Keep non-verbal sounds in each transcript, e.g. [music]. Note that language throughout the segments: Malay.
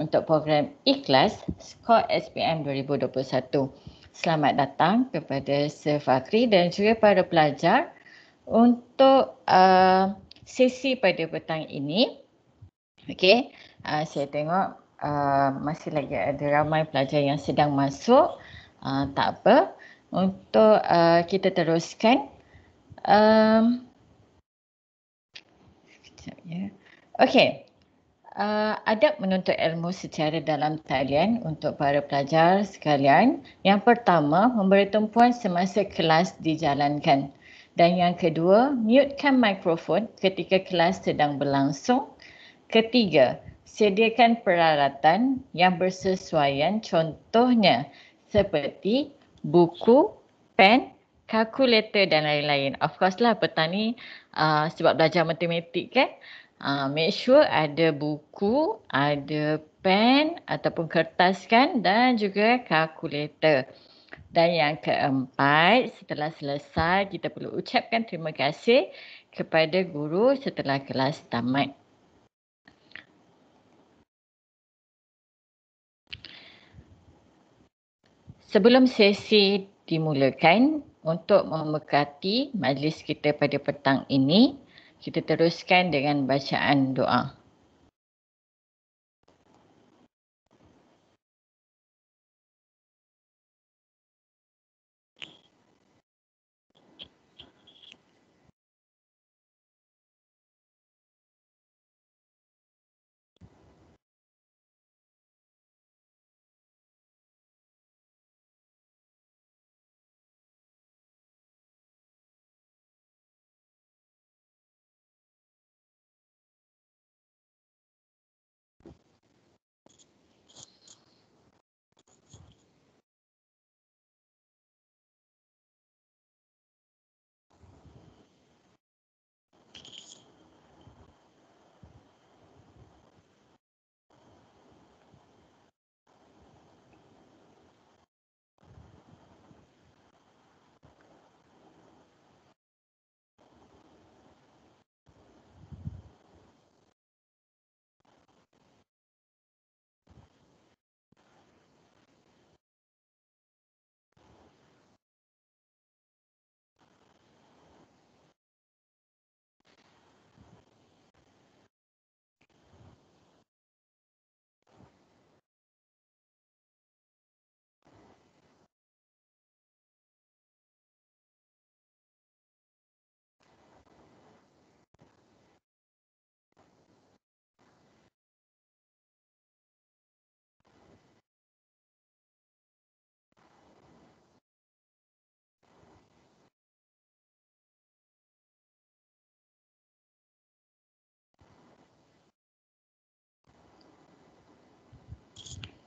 untuk program ikhlas skor SPM 2021. Selamat datang kepada Sir Fakri dan juga para pelajar untuk uh, sesi pada petang ini. Okey, uh, saya tengok uh, masih lagi ada ramai pelajar yang sedang masuk. Uh, tak apa. Untuk uh, kita teruskan. Um, sekejap ya. Okey. Uh, adab menuntut ilmu secara dalam talian untuk para pelajar sekalian. Yang pertama, memberi tumpuan semasa kelas dijalankan. Dan yang kedua, mutekan mikrofon ketika kelas sedang berlangsung. Ketiga, sediakan peralatan yang bersesuaian contohnya seperti buku, pen, kalkulator dan lain-lain. Of course lah petani uh, sebab belajar matematik kan. Ha, make sure ada buku, ada pen ataupun kertas kan dan juga kalkulator. Dan yang keempat, setelah selesai kita perlu ucapkan terima kasih kepada guru setelah kelas tamat. Sebelum sesi dimulakan untuk memberkati majlis kita pada petang ini, kita teruskan dengan bacaan doa.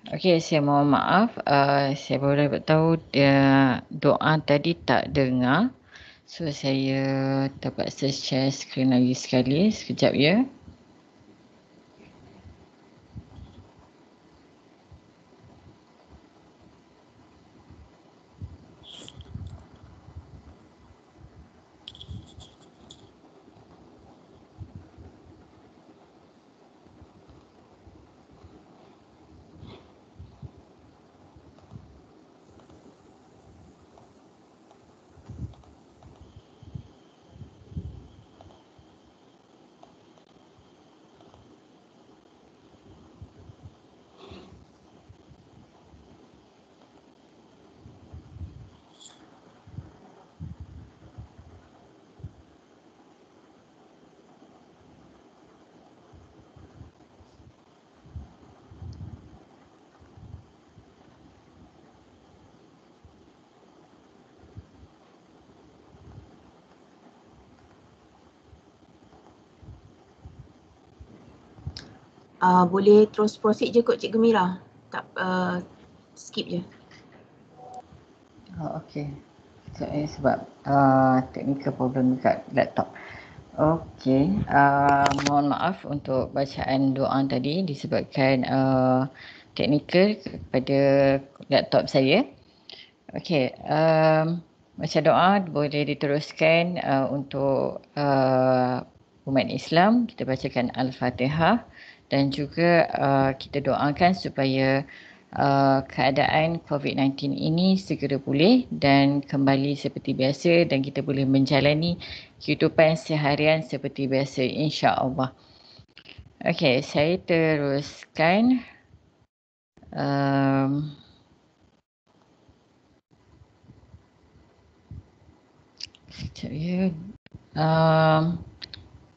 Okey, saya mohon maaf. Uh, saya boleh tahu dia doa tadi tak dengar. So saya terpaksa share screen lagi sekali. Sekejap ya. Yeah. uh, boleh terus proceed je kot Cikgu Mira. Tak uh, skip je. Oh, okay. So, eh, sebab uh, technical problem dekat laptop. Okay. Uh, mohon maaf untuk bacaan doa tadi disebabkan uh, technical kepada laptop saya. Okay. Um, macam doa boleh diteruskan uh, untuk uh, umat Islam. Kita bacakan Al-Fatihah dan juga uh, kita doakan supaya uh, keadaan COVID-19 ini segera pulih dan kembali seperti biasa dan kita boleh menjalani kehidupan seharian seperti biasa insya-Allah. Okey, saya teruskan. Um, sekejap ya. um,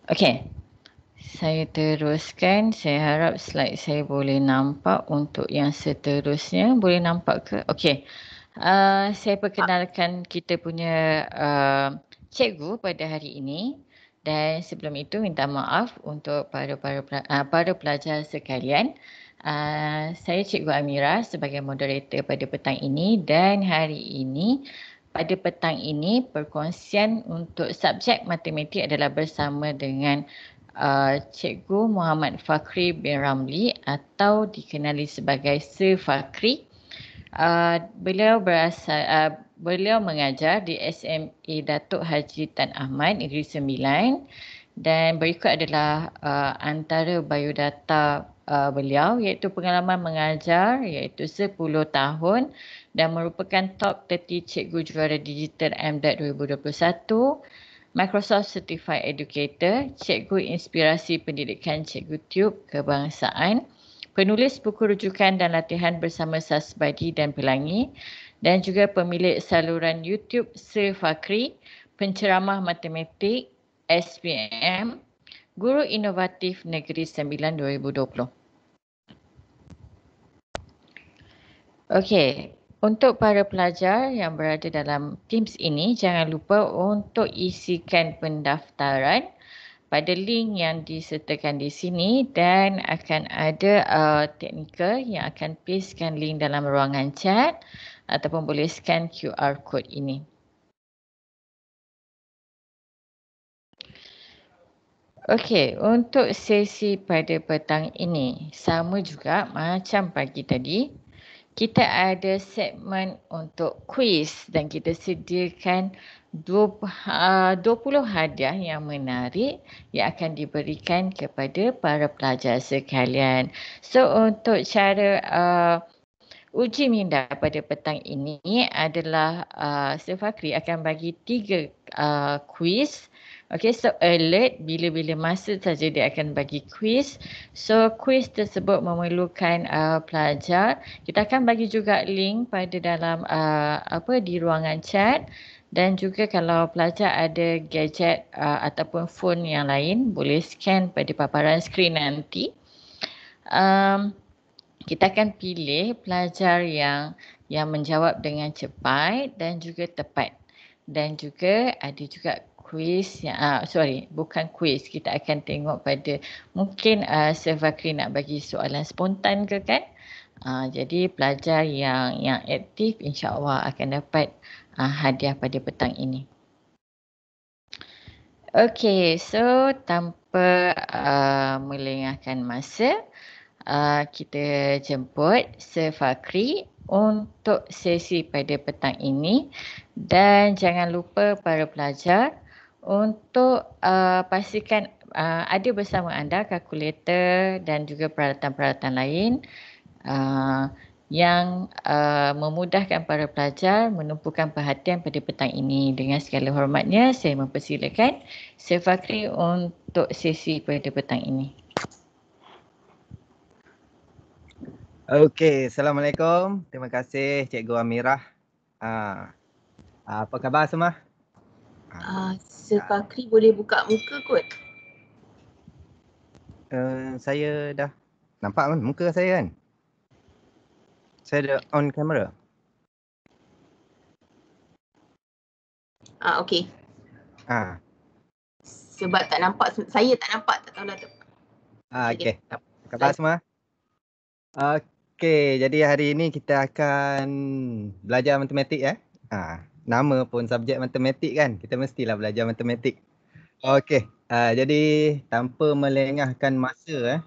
okay saya teruskan. Saya harap slide saya boleh nampak untuk yang seterusnya. Boleh nampak ke? Okey. Uh, saya perkenalkan kita punya uh, cikgu pada hari ini dan sebelum itu minta maaf untuk para-para uh, para pelajar sekalian. Uh, saya Cikgu Amira sebagai moderator pada petang ini dan hari ini pada petang ini perkongsian untuk subjek matematik adalah bersama dengan uh, Cikgu Muhammad Fakri bin Ramli atau dikenali sebagai Sir Fakri. Uh, beliau berasa, uh, beliau mengajar di SMA Datuk Haji Tan Ahmad Negeri Sembilan dan berikut adalah uh, antara biodata uh, beliau iaitu pengalaman mengajar iaitu 10 tahun dan merupakan top 30 cikgu juara digital MDAT 2021 Microsoft Certified Educator, Cikgu Inspirasi Pendidikan Cikgu Tube Kebangsaan, penulis buku rujukan dan latihan bersama Sasbadi dan Pelangi dan juga pemilik saluran YouTube Sir Fakri, penceramah matematik SPM, Guru Inovatif Negeri Sembilan 2020. Okey, untuk para pelajar yang berada dalam Teams ini, jangan lupa untuk isikan pendaftaran pada link yang disertakan di sini dan akan ada uh, teknikal yang akan pastekan link dalam ruangan chat ataupun boleh scan QR code ini. Okey, untuk sesi pada petang ini, sama juga macam pagi tadi, kita ada segmen untuk kuis dan kita sediakan 20 ah, hadiah yang menarik yang akan diberikan kepada para pelajar sekalian. So untuk cara uh, uji minda pada petang ini adalah uh, ah, Sir Fakri akan bagi tiga uh, quiz uh, Okay, so alert bila-bila masa saja dia akan bagi quiz. So, quiz tersebut memerlukan uh, pelajar. Kita akan bagi juga link pada dalam uh, apa di ruangan chat. Dan juga kalau pelajar ada gadget uh, ataupun phone yang lain, boleh scan pada paparan skrin nanti. Um, kita akan pilih pelajar yang yang menjawab dengan cepat dan juga tepat. Dan juga ada juga kuis yang uh, sorry bukan kuis kita akan tengok pada mungkin uh, Sevakri nak bagi soalan spontan ke kan uh, jadi pelajar yang yang aktif insya Allah akan dapat uh, hadiah pada petang ini Okay, so tanpa uh, melengahkan masa, uh, kita jemput Sevakri untuk sesi pada petang ini. Dan jangan lupa para pelajar, untuk uh, pastikan uh, ada bersama anda kalkulator dan juga peralatan-peralatan lain uh, yang uh, memudahkan para pelajar menumpukan perhatian pada petang ini. Dengan segala hormatnya, saya mempersilakan Syed untuk sesi pada petang ini. Okey, Assalamualaikum. Terima kasih Cikgu Amirah. Uh, apa khabar semua? Ah, ah, Sir ya. boleh buka muka kot. Uh, saya dah nampak kan muka saya kan? Saya dah on camera. Ah uh, okey. Ah. Uh. Sebab tak nampak saya tak nampak tak tahu lah tu. Ah okey. Khabar semua? Okey, jadi hari ini kita akan belajar matematik eh. Ah. Uh nama pun subjek matematik kan kita mestilah belajar matematik okey uh, jadi tanpa melengahkan masa eh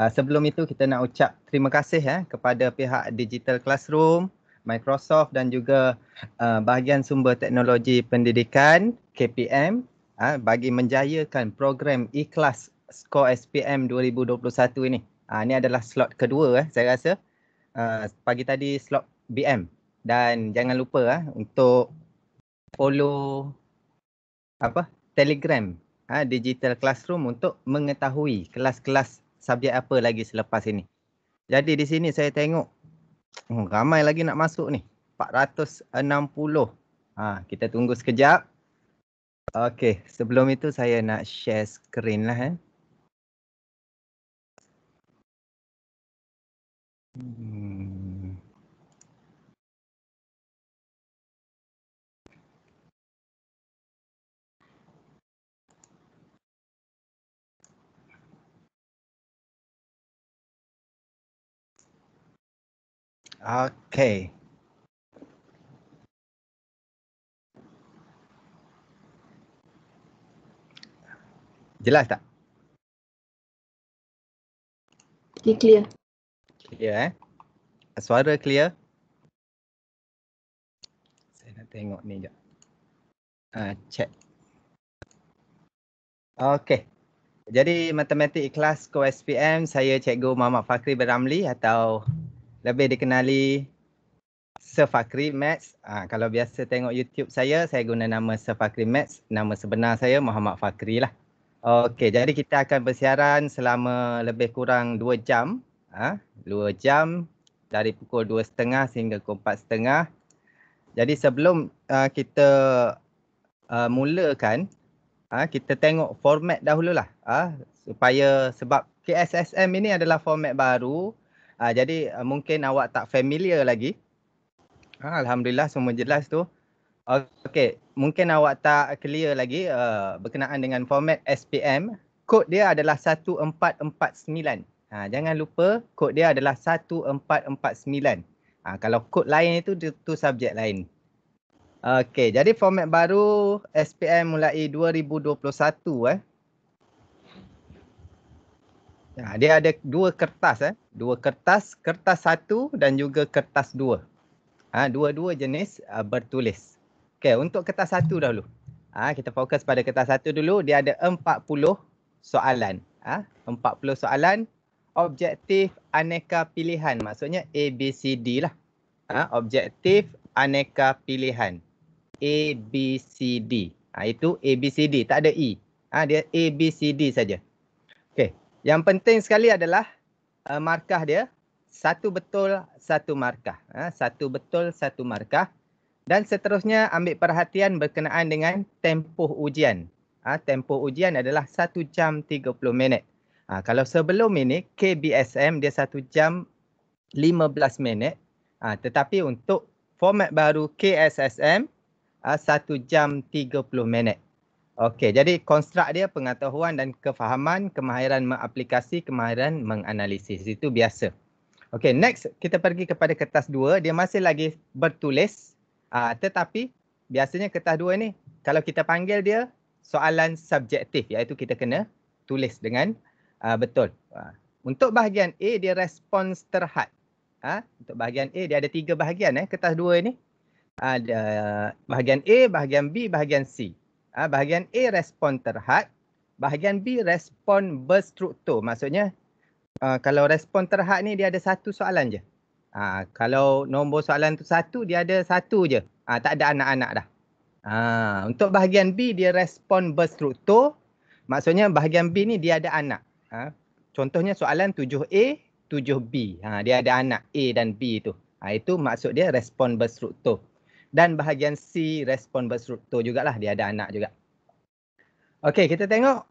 uh, sebelum itu kita nak ucap terima kasih eh kepada pihak Digital Classroom Microsoft dan juga uh, bahagian sumber teknologi pendidikan KPM uh, bagi menjayakan program e-class SPM 2021 ini uh, ini adalah slot kedua eh saya rasa uh, pagi tadi slot BM dan jangan lupa ah ha, untuk follow apa Telegram ha, Digital Classroom untuk mengetahui kelas-kelas subjek apa lagi selepas ini. Jadi di sini saya tengok oh, ramai lagi nak masuk ni. 460. Ha, ah, kita tunggu sekejap. Okey, sebelum itu saya nak share screen lah. Eh. Hmm. Okay. Jelas tak? Okay, clear. Clear eh? Suara clear? Saya nak tengok ni je. Uh, ah, check. Okay. Jadi matematik kelas Ko SPM saya Cikgu Muhammad Fakri Beramli atau lebih dikenali Sefakri Max. Ha, kalau biasa tengok YouTube saya, saya guna nama Sefakri Max. Nama sebenar saya Muhammad Fakri lah. Okey, jadi kita akan bersiaran selama lebih kurang 2 jam. Ha, ah, 2 jam dari pukul 2.30 sehingga pukul 4.30. Jadi sebelum uh, kita uh, mulakan, uh, kita tengok format dahululah. Uh, supaya sebab KSSM ini adalah format baru. Uh, jadi uh, mungkin awak tak familiar lagi. Ah, Alhamdulillah semua jelas tu. Okey, mungkin awak tak clear lagi uh, berkenaan dengan format SPM. Kod dia adalah 1449. Uh, jangan lupa kod dia adalah 1449. Uh, kalau kod lain itu, itu subjek lain. Okey, jadi format baru SPM mulai 2021 eh. Ha, dia ada dua kertas eh. Dua kertas, kertas satu dan juga kertas dua. Ha, dua-dua jenis uh, bertulis. Okay, untuk kertas satu dahulu. Ha, kita fokus pada kertas satu dulu. Dia ada empat puluh soalan. Ha, puluh soalan. Objektif aneka pilihan. Maksudnya A, B, C, D lah. Ha, objektif aneka pilihan. A, B, C, D. Ha, itu A, B, C, D. Tak ada E. Ha, dia A, B, C, D saja. okay. Yang penting sekali adalah uh, markah dia. Satu betul, satu markah. Ha, satu betul, satu markah. Dan seterusnya ambil perhatian berkenaan dengan tempoh ujian. Ha, tempoh ujian adalah 1 jam 30 minit. Ha, kalau sebelum ini KBSM dia 1 jam 15 minit. Ha, tetapi untuk format baru KSSM ha, 1 jam 30 minit. Okey, jadi konstrak dia pengetahuan dan kefahaman, kemahiran mengaplikasi, kemahiran menganalisis. Itu biasa. Okey, next kita pergi kepada kertas dua. Dia masih lagi bertulis. Uh, tetapi biasanya kertas dua ni, kalau kita panggil dia soalan subjektif iaitu kita kena tulis dengan uh, betul. Uh, untuk bahagian A, dia respons terhad. Uh, untuk bahagian A, dia ada tiga bahagian eh, kertas dua ni. Ada uh, bahagian A, bahagian B, bahagian C. Ah, bahagian A respon terhad, bahagian B respon berstruktur. Maksudnya uh, kalau respon terhad ni dia ada satu soalan je. Ah, kalau nombor soalan tu satu, dia ada satu je. Ah, tak ada anak-anak dah. Ah, untuk bahagian B dia respon berstruktur. Maksudnya bahagian B ni dia ada anak. Ah, contohnya soalan 7A, 7B. Ah, dia ada anak A dan B tu. Ah, itu maksud dia respon berstruktur dan bahagian C respon berstruktur jugalah dia ada anak juga. Okey, kita tengok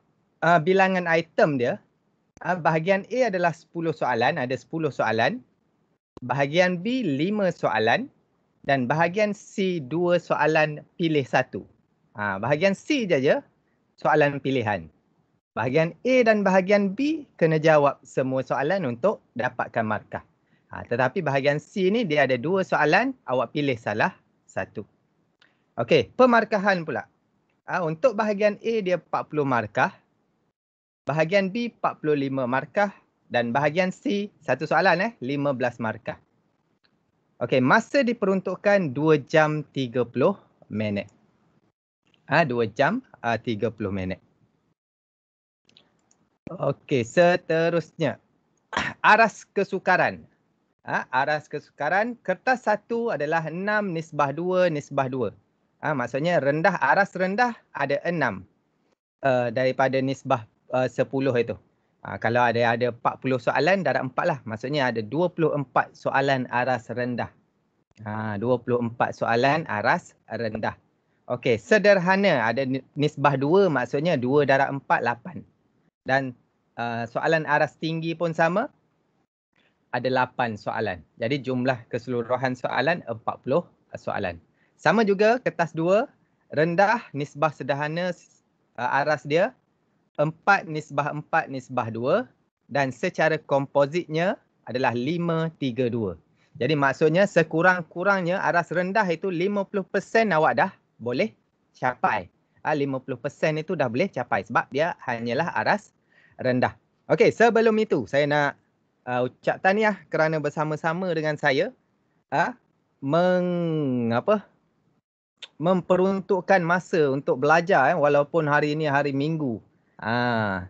uh, bilangan item dia. Uh, bahagian A adalah 10 soalan, ada 10 soalan. Bahagian B 5 soalan dan bahagian C 2 soalan pilih satu. Uh, bahagian C je je soalan pilihan. Bahagian A dan bahagian B kena jawab semua soalan untuk dapatkan markah. Ha, tetapi bahagian C ni dia ada dua soalan, awak pilih salah satu. Okey, pemarkahan pula. Ha, untuk bahagian A dia 40 markah. Bahagian B 45 markah. Dan bahagian C, satu soalan eh, 15 markah. Okey, masa diperuntukkan 2 jam 30 minit. Ha, ah, 2 jam ah, uh, 30 minit. Okey, seterusnya. [clears throat] Aras kesukaran ha, ah, aras kesukaran. Kertas satu adalah enam nisbah dua nisbah dua. Ha, maksudnya rendah aras rendah ada enam uh, daripada nisbah eh, sepuluh itu. Ha, kalau ada ada empat puluh soalan darab empat lah. Maksudnya ada dua puluh empat soalan aras rendah. dua puluh empat soalan aras rendah. Okey, sederhana ada nisbah dua, maksudnya dua darab empat lapan. Dan uh, soalan aras tinggi pun sama, ada 8 soalan. Jadi jumlah keseluruhan soalan 40 soalan. Sama juga kertas 2, rendah nisbah sederhana uh, aras dia 4 nisbah 4 nisbah 2 dan secara kompositnya adalah 5 3 2. Jadi maksudnya sekurang-kurangnya aras rendah itu 50% awak dah boleh capai. Ah ha, 50% itu dah boleh capai sebab dia hanyalah aras rendah. Okey, sebelum itu saya nak uh, ucap tahniah kerana bersama-sama dengan saya uh, meng apa memperuntukkan masa untuk belajar eh, walaupun hari ini hari minggu. Uh,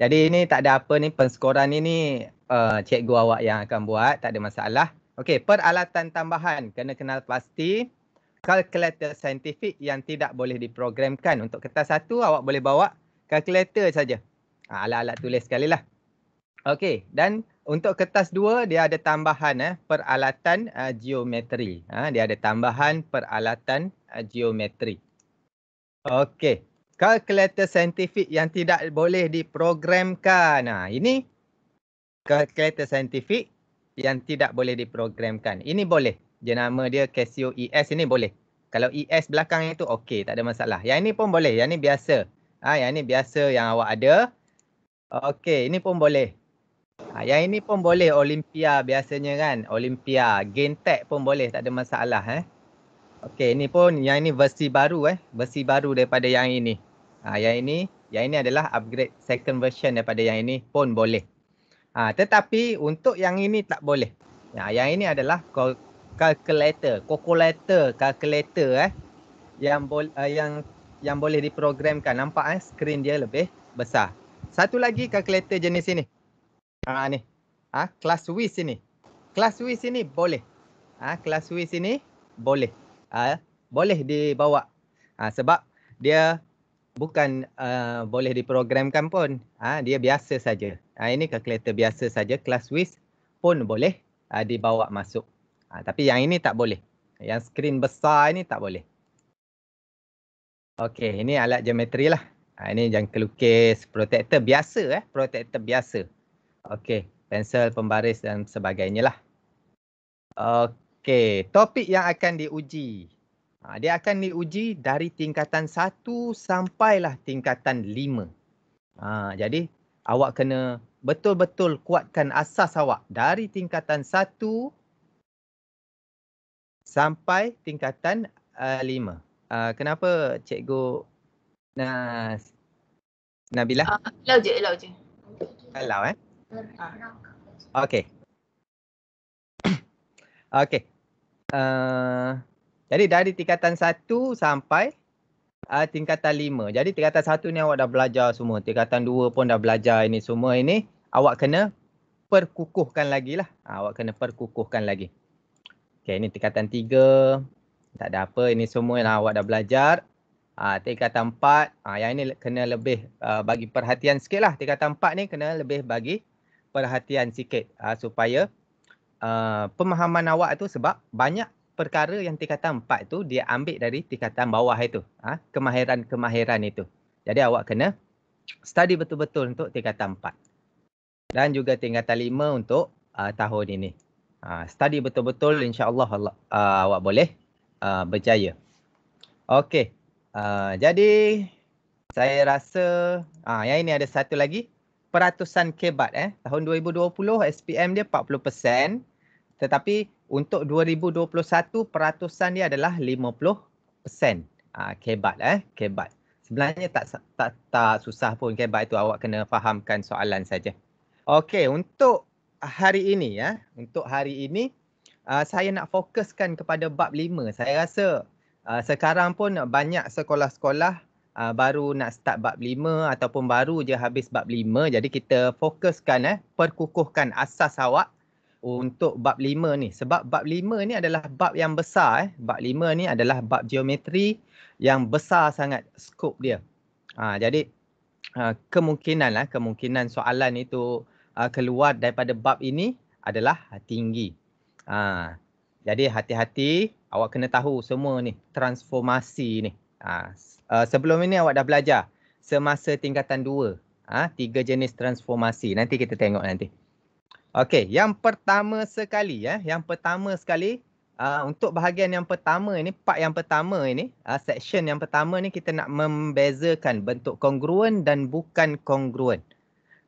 jadi ini tak ada apa ni penskoran ini uh, cikgu awak yang akan buat tak ada masalah. Okey, peralatan tambahan kena kenal pasti kalkulator saintifik yang tidak boleh diprogramkan untuk kertas satu awak boleh bawa kalkulator saja. alat-alat tulis sekali lah. Okey, dan untuk kertas dua dia ada tambahan eh peralatan uh, geometri. Ha dia ada tambahan peralatan uh, geometri. Okey. Kalkulator saintifik yang tidak boleh diprogramkan. Ha ini kalkulator saintifik yang tidak boleh diprogramkan. Ini boleh. Jenama dia Casio ES ini boleh. Kalau ES belakang itu okey, tak ada masalah. Yang ini pun boleh. Yang ini biasa. Ha yang ini biasa yang awak ada. Okey, ini pun boleh. Ah, yang ini pun boleh Olimpia biasanya kan. Olimpia, Gentech pun boleh tak ada masalah eh. Okey, ini pun yang ini versi baru eh. Versi baru daripada yang ini. Ah, yang ini, yang ini adalah upgrade second version daripada yang ini pun boleh. Ah, tetapi untuk yang ini tak boleh. Ya, yang ini adalah calculator, calculator, calculator eh. Yang bol, uh, yang yang boleh diprogramkan. Nampak eh, screen dia lebih besar. Satu lagi calculator jenis ini. Ah ni. Ah ha, kelas Swiss ini. Kelas Swiss ini boleh. Ah ha, kelas Swiss ini boleh. Ah boleh dibawa. Ah sebab dia bukan uh, boleh diprogramkan pun. Ah dia biasa saja. Ah ini kalkulator biasa saja kelas Swiss pun boleh uh, dibawa masuk. Ha, tapi yang ini tak boleh. Yang skrin besar ini tak boleh. Okey, ini alat geometri lah. Ha, ini yang lukis. protektor biasa eh, protektor biasa. Okey, pensel, pembaris dan sebagainya lah. Okey, topik yang akan diuji. Ha, dia akan diuji dari tingkatan 1 lah tingkatan 5. Ha, jadi, awak kena betul-betul kuatkan asas awak dari tingkatan 1 sampai tingkatan 5. Uh, uh, kenapa cikgu Nas Nabila? Uh, ah, elau je, elau je. Elau eh. Ha. Ah. Okey. [coughs] Okey. Uh, jadi dari tingkatan satu sampai uh, tingkatan lima. Jadi tingkatan satu ni awak dah belajar semua. Tingkatan dua pun dah belajar ini semua ini. Awak kena perkukuhkan lagi lah. Uh, awak kena perkukuhkan lagi. Okey ini tingkatan tiga Tak ada apa. Ini semua yang awak dah belajar. Uh, tingkatan empat, Uh, yang ini kena lebih uh, bagi perhatian sikit lah. Tingkatan empat ni kena lebih bagi perhatian sikit uh, supaya uh, pemahaman awak tu sebab banyak perkara yang tingkatan 4 tu dia ambil dari tingkatan bawah itu. Uh, kemahiran-kemahiran itu. Jadi awak kena study betul-betul untuk tingkatan 4. Dan juga tingkatan lima untuk uh, tahun ini. Uh, study betul-betul insyaAllah uh, awak boleh uh, berjaya. Okey. Uh, jadi saya rasa ah yang ini ada satu lagi peratusan kebat eh. Tahun 2020 SPM dia 40% tetapi untuk 2021 peratusan dia adalah 50% ah kebat eh, kebat. Sebenarnya tak tak tak susah pun kebat itu awak kena fahamkan soalan saja. Okey, untuk hari ini ya, eh, untuk hari ini uh, saya nak fokuskan kepada bab 5. Saya rasa uh, sekarang pun banyak sekolah-sekolah uh, baru nak start bab 5 ataupun baru je habis bab lima, jadi kita fokuskan eh perkukuhkan asas awak untuk bab lima ni sebab bab lima ni adalah bab yang besar eh bab lima ni adalah bab geometri yang besar sangat skop dia. Ha, jadi uh, kemungkinan lah kemungkinan soalan itu uh, keluar daripada bab ini adalah tinggi. Ha, jadi hati-hati awak kena tahu semua ni transformasi ni. Ha, uh, sebelum ini awak dah belajar semasa tingkatan dua Ha, tiga jenis transformasi. Nanti kita tengok nanti. Okey, yang pertama sekali. Eh, yang pertama sekali. Uh, untuk bahagian yang pertama ini, part yang pertama ini, uh, section yang pertama ini kita nak membezakan bentuk kongruen dan bukan kongruen.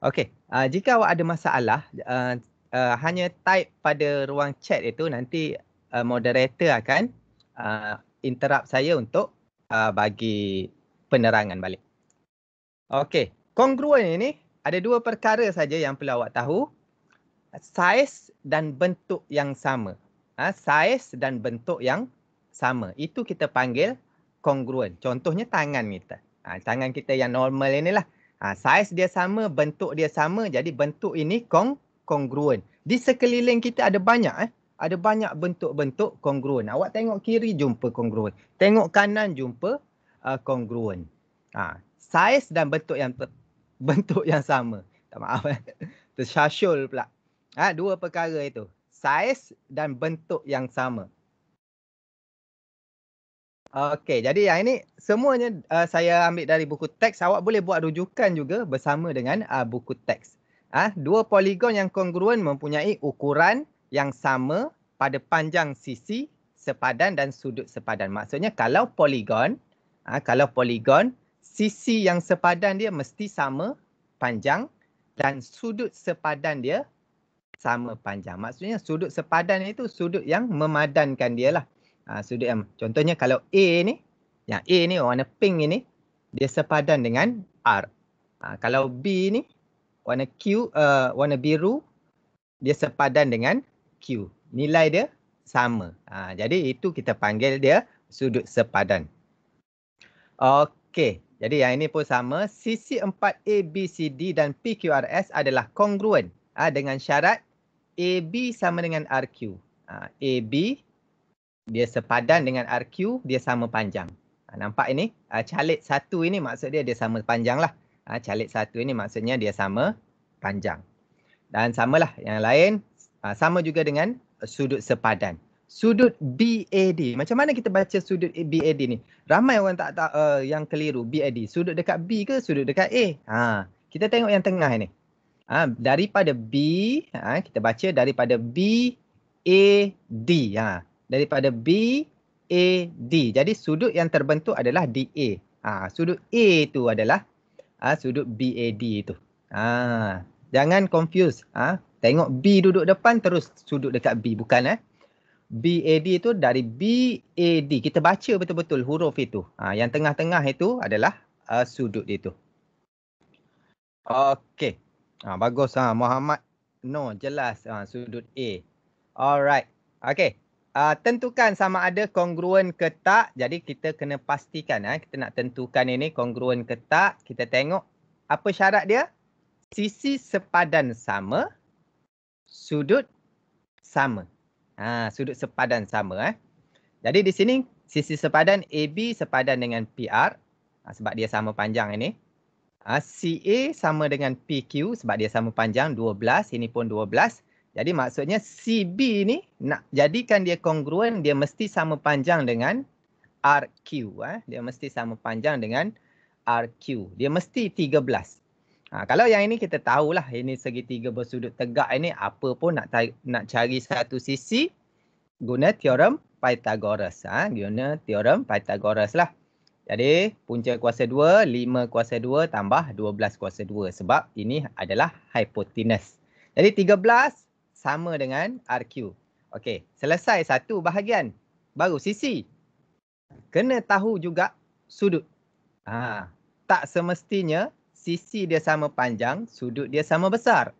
Okey, uh, jika awak ada masalah, uh, Uh, hanya type pada ruang chat itu nanti uh, moderator akan uh, interrupt saya untuk uh, bagi penerangan balik. Okey, kongruen ini ada dua perkara saja yang perlu awak tahu. Saiz dan bentuk yang sama. Ha, saiz dan bentuk yang sama. Itu kita panggil kongruen. Contohnya tangan kita. Ha, tangan kita yang normal inilah. Ha, saiz dia sama, bentuk dia sama. Jadi bentuk ini kong kongruen. Di sekeliling kita ada banyak. Eh ada banyak bentuk-bentuk kongruen. Awak tengok kiri jumpa kongruen. Tengok kanan jumpa kongruen. Uh, ha, saiz dan bentuk yang [laughs] bentuk yang sama. Tak maaf. Eh. [laughs] Tersyasyul pula. Ha, dua perkara itu. Saiz dan bentuk yang sama. Okey, jadi yang ini semuanya uh, saya ambil dari buku teks. Awak boleh buat rujukan juga bersama dengan uh, buku teks. Ha, dua poligon yang kongruen mempunyai ukuran yang sama pada panjang sisi sepadan dan sudut sepadan. Maksudnya kalau poligon, ha, kalau poligon, sisi yang sepadan dia mesti sama panjang dan sudut sepadan dia sama panjang. Maksudnya sudut sepadan itu sudut yang memadankan dia lah. Ha, sudut yang, contohnya kalau A ni, yang A ni warna pink ini dia sepadan dengan R. Ha, kalau B ni warna Q, uh, warna biru, dia sepadan dengan Q Nilai dia sama. Ha, jadi itu kita panggil dia sudut sepadan. Okey. Jadi yang ini pun sama. Sisi 4 ABCD dan PQRS adalah kongruen ha, dengan syarat AB sama dengan RQ. Ha, AB dia sepadan dengan RQ, dia sama panjang. Ha, nampak ini? Ha, calik satu ini maksud dia dia sama panjang lah. Ha, calik satu ini maksudnya dia sama panjang. Dan samalah yang lain Ah, sama juga dengan eh, sudut sepadan. Sudut BAD. Macam mana kita baca sudut BAD ni? Ramai orang tak tak uh, eh, yang keliru BAD. Sudut dekat B ke sudut dekat A? Ha, kita tengok yang tengah ni. Ha, daripada B, ha, kita baca daripada B, A, D. Ha, daripada B, A, D. Jadi sudut yang terbentuk adalah DA. Ha, sudut A tu adalah ha, sudut D itu. Ha, jangan confuse. Ha, Tengok B duduk depan terus sudut dekat B bukan eh. D itu dari B A D Kita baca betul-betul huruf itu. Ha, yang tengah-tengah itu adalah uh, sudut itu. Okey. Ha, bagus. Ha. Muhammad. No. Jelas. Ha, sudut A. Alright. Okey. Uh, tentukan sama ada kongruen ke tak. Jadi kita kena pastikan. Ha. Kita nak tentukan ini kongruen ke tak. Kita tengok apa syarat dia. Sisi sepadan sama sudut sama. Ha, sudut sepadan sama. Eh. Jadi di sini sisi sepadan AB sepadan dengan PR ha, sebab dia sama panjang ini. Ha, CA sama dengan PQ sebab dia sama panjang 12. Ini pun 12. Jadi maksudnya CB ini nak jadikan dia kongruen dia mesti sama panjang dengan RQ. Eh. Dia mesti sama panjang dengan RQ. Dia mesti 13. Ha, kalau yang ini kita tahulah ini segitiga bersudut tegak ini apa pun nak nak cari satu sisi guna teorem Pythagoras. Ha, guna teorem Pythagoras lah. Jadi punca kuasa 2, 5 kuasa 2 tambah 12 kuasa 2 sebab ini adalah hipotenus. Jadi 13 sama dengan RQ. Okey, selesai satu bahagian. Baru sisi. Kena tahu juga sudut. Ha, tak semestinya sisi dia sama panjang, sudut dia sama besar.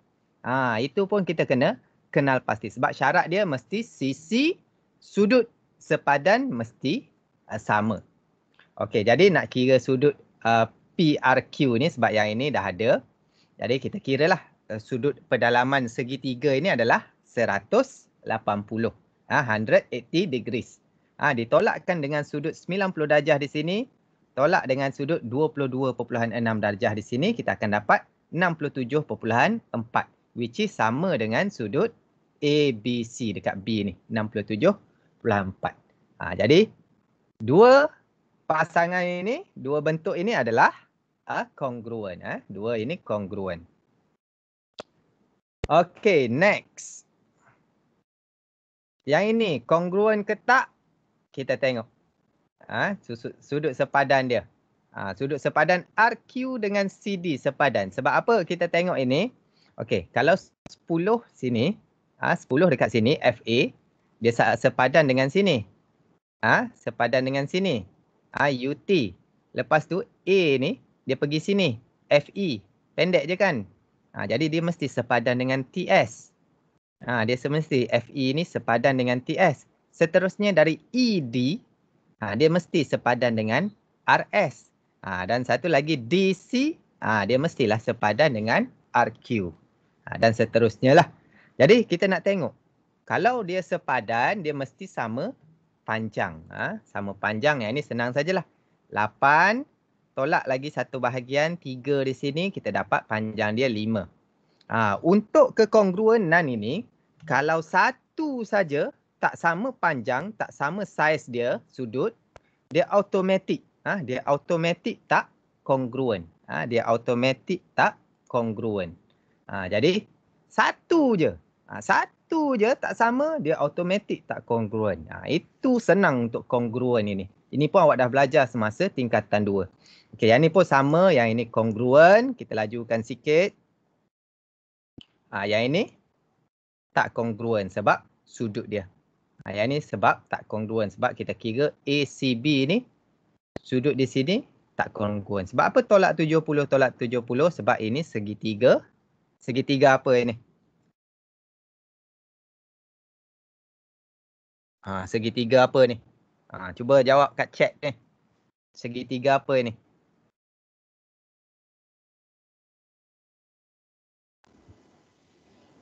Ha, itu pun kita kena kenal pasti. Sebab syarat dia mesti sisi sudut sepadan mesti uh, sama. Okey, jadi nak kira sudut uh, PRQ ni sebab yang ini dah ada. Jadi kita kiralah uh, sudut pedalaman segitiga ini adalah 180. Ha, 180 degrees. Ha, ditolakkan dengan sudut 90 darjah di sini tolak dengan sudut 22.6 darjah di sini kita akan dapat 67.4 which is sama dengan sudut ABC dekat B ni 67.4. Ha, jadi dua pasangan ini, dua bentuk ini adalah uh, congruent. Eh? Dua ini congruent. Okay, next. Yang ini congruent ke tak? Kita tengok ah ha, sudut sepadan dia. Ha, sudut sepadan RQ dengan CD sepadan. Sebab apa kita tengok ini? Okey, kalau 10 sini, ah ha, 10 dekat sini FA dia sepadan dengan sini. Ah ha, sepadan dengan sini. Ah ha, UT. Lepas tu A ni dia pergi sini FE. Pendek je kan? Ha, jadi dia mesti sepadan dengan TS. Ha, dia semesti FE ni sepadan dengan TS. Seterusnya dari ED ha, dia mesti sepadan dengan RS. Ha, dan satu lagi DC, ha, dia mestilah sepadan dengan RQ. Ha, dan seterusnya lah. Jadi kita nak tengok. Kalau dia sepadan, dia mesti sama panjang. Ha, sama panjang, yang ini senang sajalah. 8, tolak lagi satu bahagian, 3 di sini, kita dapat panjang dia 5. Ha, untuk kekongruenan ini, kalau satu saja, tak sama panjang, tak sama saiz dia, sudut, dia automatik. Ah, ha, dia automatik tak congruent. Ah, ha, dia automatik tak congruent. ha, jadi satu je. ha, satu je tak sama, dia automatik tak congruent. Ah, ha, itu senang untuk congruent ini. Ini pun awak dah belajar semasa tingkatan dua. Okay, yang ini pun sama, yang ini congruent. Kita lajukan sikit. Ah, ha, yang ini tak congruent sebab sudut dia. Ha, yang ni sebab tak congruent. Sebab kita kira ACB ni sudut di sini tak congruent. Sebab apa tolak 70, tolak 70? Sebab ini segitiga. Segitiga apa ini? Ha, segitiga apa ni? Ha, cuba jawab kat chat ni. Segitiga apa ni?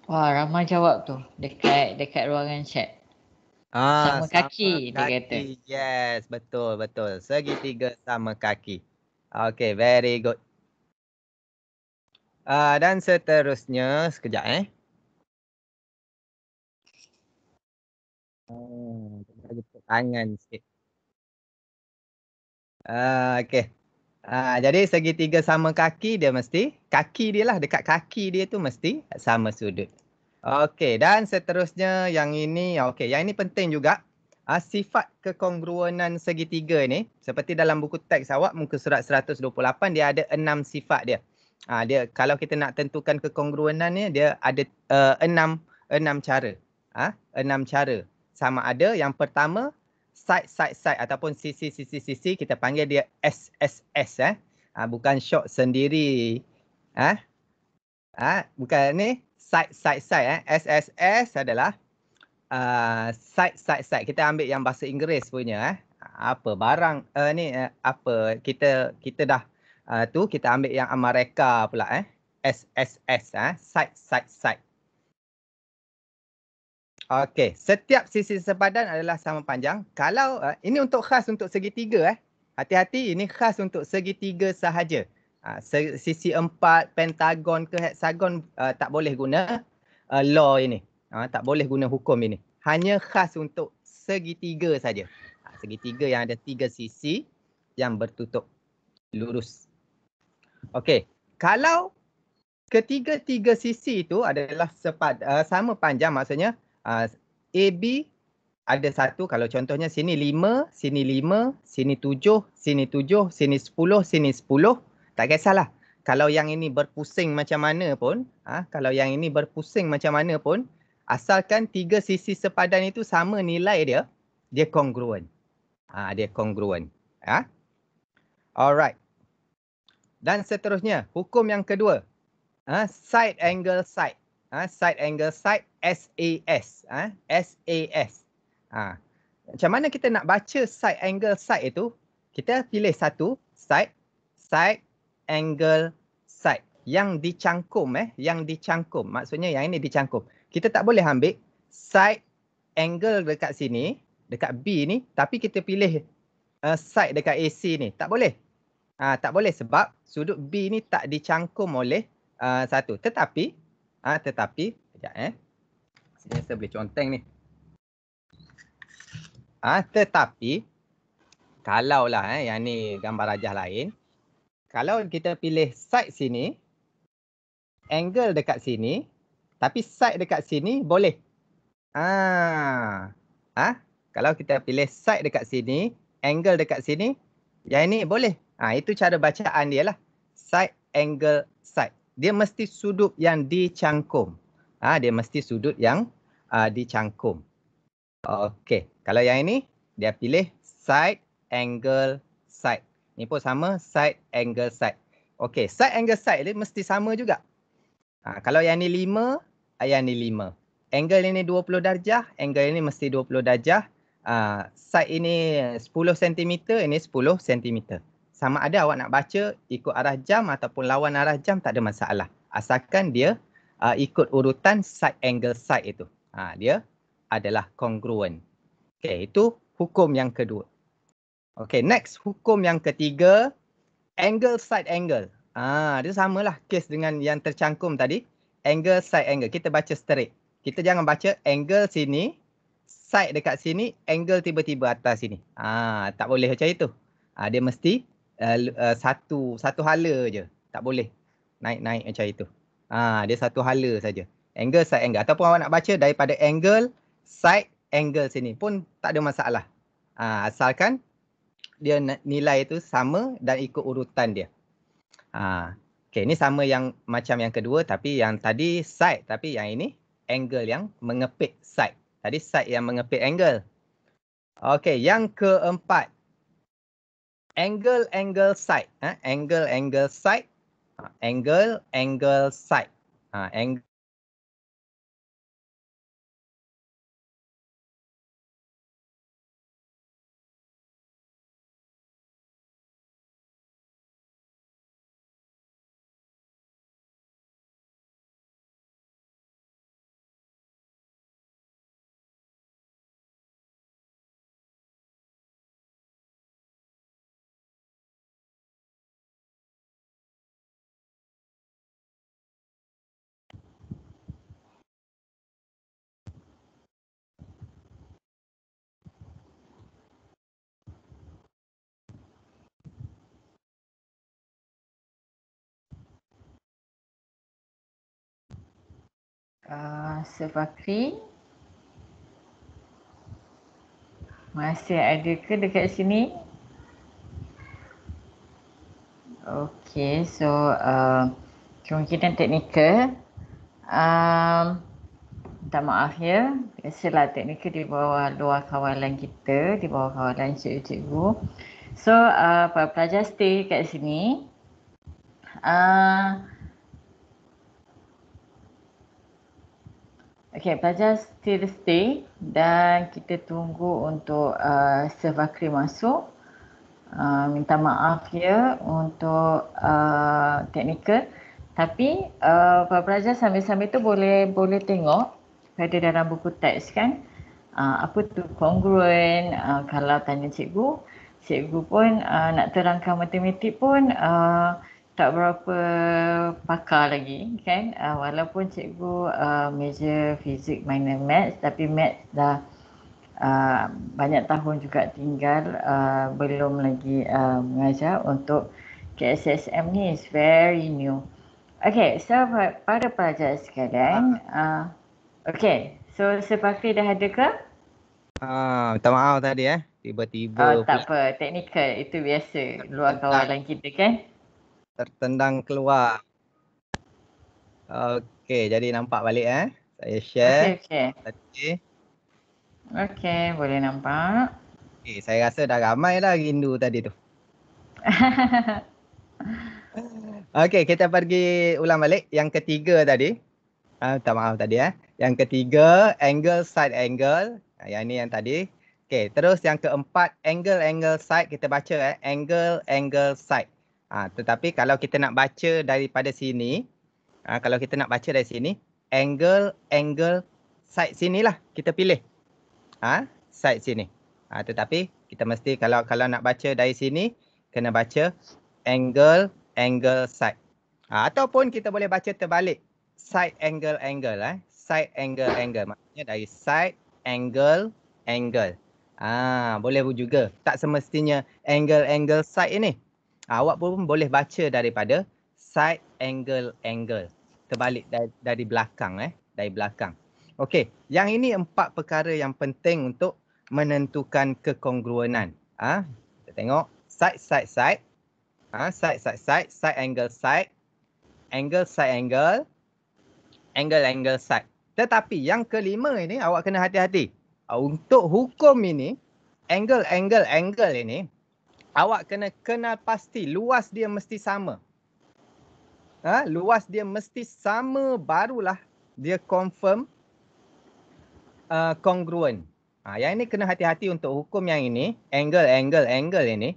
Wah, ramai jawab tu dekat dekat ruangan chat. Ah, sama, sama kaki, kaki, dia kata. Yes, betul, betul. Segitiga sama kaki. Okay, very good. Uh, dan seterusnya, sekejap eh. Ah, tangan sikit. Uh, okay. Uh, jadi segitiga sama kaki dia mesti, kaki dia lah dekat kaki dia tu mesti sama sudut. Okey, dan seterusnya yang ini, okey, yang ini penting juga. Uh, sifat kekongruenan segitiga ni, seperti dalam buku teks awak, muka surat 128, dia ada enam sifat dia. Uh, dia kalau kita nak tentukan kekongruenan ni, dia ada uh, enam, enam cara. Uh, enam cara. Sama ada yang pertama, side, side, side ataupun sisi, sisi, sisi, kita panggil dia SSS. Eh. Uh, bukan shot sendiri. Eh. Uh, bukan ni, side side side eh S S S adalah uh, side side side kita ambil yang bahasa Inggeris punya eh apa barang uh, ni uh, apa kita kita dah uh, tu kita ambil yang Amerika pula eh S S S eh side side side Okey, setiap sisi sepadan adalah sama panjang. Kalau uh, ini untuk khas untuk segitiga eh. Hati-hati, ini khas untuk segitiga sahaja. Ha, sisi empat pentagon ke hexagon uh, tak boleh guna uh, law ini. Uh, tak boleh guna hukum ini. Hanya khas untuk segitiga saja. Uh, segitiga yang ada tiga sisi yang bertutup lurus. Okey, kalau ketiga-tiga sisi itu adalah sepad, uh, sama panjang maksudnya uh, AB ada satu kalau contohnya sini lima, sini lima, sini tujuh, sini tujuh, sini sepuluh. Sini sepuluh tak kisahlah. Kalau yang ini berpusing macam mana pun, ha, kalau yang ini berpusing macam mana pun, asalkan tiga sisi sepadan itu sama nilai dia, dia congruent. Ha, dia congruent. Ha? Alright. Dan seterusnya, hukum yang kedua. Ha, side angle side. Ha, side angle side, SAS. Ha, SAS. Ha. Macam mana kita nak baca side angle side itu? Kita pilih satu, side, side, angle side yang dicangkum eh yang dicangkum maksudnya yang ini dicangkum kita tak boleh ambil side angle dekat sini dekat B ni tapi kita pilih uh, side dekat AC ni tak boleh ha, tak boleh sebab sudut B ni tak dicangkum oleh uh, satu tetapi ha, tetapi sekejap eh sini saya boleh conteng ni ha, tetapi kalau lah eh, yang ni gambar rajah lain kalau kita pilih side sini, angle dekat sini, tapi side dekat sini boleh. Ah, ah, kalau kita pilih side dekat sini, angle dekat sini, yang ini boleh. Ah, itu cara bacaan dia lah. Side, angle, side. Dia mesti sudut yang dicangkum. Ah, dia mesti sudut yang ah, dicangkum. Okey, kalau yang ini dia pilih side, angle, side. Ni pun sama side angle side. Okey, side angle side ni mesti sama juga. Ha, kalau yang ni 5, ah, yang ni 5. Angle ini 20 darjah, angle ini mesti 20 darjah. Ha, side ini 10 cm, ini 10 cm. Sama ada awak nak baca ikut arah jam ataupun lawan arah jam tak ada masalah. Asalkan dia uh, ikut urutan side angle side itu. Ha, dia adalah congruent. Okey, itu hukum yang kedua. Okay, next hukum yang ketiga, angle side angle. Ah, dia samalah kes dengan yang tercangkum tadi. Angle side angle. Kita baca straight. Kita jangan baca angle sini, side dekat sini, angle tiba-tiba atas sini. Ah, tak boleh macam itu. Ah, dia mesti uh, uh, satu satu hala je. Tak boleh naik-naik macam itu. Ah, dia satu hala saja. Angle side angle ataupun awak nak baca daripada angle side angle sini pun tak ada masalah. Ah, asalkan dia nilai itu sama dan ikut urutan dia. Ha. Okay, ini sama yang macam yang kedua tapi yang tadi side tapi yang ini angle yang mengepit side. Tadi side yang mengepit angle. Okay, yang keempat. Angle-angle side. Ha, angle-angle ha? side. Angle-angle side. Ha, angle Ah, Safakri. Masih ada ke dekat sini? Okay, so uh, kemungkinan teknikal. Um, minta maaf ya. Biasalah teknikal di bawah luar kawalan kita, di bawah kawalan cikgu-cikgu. So, uh, para pelajar stay kat sini. Uh, Okay, pelajar still stay dan kita tunggu untuk uh, servakri masuk. Uh, minta maaf ya untuk uh, teknikal. Tapi uh, para pelajar sambil-sambil tu boleh boleh tengok pada dalam buku teks kan. Uh, apa tu kongruen? uh, kalau tanya cikgu. Cikgu pun uh, nak terangkan matematik pun uh, tak berapa pakar lagi kan uh, walaupun cikgu uh, major fizik minor maths tapi maths dah uh, banyak tahun juga tinggal uh, belum lagi uh, mengajar untuk KSSM ni is very new. Okay, so pada pelajar sekarang, uh, okay, so sepakri dah ada ke? minta uh, maaf tadi eh, tiba-tiba. Oh, tak apa, teknikal itu biasa luar kawalan kita kan? tertendang keluar. Okey, jadi nampak balik eh. Saya share. Okey, okey. Okey, boleh nampak. Okey, saya rasa dah ramai lah rindu tadi tu. [laughs] okey, kita pergi ulang balik yang ketiga tadi. Ah, uh, maaf tadi eh. Yang ketiga, angle side angle. Uh, yang ni yang tadi. Okey, terus yang keempat, angle angle side kita baca eh. Angle angle side. Ha, tetapi kalau kita nak baca daripada sini, ha, kalau kita nak baca dari sini, angle, angle, side sini lah kita pilih. Ha, side sini. Ha, tetapi kita mesti kalau kalau nak baca dari sini, kena baca angle, angle, side. Ha, ataupun kita boleh baca terbalik. Side, angle, angle. Eh. Side, angle, angle. Maksudnya dari side, angle, angle. Ha, boleh juga. Tak semestinya angle, angle, side ini awak pun boleh baca daripada side angle angle terbalik dari, dari belakang eh dari belakang okey yang ini empat perkara yang penting untuk menentukan kekongruenan ah ha? kita tengok side side side ah ha? side side side side angle side angle side angle angle angle side tetapi yang kelima ini awak kena hati-hati untuk hukum ini angle angle angle ini awak kena kenal pasti luas dia mesti sama. Ha? Luas dia mesti sama barulah dia confirm uh, congruent. Ha, yang ini kena hati-hati untuk hukum yang ini. Angle, angle, angle ini.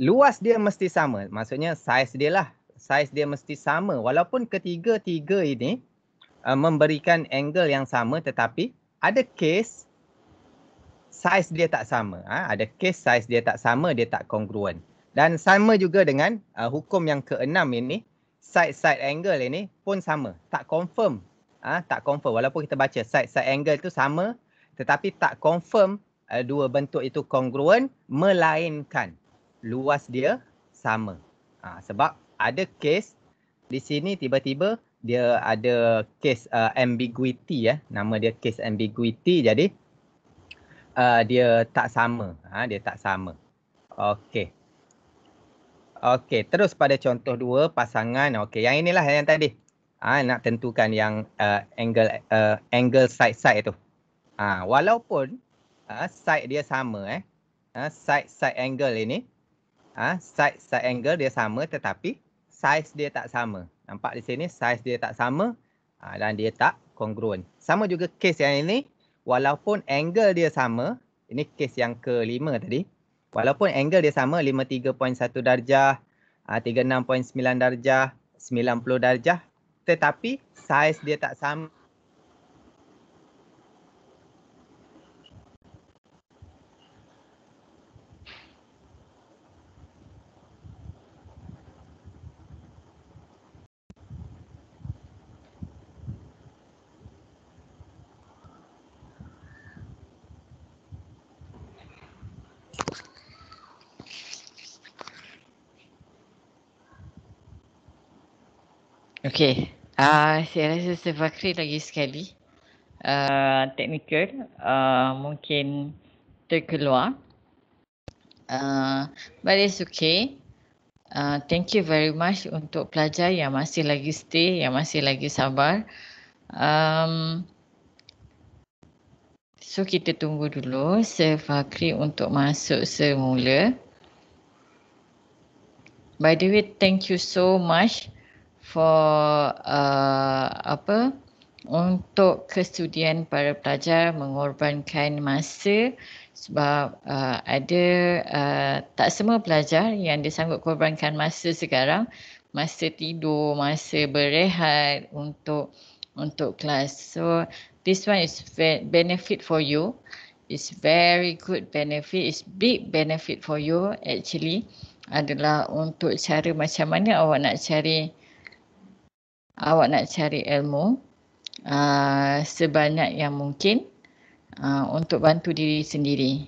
Luas dia mesti sama. Maksudnya saiz dia lah. Saiz dia mesti sama. Walaupun ketiga-tiga ini uh, memberikan angle yang sama tetapi ada case size dia tak sama. Ha? Ada case size dia tak sama, dia tak congruent. Dan sama juga dengan uh, hukum yang keenam ini, side-side angle ini pun sama. Tak confirm. Ha? Tak confirm. Walaupun kita baca side-side angle itu sama, tetapi tak confirm uh, dua bentuk itu congruent, melainkan luas dia sama. Ha, sebab ada case di sini tiba-tiba dia ada case uh, ambiguity. Eh. Nama dia case ambiguity. Jadi, uh, dia tak sama. Ha, dia tak sama. Okey. Okey, terus pada contoh dua pasangan. Okey, yang inilah yang tadi. Ha, nak tentukan yang uh, angle uh, angle side-side tu. Ha, walaupun uh, side dia sama eh. Ha, side-side uh, angle ini. Ha, side-side uh, angle dia sama tetapi size dia tak sama. Nampak di sini size dia tak sama uh, dan dia tak congruent. Sama juga case yang ini walaupun angle dia sama, ini kes yang kelima tadi, walaupun angle dia sama 53.1 darjah, 36.9 ah, darjah, 90 darjah, tetapi saiz dia tak sama Okay. Uh, saya rasa Sefakri lagi sekali. Uh, technical. Uh, mungkin terkeluar. Uh, but it's okay. Uh, thank you very much untuk pelajar yang masih lagi stay, yang masih lagi sabar. Um, so kita tunggu dulu Sefakri untuk masuk semula. By the way, thank you so much for uh, apa untuk kesudian para pelajar mengorbankan masa sebab uh, ada uh, tak semua pelajar yang disanggup korbankan masa sekarang masa tidur masa berehat untuk untuk kelas so this one is benefit for you is very good benefit is big benefit for you actually adalah untuk cara macam mana awak nak cari awak nak cari ilmu uh, sebanyak yang mungkin uh, untuk bantu diri sendiri.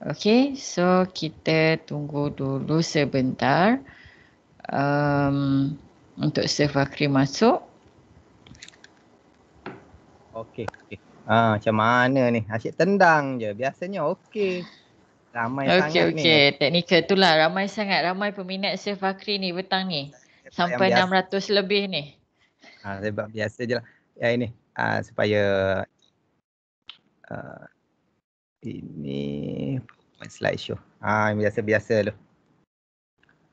Okay, so kita tunggu dulu sebentar um, untuk Sefakri masuk. Okay, okay. Ah, macam mana ni? Asyik tendang je. Biasanya okay. Ramai okay, sangat okay. ni. Okay, teknikal tu lah. Ramai sangat. Ramai peminat Sefakri ni betang ni. Sampai 600 lebih ni. Ha, sebab biasa je lah. Ya ini ha, supaya uh, ini slide show. Ha, biasa-biasa tu.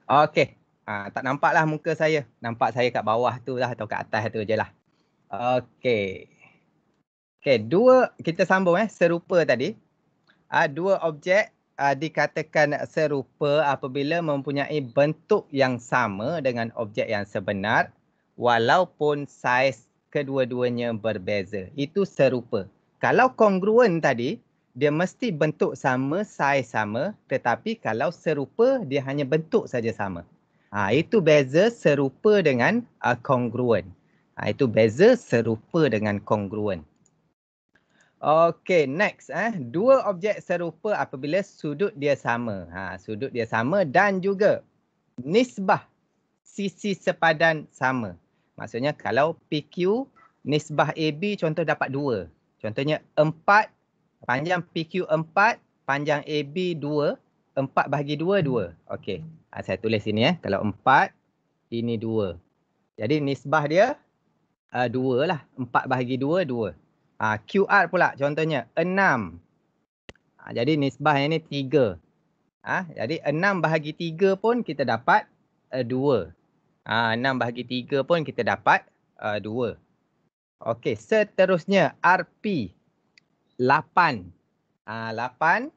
Okay. Ha, tak nampak lah muka saya. Nampak saya kat bawah tu lah atau kat atas tu je lah. Okay. Okay, dua kita sambung eh serupa tadi. Ha, dua objek Uh, dikatakan serupa apabila mempunyai bentuk yang sama dengan objek yang sebenar walaupun saiz kedua-duanya berbeza. Itu serupa. Kalau kongruen tadi, dia mesti bentuk sama, saiz sama. Tetapi kalau serupa, dia hanya bentuk saja sama. Ha, itu beza serupa dengan uh, congruent. Ha, itu beza serupa dengan kongruen. Okay, next. Eh. Dua objek serupa apabila sudut dia sama. Ha, sudut dia sama dan juga nisbah sisi sepadan sama. Maksudnya kalau PQ nisbah AB contoh dapat 2. Contohnya 4 panjang PQ 4 panjang AB 2. 4 bahagi 2 2. Okey. Ha, saya tulis sini ya. Eh. Kalau 4 ini 2. Jadi nisbah dia uh, ah, 2 lah. 4 bahagi 2 2. Ha, QR pula contohnya 6. Ha, ah, jadi nisbah yang ni 3. Ha, jadi 6 bahagi 3 pun kita dapat uh, eh, 2. Ha, ah, 6 bahagi 3 pun kita dapat uh, ah, 2. Okey, seterusnya RP 8. 8.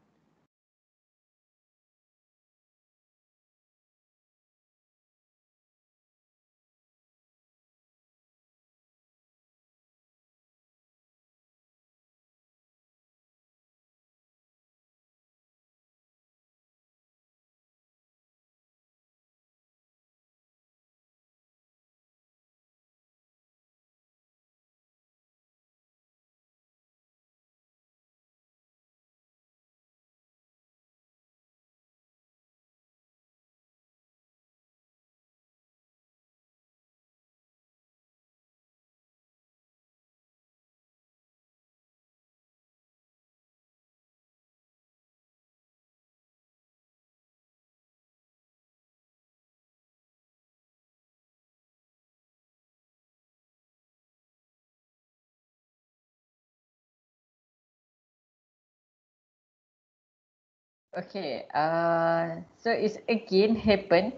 Okay, uh, so it's again happen.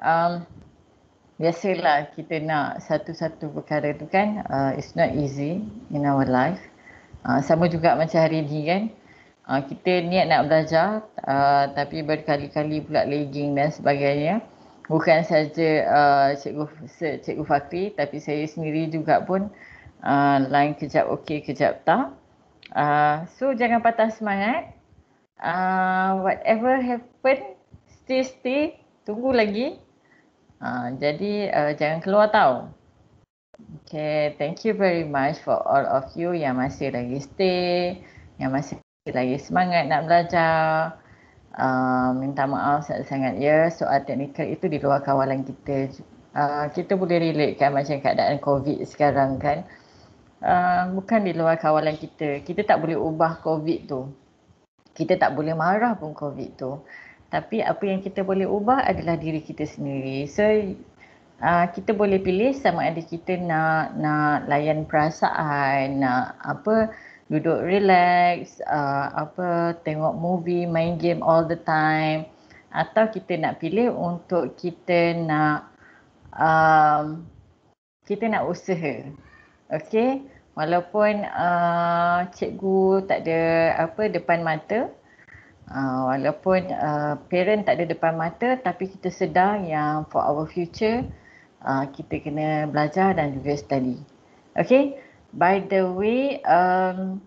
Um, biasalah kita nak satu-satu perkara tu kan, uh, it's not easy in our life. Uh, sama juga macam hari ni kan, uh, kita niat nak belajar uh, tapi berkali-kali pula lagging dan sebagainya. Bukan saja uh, Cikgu, Cikgu Fakri tapi saya sendiri juga pun uh, line kejap okey, kejap tak. Uh, so jangan patah semangat uh, whatever happen, stay stay, tunggu lagi. Uh, jadi uh, jangan keluar tau. Okay, thank you very much for all of you yang masih lagi stay, yang masih lagi semangat nak belajar. Uh, minta maaf sangat-sangat ya, soal teknikal itu di luar kawalan kita. Uh, kita boleh relate kan macam keadaan COVID sekarang kan. Uh, bukan di luar kawalan kita. Kita tak boleh ubah COVID tu kita tak boleh marah pun COVID tu. Tapi apa yang kita boleh ubah adalah diri kita sendiri. So uh, kita boleh pilih sama ada kita nak nak layan perasaan, nak apa duduk relax, uh, apa tengok movie, main game all the time atau kita nak pilih untuk kita nak um, kita nak usaha. Okay? walaupun uh, cikgu tak ada apa depan mata uh, walaupun uh, parent tak ada depan mata tapi kita sedar yang for our future uh, kita kena belajar dan juga study okay by the way um,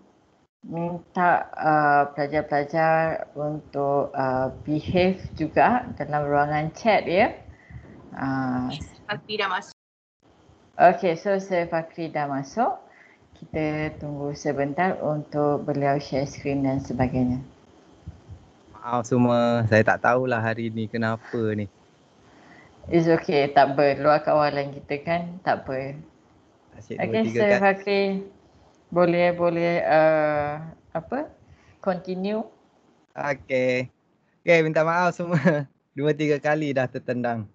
minta uh, pelajar-pelajar untuk uh, behave juga dalam ruangan chat ya. Ah. Uh. Fakri dah masuk. Okay, so saya Fakri dah masuk kita tunggu sebentar untuk beliau share screen dan sebagainya. Maaf semua, saya tak tahulah hari ni kenapa ni. It's okay, tak apa. Luar kawalan kita kan, tak apa. Asyik okay, Sir kan? Fakri, boleh, boleh uh, apa? Continue. Okay. Okay, minta maaf semua. [laughs] Dua, tiga kali dah tertendang.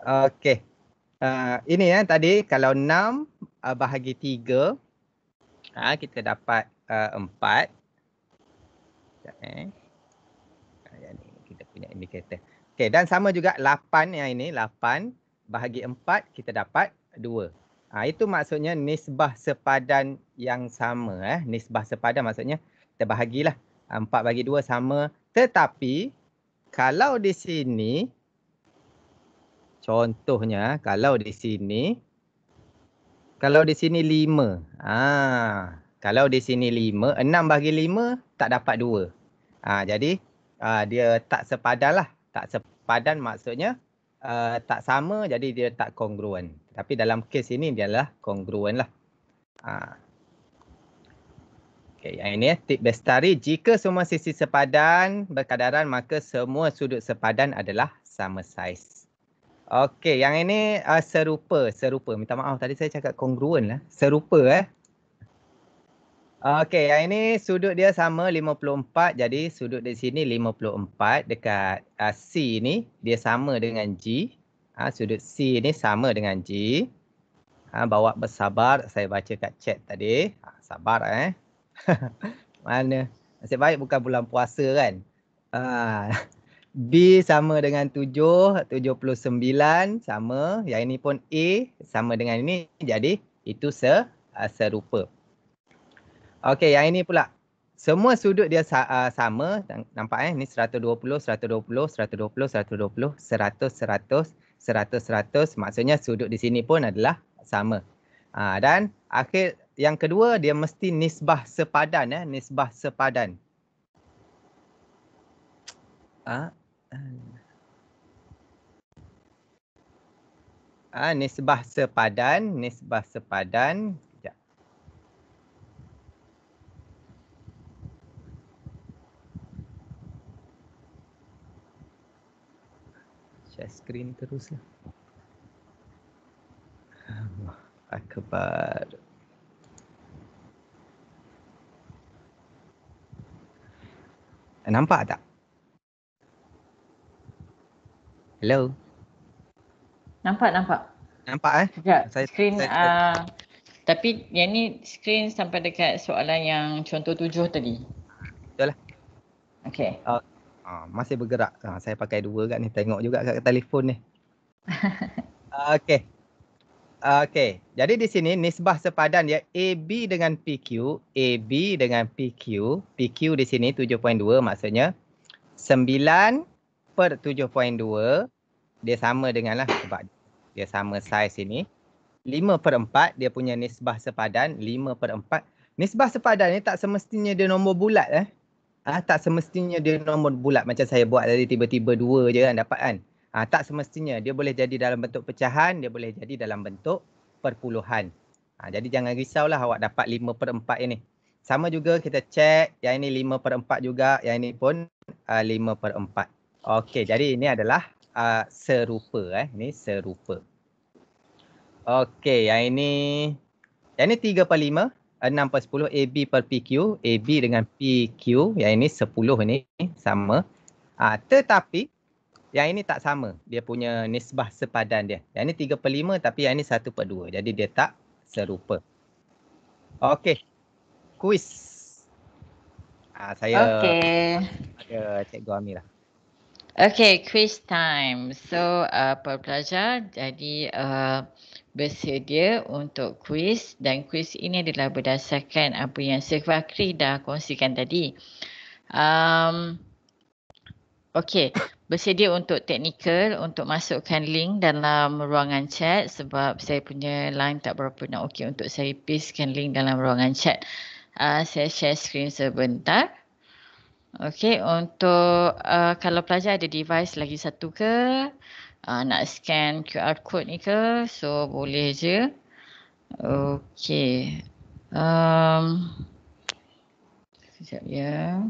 Okay. Uh, ini ya eh, tadi kalau 6, uh, bahagi tiga, ha, kita dapat uh, 4 Sekejap, eh. Ah, kita punya indikator okey dan sama juga lapan yang ini lapan bahagi empat kita dapat dua. ha, itu maksudnya nisbah sepadan yang sama eh nisbah sepadan maksudnya kita bahagilah ah, empat bagi dua sama tetapi kalau di sini contohnya kalau di sini kalau di sini lima, Ha. Kalau di sini lima, enam bagi lima tak dapat dua, Ha, jadi uh, dia tak sepadan lah. Tak sepadan maksudnya uh, tak sama jadi dia tak kongruen. Tapi dalam kes ini dia lah kongruen lah. Ha. Okay, yang ini eh, tip bestari. Jika semua sisi sepadan berkadaran maka semua sudut sepadan adalah sama saiz. Okey, yang ini uh, serupa, serupa. Minta maaf tadi saya cakap kongruen lah. Serupa eh. Okey, yang ini sudut dia sama 54. Jadi sudut di sini 54 dekat uh, C ni dia sama dengan G. Uh, sudut C ni sama dengan G. Uh, bawa bersabar saya baca kat chat tadi. Uh, sabar eh. [laughs] Mana? Nasib baik bukan bulan puasa kan. Uh. B sama dengan 7, 79 sama. Yang ini pun A sama dengan ini. Jadi itu se serupa. Okey, yang ini pula. Semua sudut dia sama. Nampak eh? Ini 120, 120, 120, 120, 100, 100, 100, 100. Maksudnya sudut di sini pun adalah sama. Ha, dan akhir yang kedua, dia mesti nisbah sepadan. Eh? Nisbah sepadan. Haa? Ah, nisbah sepadan, nisbah sepadan. Sekejap. Ya. Share screen teruslah. Allah akbar. Nampak tak? Hello. Nampak nampak. Nampak eh? Ya. Saya screen saya, uh, tapi yang ni screen sampai dekat soalan yang contoh tujuh tadi. Betul lah. Okey. Uh, uh, masih bergerak. Uh, saya pakai dua kat ni tengok juga kat telefon ni. Okay. [laughs] Okay. Jadi di sini nisbah sepadan ya AB dengan PQ, AB dengan PQ, PQ di sini 7.2 maksudnya 9 per 7.2 dia sama dengan lah sebab dia sama saiz ini. 5 per 4 dia punya nisbah sepadan 5 per 4. Nisbah sepadan ni tak semestinya dia nombor bulat eh. Ah, tak semestinya dia nombor bulat macam saya buat tadi tiba-tiba dua je kan dapat kan. Ah, tak semestinya dia boleh jadi dalam bentuk pecahan, dia boleh jadi dalam bentuk perpuluhan. Ah, jadi jangan risau lah awak dapat 5 per 4 ini. Sama juga kita cek yang ini 5 per 4 juga, yang ini pun uh, 5 per 4. Okey, jadi ini adalah uh, serupa eh. Ini serupa. Okey, yang ini yang ini 3 per 5, 6 per 10, AB per PQ. AB dengan PQ, yang ini 10 ini sama. Uh, tetapi yang ini tak sama. Dia punya nisbah sepadan dia. Yang ini 3 per 5 tapi yang ini 1 per 2. Jadi dia tak serupa. Okey, kuis. Uh, saya okay. ada Cikgu Amirah. Okay, quiz time. So, uh, para pelajar, jadi uh, bersedia untuk quiz dan quiz ini adalah berdasarkan apa yang Syed Fakri dah kongsikan tadi. Um, okay, bersedia untuk technical untuk masukkan link dalam ruangan chat sebab saya punya line tak berapa nak okay untuk saya pastekan link dalam ruangan chat. Uh, saya share screen sebentar. Okey, untuk uh, kalau pelajar ada device lagi satu ke uh, nak scan QR code ni ke, so boleh je. Okey. Um, sekejap ya.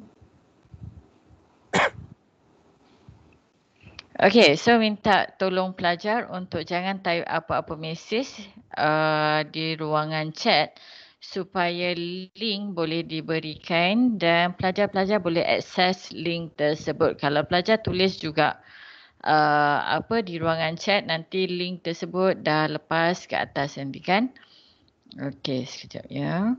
Okey, so minta tolong pelajar untuk jangan type apa-apa mesej uh, di ruangan chat supaya link boleh diberikan dan pelajar-pelajar boleh akses link tersebut. Kalau pelajar tulis juga uh, apa di ruangan chat nanti link tersebut dah lepas ke atas nanti kan. Okey, sekejap ya.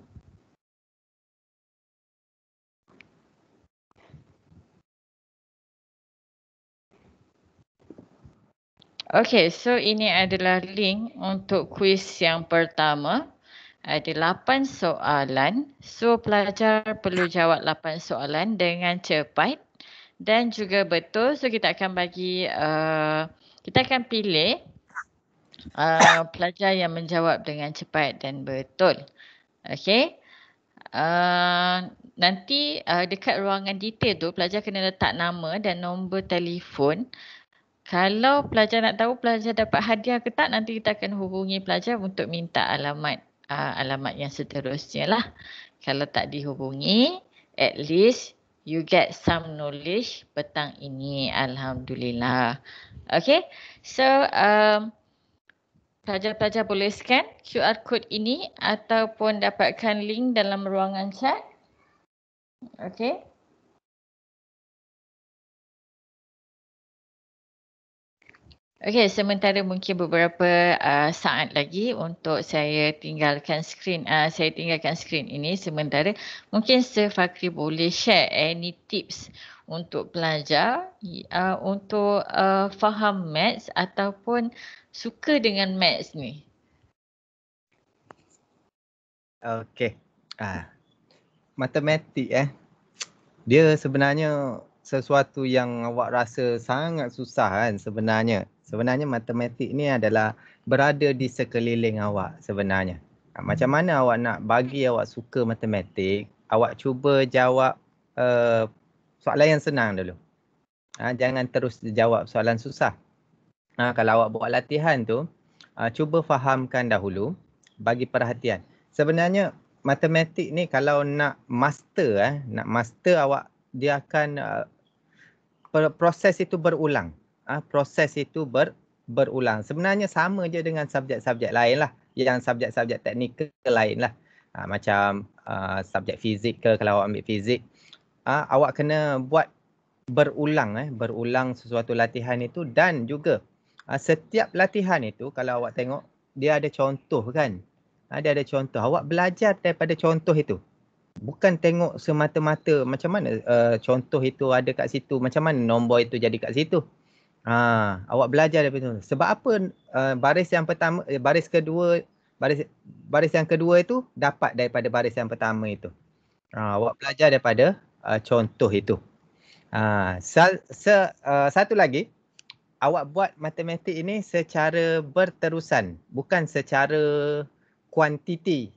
Okey, so ini adalah link untuk kuis yang pertama ada lapan soalan. So pelajar perlu jawab lapan soalan dengan cepat dan juga betul. So kita akan bagi uh, kita akan pilih uh, pelajar yang menjawab dengan cepat dan betul. Okay, Uh, nanti uh, dekat ruangan detail tu pelajar kena letak nama dan nombor telefon. Kalau pelajar nak tahu pelajar dapat hadiah ke tak nanti kita akan hubungi pelajar untuk minta alamat uh, alamat yang seterusnya lah. Kalau tak dihubungi, at least you get some knowledge petang ini. Alhamdulillah. Okay. So, um, pelajar-pelajar boleh scan QR code ini ataupun dapatkan link dalam ruangan chat. Okay. Okey, sementara mungkin beberapa uh, saat lagi untuk saya tinggalkan skrin. Uh, saya tinggalkan skrin ini sementara. Mungkin Sir Fakri boleh share any tips untuk pelajar uh, untuk uh, faham maths ataupun suka dengan maths ni. Okey. Ah. Matematik eh. Dia sebenarnya sesuatu yang awak rasa sangat susah kan sebenarnya. Sebenarnya matematik ni adalah berada di sekeliling awak sebenarnya. Ha, macam mana awak nak bagi awak suka matematik, awak cuba jawab uh, soalan yang senang dulu. Ha, jangan terus jawab soalan susah. Ha, kalau awak buat latihan tu, uh, cuba fahamkan dahulu, bagi perhatian. Sebenarnya matematik ni kalau nak master, eh, nak master awak dia akan uh, proses itu berulang uh, proses itu ber, berulang. Sebenarnya sama je dengan subjek-subjek lain lah. Yang subjek-subjek teknikal lain lah. Uh, ah, macam uh, subjek fizik ke kalau awak ambil fizik. Uh, awak kena buat berulang eh. Berulang sesuatu latihan itu dan juga uh, setiap latihan itu kalau awak tengok dia ada contoh kan. Uh, dia ada contoh. Awak belajar daripada contoh itu. Bukan tengok semata-mata macam mana uh, contoh itu ada kat situ. Macam mana nombor itu jadi kat situ. Ha, awak belajar daripada tu. Sebab apa uh, baris yang pertama, eh, baris kedua, baris baris yang kedua itu dapat daripada baris yang pertama itu. Ha, awak belajar daripada uh, contoh itu. Ha, sal, se, uh, satu lagi, awak buat matematik ini secara berterusan, bukan secara kuantiti.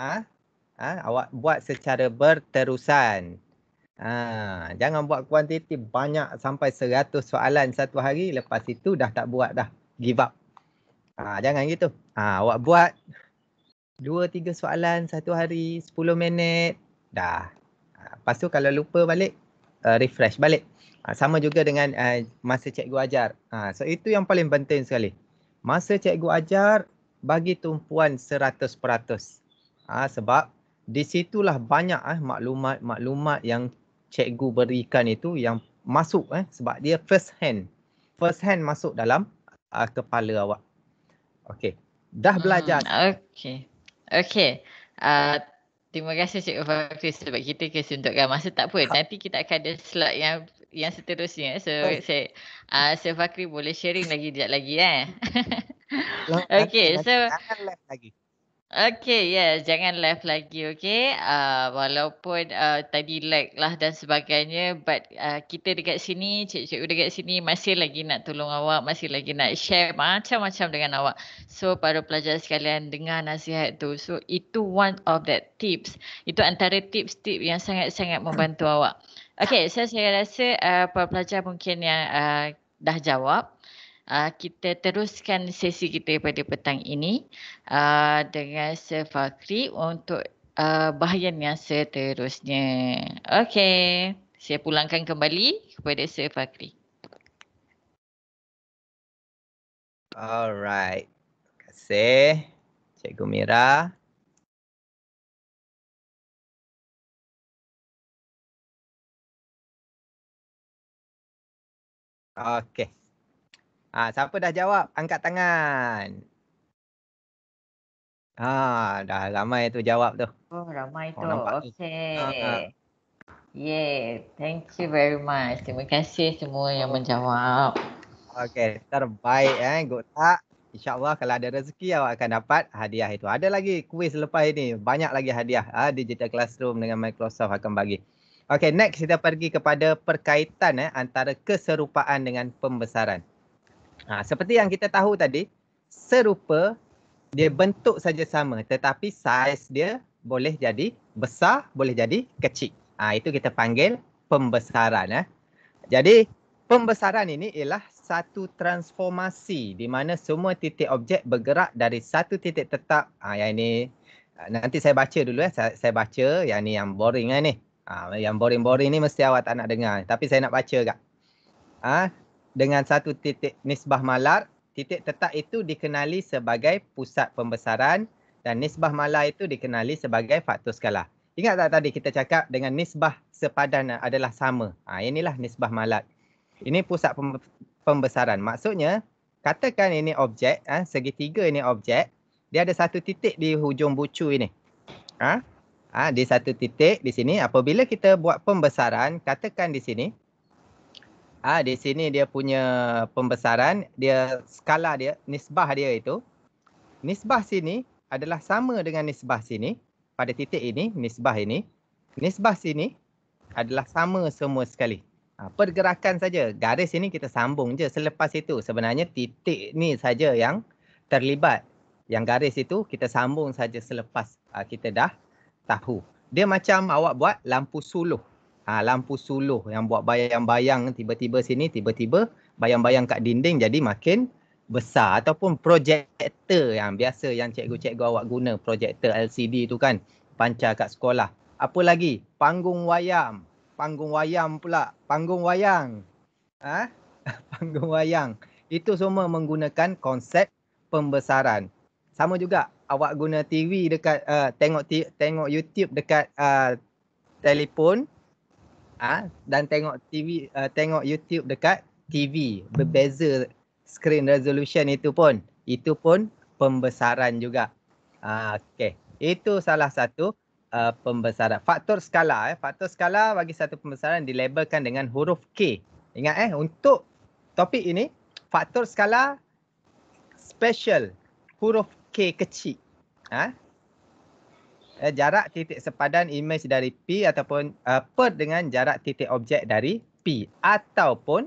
Ha? Ha, awak buat secara berterusan. Ha, jangan buat kuantiti banyak sampai seratus soalan satu hari lepas itu dah tak buat dah give up. Ha, jangan gitu. Ha, awak buat dua tiga soalan satu hari sepuluh minit dah. Ha, lepas tu kalau lupa balik uh, refresh balik. Ha, sama juga dengan uh, masa cikgu ajar. Ha, so itu yang paling penting sekali. Masa cikgu ajar bagi tumpuan 100%. Ha, sebab di situlah banyak eh, maklumat-maklumat yang cikgu berikan itu yang masuk eh sebab dia first hand first hand masuk dalam uh, kepala awak okey dah hmm, belajar hmm, okey okey uh, terima kasih cikgu Fakri sebab kita kesuntukkan masa tak apa ha. nanti kita akan ada slot yang yang seterusnya so oh. uh, ah, saya Fakri boleh sharing lagi jap lagi eh [laughs] okey so Okay, yes. Jangan laugh lagi, okay? Uh, walaupun uh, tadi lag lah dan sebagainya. But uh, kita dekat sini, cik-cik cikgu dekat sini masih lagi nak tolong awak. Masih lagi nak share macam-macam dengan awak. So, para pelajar sekalian dengar nasihat tu. So, itu one of that tips. Itu antara tips-tips yang sangat-sangat membantu awak. Okay, so saya rasa uh, para pelajar mungkin yang uh, dah jawab. Ah, kita teruskan sesi kita pada petang ini uh, dengan Sir Fakri untuk uh, bahagian yang seterusnya. Okey, saya pulangkan kembali kepada Sir Fakri. Alright. Terima kasih Cikgu Mira. Okey. Ha, siapa dah jawab? Angkat tangan. Ha, dah ramai tu jawab tu. Oh, ramai oh, tu. Oh, Okey. Ha, ha. Yeah, thank you very much. Terima kasih semua yang menjawab. Okay, terbaik eh. Good luck. InsyaAllah kalau ada rezeki awak akan dapat hadiah itu. Ada lagi kuis lepas ini. Banyak lagi hadiah. Ha, Digital Classroom dengan Microsoft akan bagi. Okay, next kita pergi kepada perkaitan eh, antara keserupaan dengan pembesaran. Ha, seperti yang kita tahu tadi, serupa dia bentuk saja sama tetapi saiz dia boleh jadi besar, boleh jadi kecil. Ha, itu kita panggil pembesaran. Eh. Jadi pembesaran ini ialah satu transformasi di mana semua titik objek bergerak dari satu titik tetap. Ha, yang ini ha, nanti saya baca dulu. Eh. Saya, saya baca yang ini yang boring. Eh, ni. Ha, yang boring-boring ini mesti awak tak nak dengar. Tapi saya nak baca kat. Ha, dengan satu titik nisbah malar, titik tetak itu dikenali sebagai pusat pembesaran dan nisbah malar itu dikenali sebagai faktor skala. Ingat tak tadi kita cakap dengan nisbah sepadan adalah sama. Ha, inilah nisbah malar. Ini pusat pembesaran. Maksudnya, katakan ini objek, ha, segitiga ini objek, dia ada satu titik di hujung bucu ini. Ha? Ha, di satu titik di sini, apabila kita buat pembesaran, katakan di sini, ah di sini dia punya pembesaran dia skala dia nisbah dia itu nisbah sini adalah sama dengan nisbah sini pada titik ini nisbah ini nisbah sini adalah sama semua sekali ha, pergerakan saja garis ini kita sambung je selepas itu sebenarnya titik ni saja yang terlibat yang garis itu kita sambung saja selepas ha, kita dah tahu dia macam awak buat lampu suluh uh, lampu suluh yang buat bayang-bayang tiba-tiba sini tiba-tiba bayang-bayang kat dinding jadi makin besar ataupun projektor yang biasa yang cikgu-cikgu awak guna projektor LCD tu kan pancar kat sekolah. Apa lagi? Panggung wayang. Panggung wayang pula. Panggung wayang. Ha? [laughs] Panggung wayang. Itu semua menggunakan konsep pembesaran. Sama juga awak guna TV dekat uh, tengok tengok YouTube dekat uh, telefon ah ha? dan tengok TV uh, ah, tengok YouTube dekat TV berbeza screen resolution itu pun itu pun pembesaran juga. Ah ha, okey. Itu salah satu uh, pembesaran faktor skala eh faktor skala bagi satu pembesaran dilabelkan dengan huruf K. Ingat eh untuk topik ini faktor skala special huruf K kecil. ha? uh, jarak titik sepadan imej dari P ataupun uh, eh, per dengan jarak titik objek dari P ataupun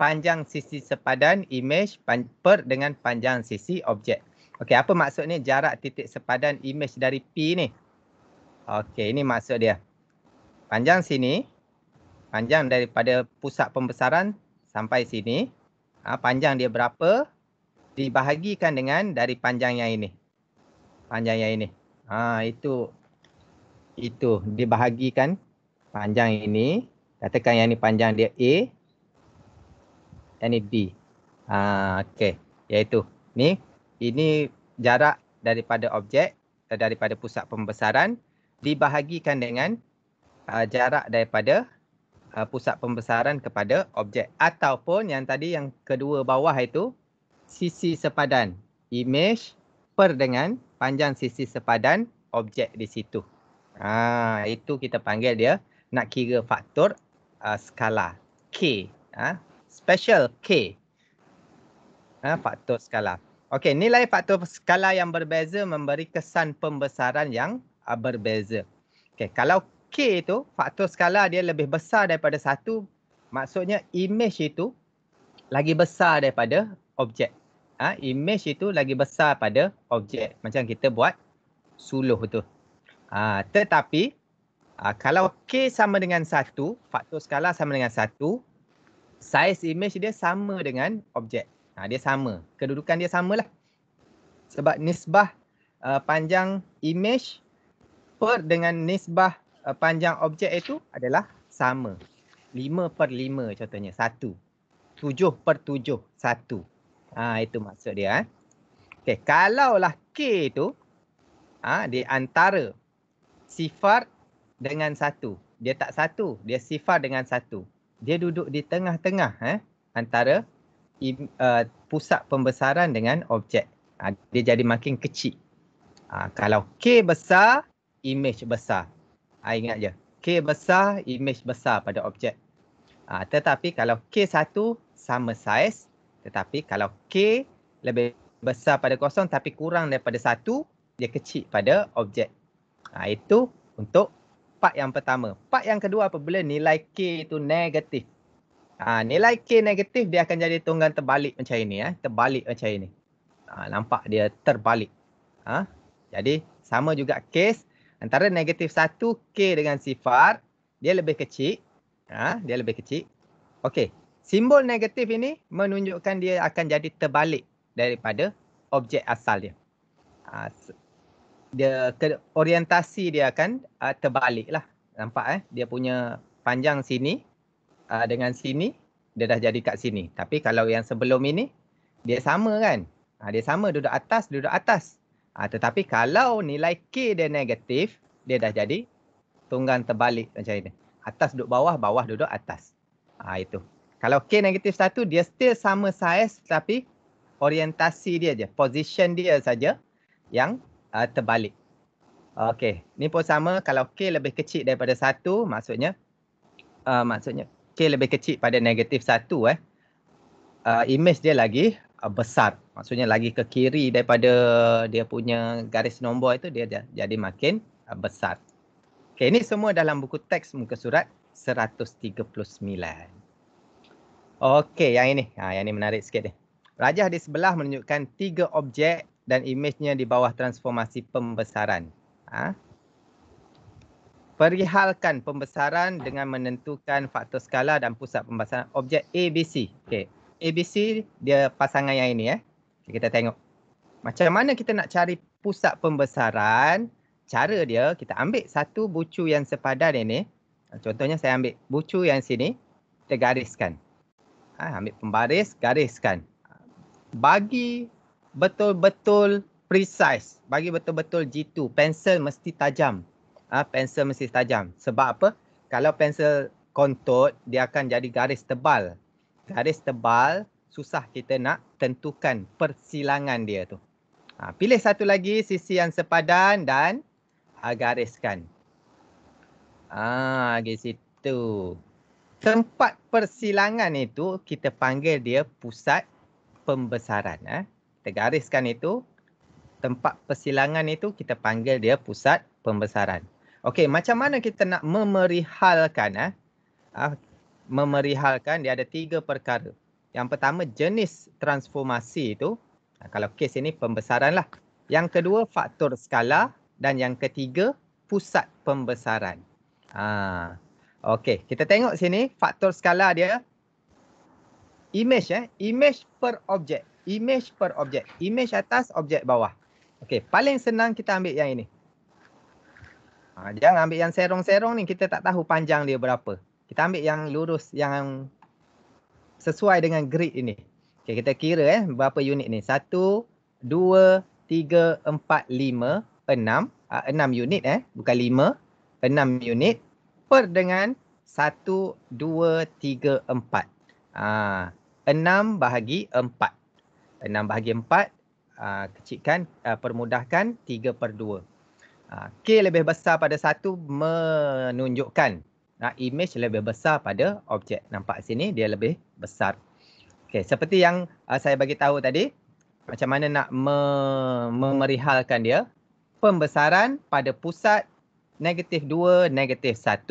panjang sisi sepadan imej pan per dengan panjang sisi objek. Okey, apa maksud ni jarak titik sepadan imej dari P ni? Okey, ini maksud dia. Panjang sini, panjang daripada pusat pembesaran sampai sini, uh, panjang dia berapa dibahagikan dengan dari panjang yang ini. Panjang yang ini. Ha, itu itu dibahagikan panjang ini. Katakan yang ini panjang dia A. Ini B. Ha, okay. Iaitu ni. Ini jarak daripada objek. Daripada pusat pembesaran. Dibahagikan dengan uh, jarak daripada uh, pusat pembesaran kepada objek. Ataupun yang tadi yang kedua bawah itu. Sisi sepadan. Image per dengan panjang sisi sepadan objek di situ. Ha, itu kita panggil dia nak kira faktor uh, skala K. Ha, special K. Ha, faktor skala. Okey, nilai faktor skala yang berbeza memberi kesan pembesaran yang uh, berbeza. Okey, kalau K itu faktor skala dia lebih besar daripada satu, maksudnya image itu lagi besar daripada objek ha, image itu lagi besar pada objek. Macam kita buat suluh tu. Ha, tetapi ha, kalau K sama dengan satu, faktor skala sama dengan satu, saiz image dia sama dengan objek. Ha, dia sama. Kedudukan dia samalah. Sebab nisbah uh, panjang image per dengan nisbah uh, panjang objek itu adalah sama. 5 per 5 contohnya, satu. 7 per 7, satu. Ha, itu maksud dia. Eh. Okey, kalaulah K tu ha, di antara sifar dengan satu. Dia tak satu, dia sifar dengan satu. Dia duduk di tengah-tengah eh, antara uh, pusat pembesaran dengan objek. Ha, dia jadi makin kecil. Ha, kalau K besar, image besar. Ha, ingat je. K besar, image besar pada objek. Ha, tetapi kalau K satu sama size. Tetapi kalau K lebih besar pada kosong tapi kurang daripada satu, dia kecil pada objek. Ha, itu untuk part yang pertama. Part yang kedua apabila nilai K itu negatif. Ha, nilai K negatif dia akan jadi tunggang terbalik macam ini. Eh. Terbalik macam ini. Ha, nampak dia terbalik. Ha? Jadi sama juga kes antara negatif satu K dengan sifar. Dia lebih kecil. Ha, dia lebih kecil. Okey, simbol negatif ini menunjukkan dia akan jadi terbalik daripada objek asal dia. Ha, dia orientasi dia akan ha, terbalik lah. Nampak eh? Dia punya panjang sini ha, dengan sini dia dah jadi kat sini. Tapi kalau yang sebelum ini dia sama kan? dia sama duduk atas, duduk atas. tetapi kalau nilai K dia negatif, dia dah jadi tunggang terbalik macam ini. Atas duduk bawah, bawah duduk atas. Uh, itu. Kalau K negatif satu dia still sama saiz tapi orientasi dia je, position dia saja yang uh, terbalik. Okey, ni pun sama kalau K lebih kecil daripada satu, maksudnya uh, maksudnya K lebih kecil pada negatif satu. eh. Uh, image dia lagi uh, besar. Maksudnya lagi ke kiri daripada dia punya garis nombor itu dia jadi makin uh, besar. Okey, ini semua dalam buku teks muka surat 139. Okey, yang ini. Ha, yang ini menarik sikit. Deh. Rajah di sebelah menunjukkan tiga objek dan imejnya di bawah transformasi pembesaran. Ha? Perihalkan pembesaran dengan menentukan faktor skala dan pusat pembesaran objek ABC. Okey, ABC dia pasangan yang ini. Eh. Kita tengok. Macam mana kita nak cari pusat pembesaran? Cara dia, kita ambil satu bucu yang sepadan ini. Contohnya saya ambil bucu yang sini. Kita gariskan ha, ambil pembaris, gariskan. Bagi betul-betul precise, bagi betul-betul G2, pensel mesti tajam. Ah, ha, Pensel mesti tajam. Sebab apa? Kalau pensel kontot, dia akan jadi garis tebal. Garis tebal, susah kita nak tentukan persilangan dia tu. Ha, pilih satu lagi sisi yang sepadan dan ha, gariskan. Ah, ha, di situ tempat persilangan itu kita panggil dia pusat pembesaran. Eh. Kita gariskan itu. Tempat persilangan itu kita panggil dia pusat pembesaran. Okey, macam mana kita nak memerihalkan? Eh? Ah, memerihalkan, dia ada tiga perkara. Yang pertama, jenis transformasi itu. Ah, kalau kes ini, pembesaran lah. Yang kedua, faktor skala. Dan yang ketiga, pusat pembesaran. Ah. Okey, kita tengok sini faktor skala dia. Image eh, image per objek. Image per objek. Image atas, objek bawah. Okey, paling senang kita ambil yang ini. Ha, jangan ambil yang serong-serong ni, kita tak tahu panjang dia berapa. Kita ambil yang lurus, yang sesuai dengan grid ini. Okey, kita kira eh, berapa unit ni. Satu, dua, tiga, empat, lima, enam. Ha, enam unit eh, bukan lima. Enam unit. Per dengan 1, 2, 3, 4. Ha, 6 bahagi 4. 6 bahagi 4 ha, kecikkan, permudahkan 3 per 2. K lebih besar pada 1 menunjukkan Nah image lebih besar pada objek. Nampak sini dia lebih besar. Okay, seperti yang ha, saya bagi tahu tadi, macam mana nak me memerihalkan dia. Pembesaran pada pusat negatif 2, negatif 1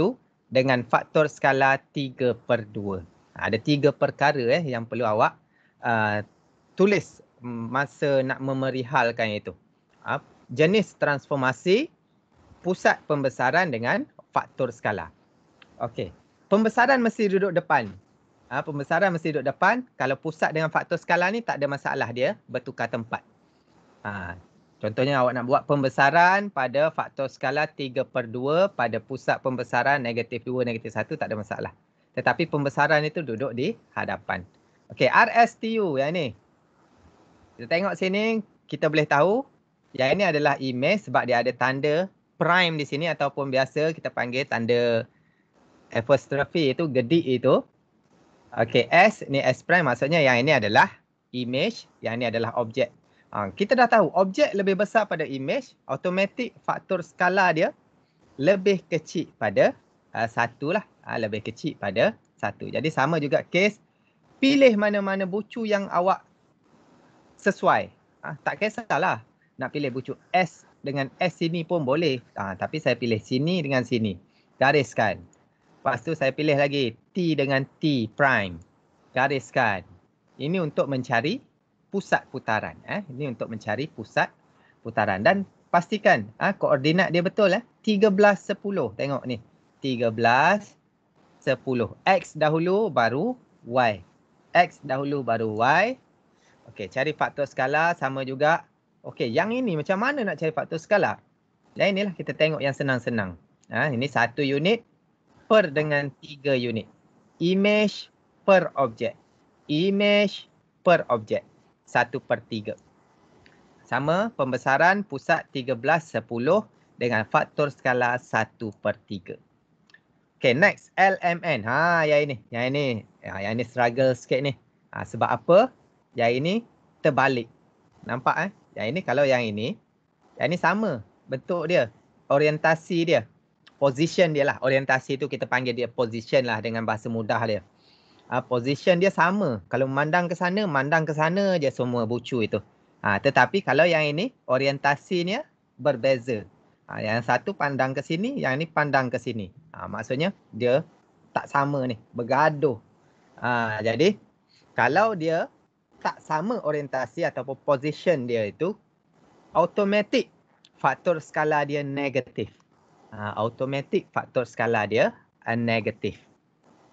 dengan faktor skala 3 per 2. Ha, ada tiga perkara eh, yang perlu awak uh, tulis masa nak memerihalkan itu. Uh, jenis transformasi, pusat pembesaran dengan faktor skala. Okey. Pembesaran mesti duduk depan. Ha, pembesaran mesti duduk depan. Kalau pusat dengan faktor skala ni tak ada masalah dia bertukar tempat. Ha, Contohnya awak nak buat pembesaran pada faktor skala 3 per 2 pada pusat pembesaran negatif 2, negatif 1 tak ada masalah. Tetapi pembesaran itu duduk di hadapan. Okey, RSTU yang ini. Kita tengok sini, kita boleh tahu yang ini adalah image sebab dia ada tanda prime di sini ataupun biasa kita panggil tanda apostrophe itu gedik itu. Okey, S ni S prime maksudnya yang ini adalah image, yang ini adalah objek Ha, kita dah tahu objek lebih besar pada image, automatik faktor skala dia lebih kecil pada uh, satu lah. Ha, lebih kecil pada satu. Jadi sama juga kes pilih mana-mana bucu yang awak sesuai. Ha, tak kisahlah nak pilih bucu S dengan S sini pun boleh. Ha, tapi saya pilih sini dengan sini. Gariskan. Lepas tu saya pilih lagi T dengan T prime. Gariskan. Ini untuk mencari pusat putaran. Eh. Ini untuk mencari pusat putaran. Dan pastikan eh, koordinat dia betul. Eh. 13, 10. Tengok ni. 13, 10. X dahulu baru Y. X dahulu baru Y. Okey, cari faktor skala sama juga. Okey, yang ini macam mana nak cari faktor skala? Dan inilah kita tengok yang senang-senang. Ha, ini satu unit per dengan tiga unit. Image per objek. Image per objek. Satu per 3. Sama pembesaran pusat tiga belas sepuluh dengan faktor skala satu per 3. Okay, next LMN. Ha, yang ini. Yang ini. Ya, yang ini struggle sikit ni. Ha, sebab apa? Yang ini terbalik. Nampak eh? Yang ini kalau yang ini. Yang ini sama. Bentuk dia. Orientasi dia. Position dia lah. Orientasi tu kita panggil dia position lah dengan bahasa mudah dia uh, position dia sama. Kalau memandang ke sana, memandang ke sana je semua bucu itu. Ha, tetapi kalau yang ini, orientasinya berbeza. Ha, yang satu pandang ke sini, yang ini pandang ke sini. Ha, maksudnya dia tak sama ni, bergaduh. Ha, jadi kalau dia tak sama orientasi ataupun position dia itu, automatic faktor skala dia negatif. Ha, automatik faktor skala dia negatif.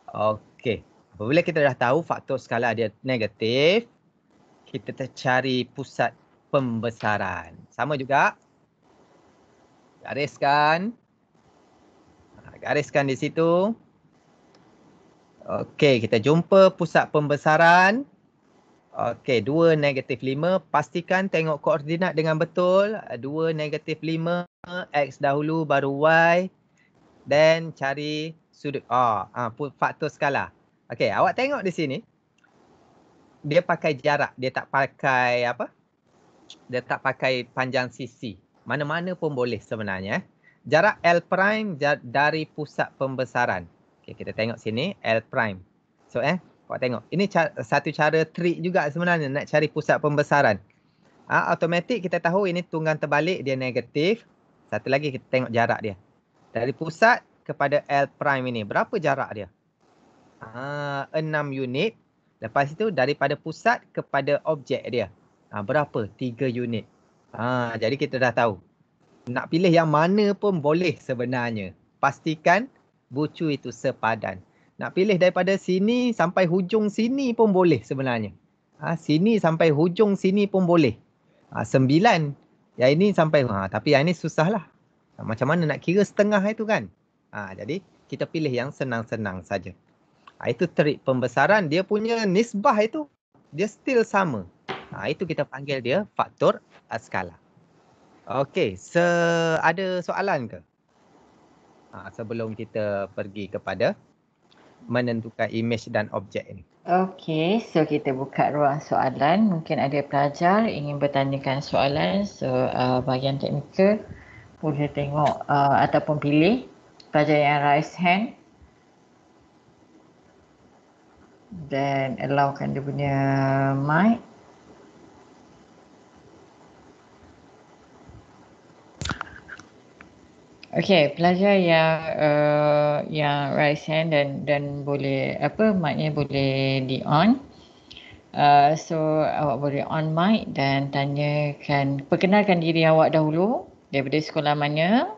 Okey. Apabila kita dah tahu faktor skala dia negatif, kita cari pusat pembesaran. Sama juga. Gariskan. Ha, gariskan di situ. Okey, kita jumpa pusat pembesaran. Okey, 2 negatif 5. Pastikan tengok koordinat dengan betul. 2 negatif 5. X dahulu baru Y. Then cari sudut. Oh, ah, ah faktor skala. Okay, awak tengok di sini. Dia pakai jarak. Dia tak pakai apa? Dia tak pakai panjang sisi. Mana-mana pun boleh sebenarnya. Eh. Jarak L prime dari pusat pembesaran. Okay, kita tengok sini L prime. So eh, awak tengok. Ini ca- satu cara trik juga sebenarnya nak cari pusat pembesaran. Ah, ha, automatik kita tahu ini tunggang terbalik dia negatif. Satu lagi kita tengok jarak dia. Dari pusat kepada L prime ini. Berapa jarak dia? Ah, enam uh, unit. Lepas itu daripada pusat kepada objek dia. Ha, berapa? Tiga unit. Ha, jadi kita dah tahu. Nak pilih yang mana pun boleh sebenarnya. Pastikan bucu itu sepadan. Nak pilih daripada sini sampai hujung sini pun boleh sebenarnya. Ha, sini sampai hujung sini pun boleh. Ha, sembilan. ya ini sampai. Ha, tapi yang ini susahlah. Macam mana nak kira setengah itu kan? Ha, jadi kita pilih yang senang-senang saja. -senang Ha, itu trik pembesaran dia punya nisbah itu dia still sama. Ha, itu kita panggil dia faktor skala. Okey, se ada soalan ke? Ha, sebelum kita pergi kepada menentukan image dan objek ini. Okey, so kita buka ruang soalan. Mungkin ada pelajar ingin bertanyakan soalan. So uh, bahagian teknikal boleh tengok uh, ataupun pilih pelajar yang raise hand. Then allowkan dia punya mic. Okay, pelajar yang uh, yang raise hand dan dan boleh apa maknya boleh di on. Uh, so awak boleh on mic dan tanyakan perkenalkan diri awak dahulu daripada sekolah mana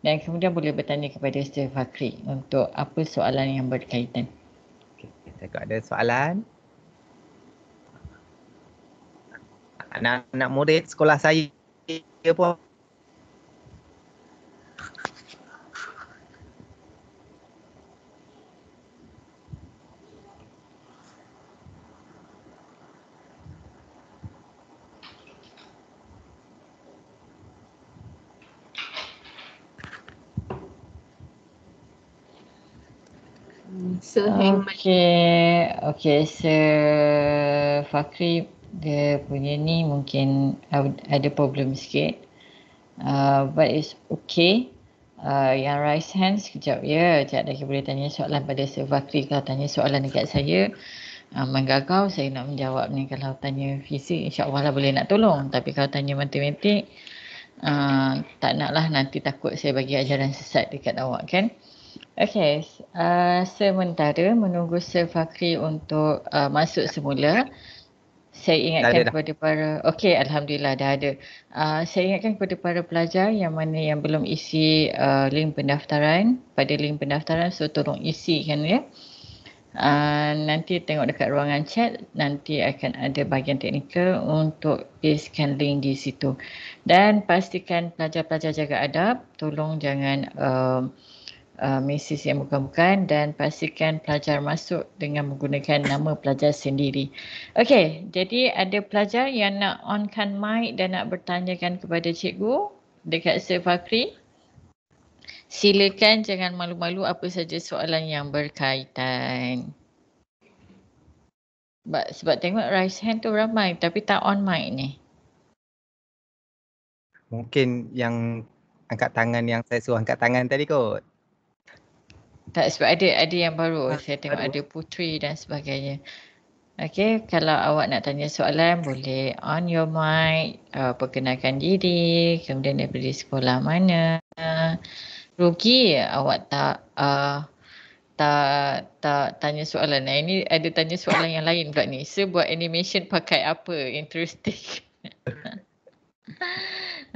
dan kemudian boleh bertanya kepada Steve Fakri untuk apa soalan yang berkaitan. Takut ada soalan. Anak-anak murid sekolah saya pun rasa hang okay. Okay. okay so Fakri dia punya ni mungkin ada problem sikit Uh, but it's okay. Uh, yang raise hands sekejap ya. Sekejap lagi boleh tanya soalan pada Sir Fakri kalau tanya soalan dekat saya. Uh, menggagau saya nak menjawab ni kalau tanya fizik insyaAllah lah boleh nak tolong. Tapi kalau tanya matematik uh, tak nak lah nanti takut saya bagi ajaran sesat dekat awak kan. Uh, Okey, uh, sementara menunggu Sir Fakri untuk uh, masuk semula. Saya ingatkan dah kepada dah. para, okey Alhamdulillah dah ada. Uh, saya ingatkan kepada para pelajar yang mana yang belum isi uh, link pendaftaran. Pada link pendaftaran, so tolong isi kan ya. Uh, nanti tengok dekat ruangan chat, nanti akan ada bahagian teknikal untuk scan link di situ. Dan pastikan pelajar-pelajar jaga adab, tolong jangan uh, uh, mesej yang bukan-bukan dan pastikan pelajar masuk dengan menggunakan nama pelajar sendiri. Okey, jadi ada pelajar yang nak onkan mic dan nak bertanyakan kepada cikgu dekat Sir Fakri. Silakan jangan malu-malu apa saja soalan yang berkaitan. But, sebab tengok raise hand tu ramai tapi tak on mic ni. Mungkin yang angkat tangan yang saya suruh angkat tangan tadi kot. Tak sebab ada ada yang baru ha, saya tengok ada. ada putri dan sebagainya. Okay, kalau awak nak tanya soalan boleh on your mic, uh, perkenalkan diri, kemudian daripada sekolah mana. Rugi awak tak uh, tak tak tanya soalan. Nah, ini ada tanya soalan yang lain pula ni. Saya buat animation pakai apa? Interesting.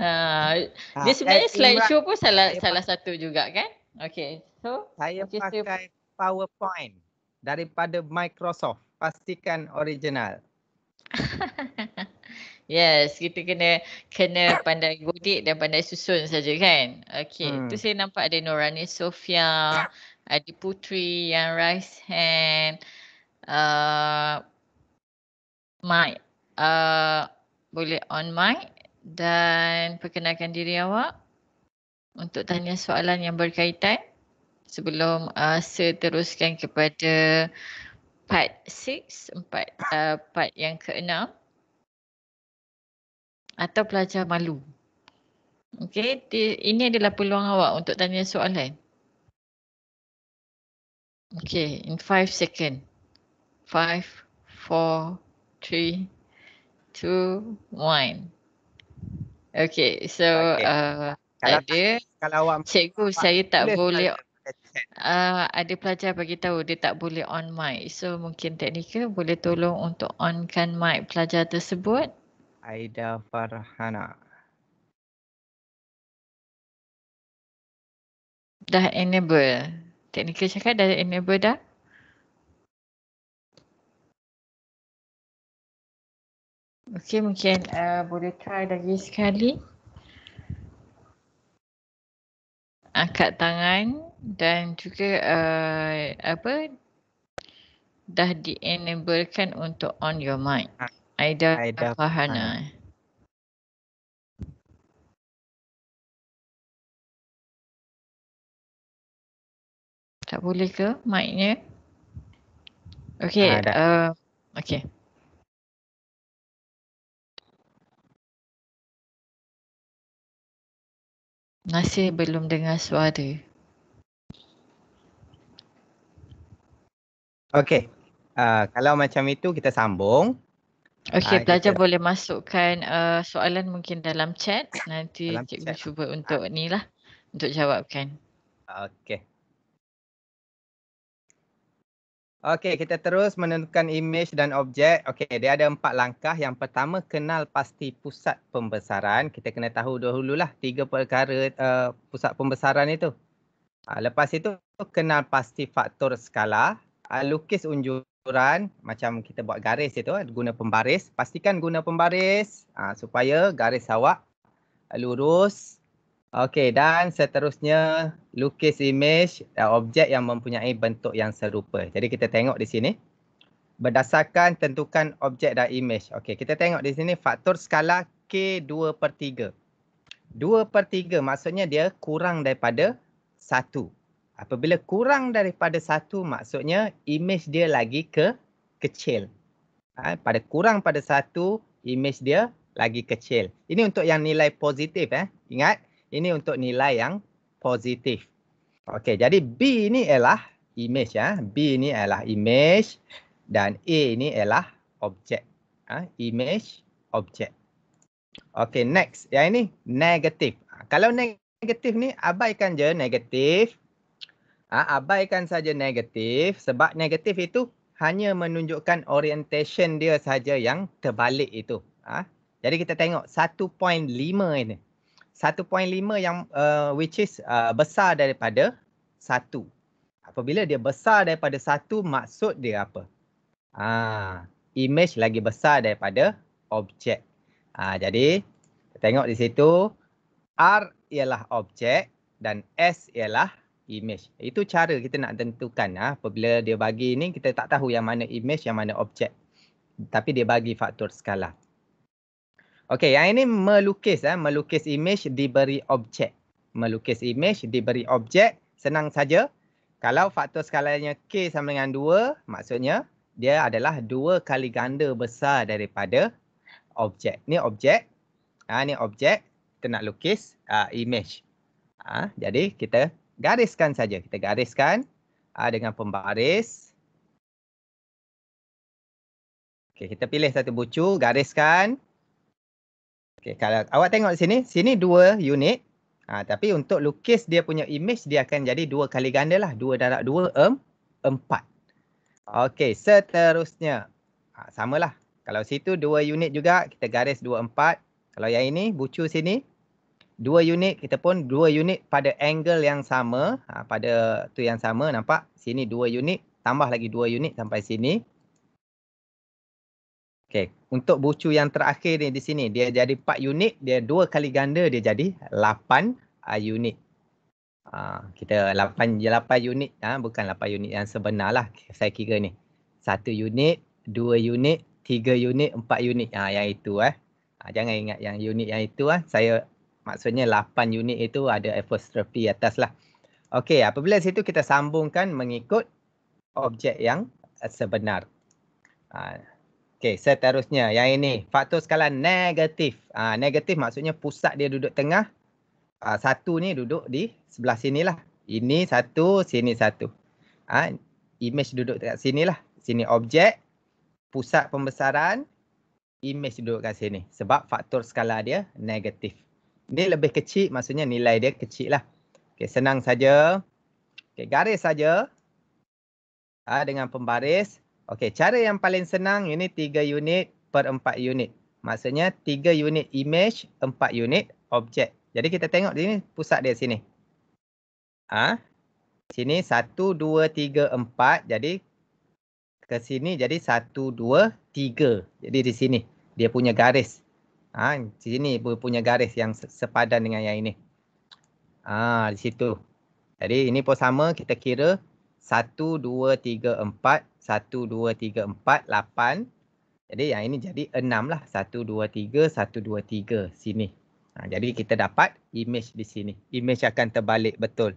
Ha, [laughs] [laughs] dia ah, sebenarnya eh, slideshow pun salah salah satu juga kan? Okay, So, saya register. pakai PowerPoint daripada Microsoft. Pastikan original. [laughs] yes, kita kena kena pandai gudik dan pandai susun saja kan. Okey, hmm. tu saya nampak ada Norani Sofia, Adi Putri yang rise hand. Uh, mic. Uh, boleh on mic dan perkenalkan diri awak untuk tanya soalan yang berkaitan sebelum uh, saya teruskan kepada part 6 empat uh, part yang keenam atau pelajar malu. Okey, ini adalah peluang awak untuk tanya soalan. Okey, in 5 second. 5 4 3 two, one. Okay, so okay. uh, kalau ada kalau awak cikgu saya tak boleh tanya uh, ada pelajar bagi tahu dia tak boleh on mic. So mungkin teknikal boleh tolong untuk onkan mic pelajar tersebut. Aida Farhana. Dah enable. Teknikal cakap dah enable dah. Okey mungkin uh, boleh try lagi sekali. Okay. angkat tangan dan juga uh, apa dah di-enablekan untuk on your mic. Aida, ha. Aida Farhana. Tak boleh ke mic-nya? Okay. Uh, ah, eh, okay. Masih belum dengar suara. Okey. Uh, kalau macam itu kita sambung. Okey, uh, ah, pelajar kita... boleh masukkan uh, soalan mungkin dalam chat. Nanti dalam cikgu chat. cuba untuk uh. ni lah. Untuk jawabkan. Okey. Okey, kita terus menentukan image dan objek. Okey, dia ada empat langkah. Yang pertama, kenal pasti pusat pembesaran. Kita kena tahu dahululah tiga perkara uh, pusat pembesaran itu. Uh, lepas itu, kenal pasti faktor skala. Uh, lukis unjuran, macam kita buat garis itu, eh, guna pembaris. Pastikan guna pembaris uh, supaya garis awak lurus. Okey dan seterusnya lukis image dan eh, objek yang mempunyai bentuk yang serupa. Jadi kita tengok di sini berdasarkan tentukan objek dan image. Okey kita tengok di sini faktor skala K 2 per 3. 2 per 3 maksudnya dia kurang daripada 1. Apabila kurang daripada 1 maksudnya image dia lagi ke kecil. Ha, pada kurang pada 1 image dia lagi kecil. Ini untuk yang nilai positif. Eh. Ingat ini untuk nilai yang positif. Okey, jadi B ini ialah image ya. B ini ialah image dan A ini ialah objek. Ha? Image, objek. Okey, next. Yang ini negatif. Kalau negatif ni abaikan je negatif. Ha? Abaikan saja negatif sebab negatif itu hanya menunjukkan orientation dia saja yang terbalik itu. Ha? Jadi kita tengok 1.5 ini. 1.5 yang uh, which is uh, besar daripada 1. Apabila dia besar daripada 1 maksud dia apa? Ah, image lagi besar daripada objek. Ah, jadi kita tengok di situ R ialah objek dan S ialah image. Itu cara kita nak tentukan ah apabila dia bagi ni kita tak tahu yang mana image yang mana objek. Tapi dia bagi faktor skala. Okey, yang ini melukis. Eh. Melukis image diberi objek. Melukis image diberi objek. Senang saja. Kalau faktor skalanya K sama dengan 2, maksudnya dia adalah dua kali ganda besar daripada objek. Ini objek. Ha, ini objek. Kita nak lukis uh, image. Ha, jadi kita gariskan saja. Kita gariskan uh, dengan pembaris. Okay, kita pilih satu bucu, gariskan. Okay, kalau awak tengok sini, sini dua unit. Ha, tapi untuk lukis dia punya image, dia akan jadi dua kali ganda lah. Dua darab dua, um, empat. Okey, seterusnya. Ha, Sama lah. Kalau situ dua unit juga, kita garis dua empat. Kalau yang ini, bucu sini. Dua unit, kita pun dua unit pada angle yang sama. Ha, pada tu yang sama, nampak? Sini dua unit, tambah lagi dua unit sampai sini. Okay, untuk bucu yang terakhir ni di sini, dia jadi 4 unit, dia dua kali ganda dia jadi 8 ah, unit. Uh, kita 8, 8 unit, uh, bukan 8 unit yang sebenar lah saya kira ni. 1 unit, 2 unit, 3 unit, 4 unit uh, yang itu eh. Uh, jangan ingat yang unit yang itu lah. Uh, saya maksudnya 8 unit itu ada apostrophe atas lah. Okay, apabila situ kita sambungkan mengikut objek yang sebenar. Uh, Okey, seterusnya yang ini faktor skala negatif. ha, negatif maksudnya pusat dia duduk tengah. ha, satu ni duduk di sebelah sini lah. Ini satu, sini satu. ha, image duduk sini lah, Sini objek, pusat pembesaran, image duduk kat sini sebab faktor skala dia negatif. Ini lebih kecil maksudnya nilai dia kecil lah. Okey, senang saja. Okey, garis saja. ha, dengan pembaris Okey, cara yang paling senang ini 3 unit per 4 unit. Maksudnya 3 unit image, 4 unit objek. Jadi kita tengok di sini pusat dia sini. Ah. Sini 1 2 3 4. Jadi ke sini jadi 1 2 3. Jadi di sini dia punya garis. Ah, di sini punya garis yang sepadan dengan yang ini. Ah, di situ. Jadi ini pun sama kita kira satu, dua, tiga, empat, satu, dua, tiga, empat, lapan. Jadi yang ini jadi enam lah. Satu, dua, tiga, satu, dua, tiga sini. Ha, jadi kita dapat image di sini. Image akan terbalik betul.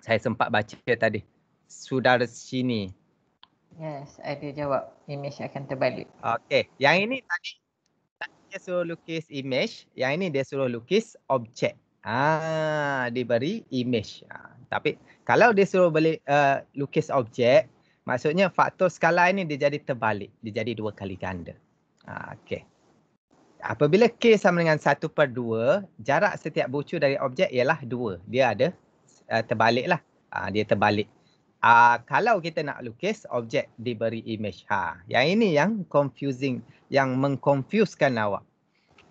Saya sempat baca tadi. Sudar sini. Yes, ada jawab. Image akan terbalik. okay yang ini tadi dia suruh lukis image. Yang ini dia suruh lukis objek. Ah, diberi image. Ha, tapi kalau dia suruh balik uh, lukis objek maksudnya faktor skala ini dia jadi terbalik dia jadi dua kali ganda ha, okey apabila k sama dengan 1/2 jarak setiap bucu dari objek ialah 2 dia ada uh, terbaliklah ha, ah, dia terbalik Uh, kalau kita nak lukis objek diberi image ha yang ini yang confusing yang mengconfusekan awak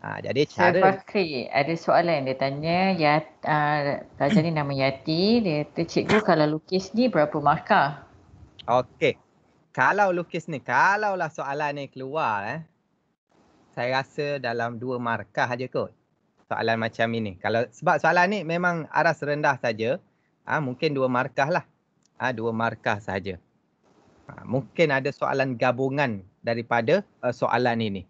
Ah, jadi cara. Saya Fakri, ada soalan dia tanya. Ya, uh, ni nama Yati. Dia kata, cikgu [coughs] kalau lukis ni berapa markah? Okey. Kalau lukis ni, kalau lah soalan ni keluar eh. Saya rasa dalam dua markah aja kot. Soalan macam ini. Kalau sebab soalan ni memang aras rendah saja, ah ha, mungkin dua markah lah. Ah ha, dua markah saja. Ha, mungkin ada soalan gabungan daripada uh, soalan ini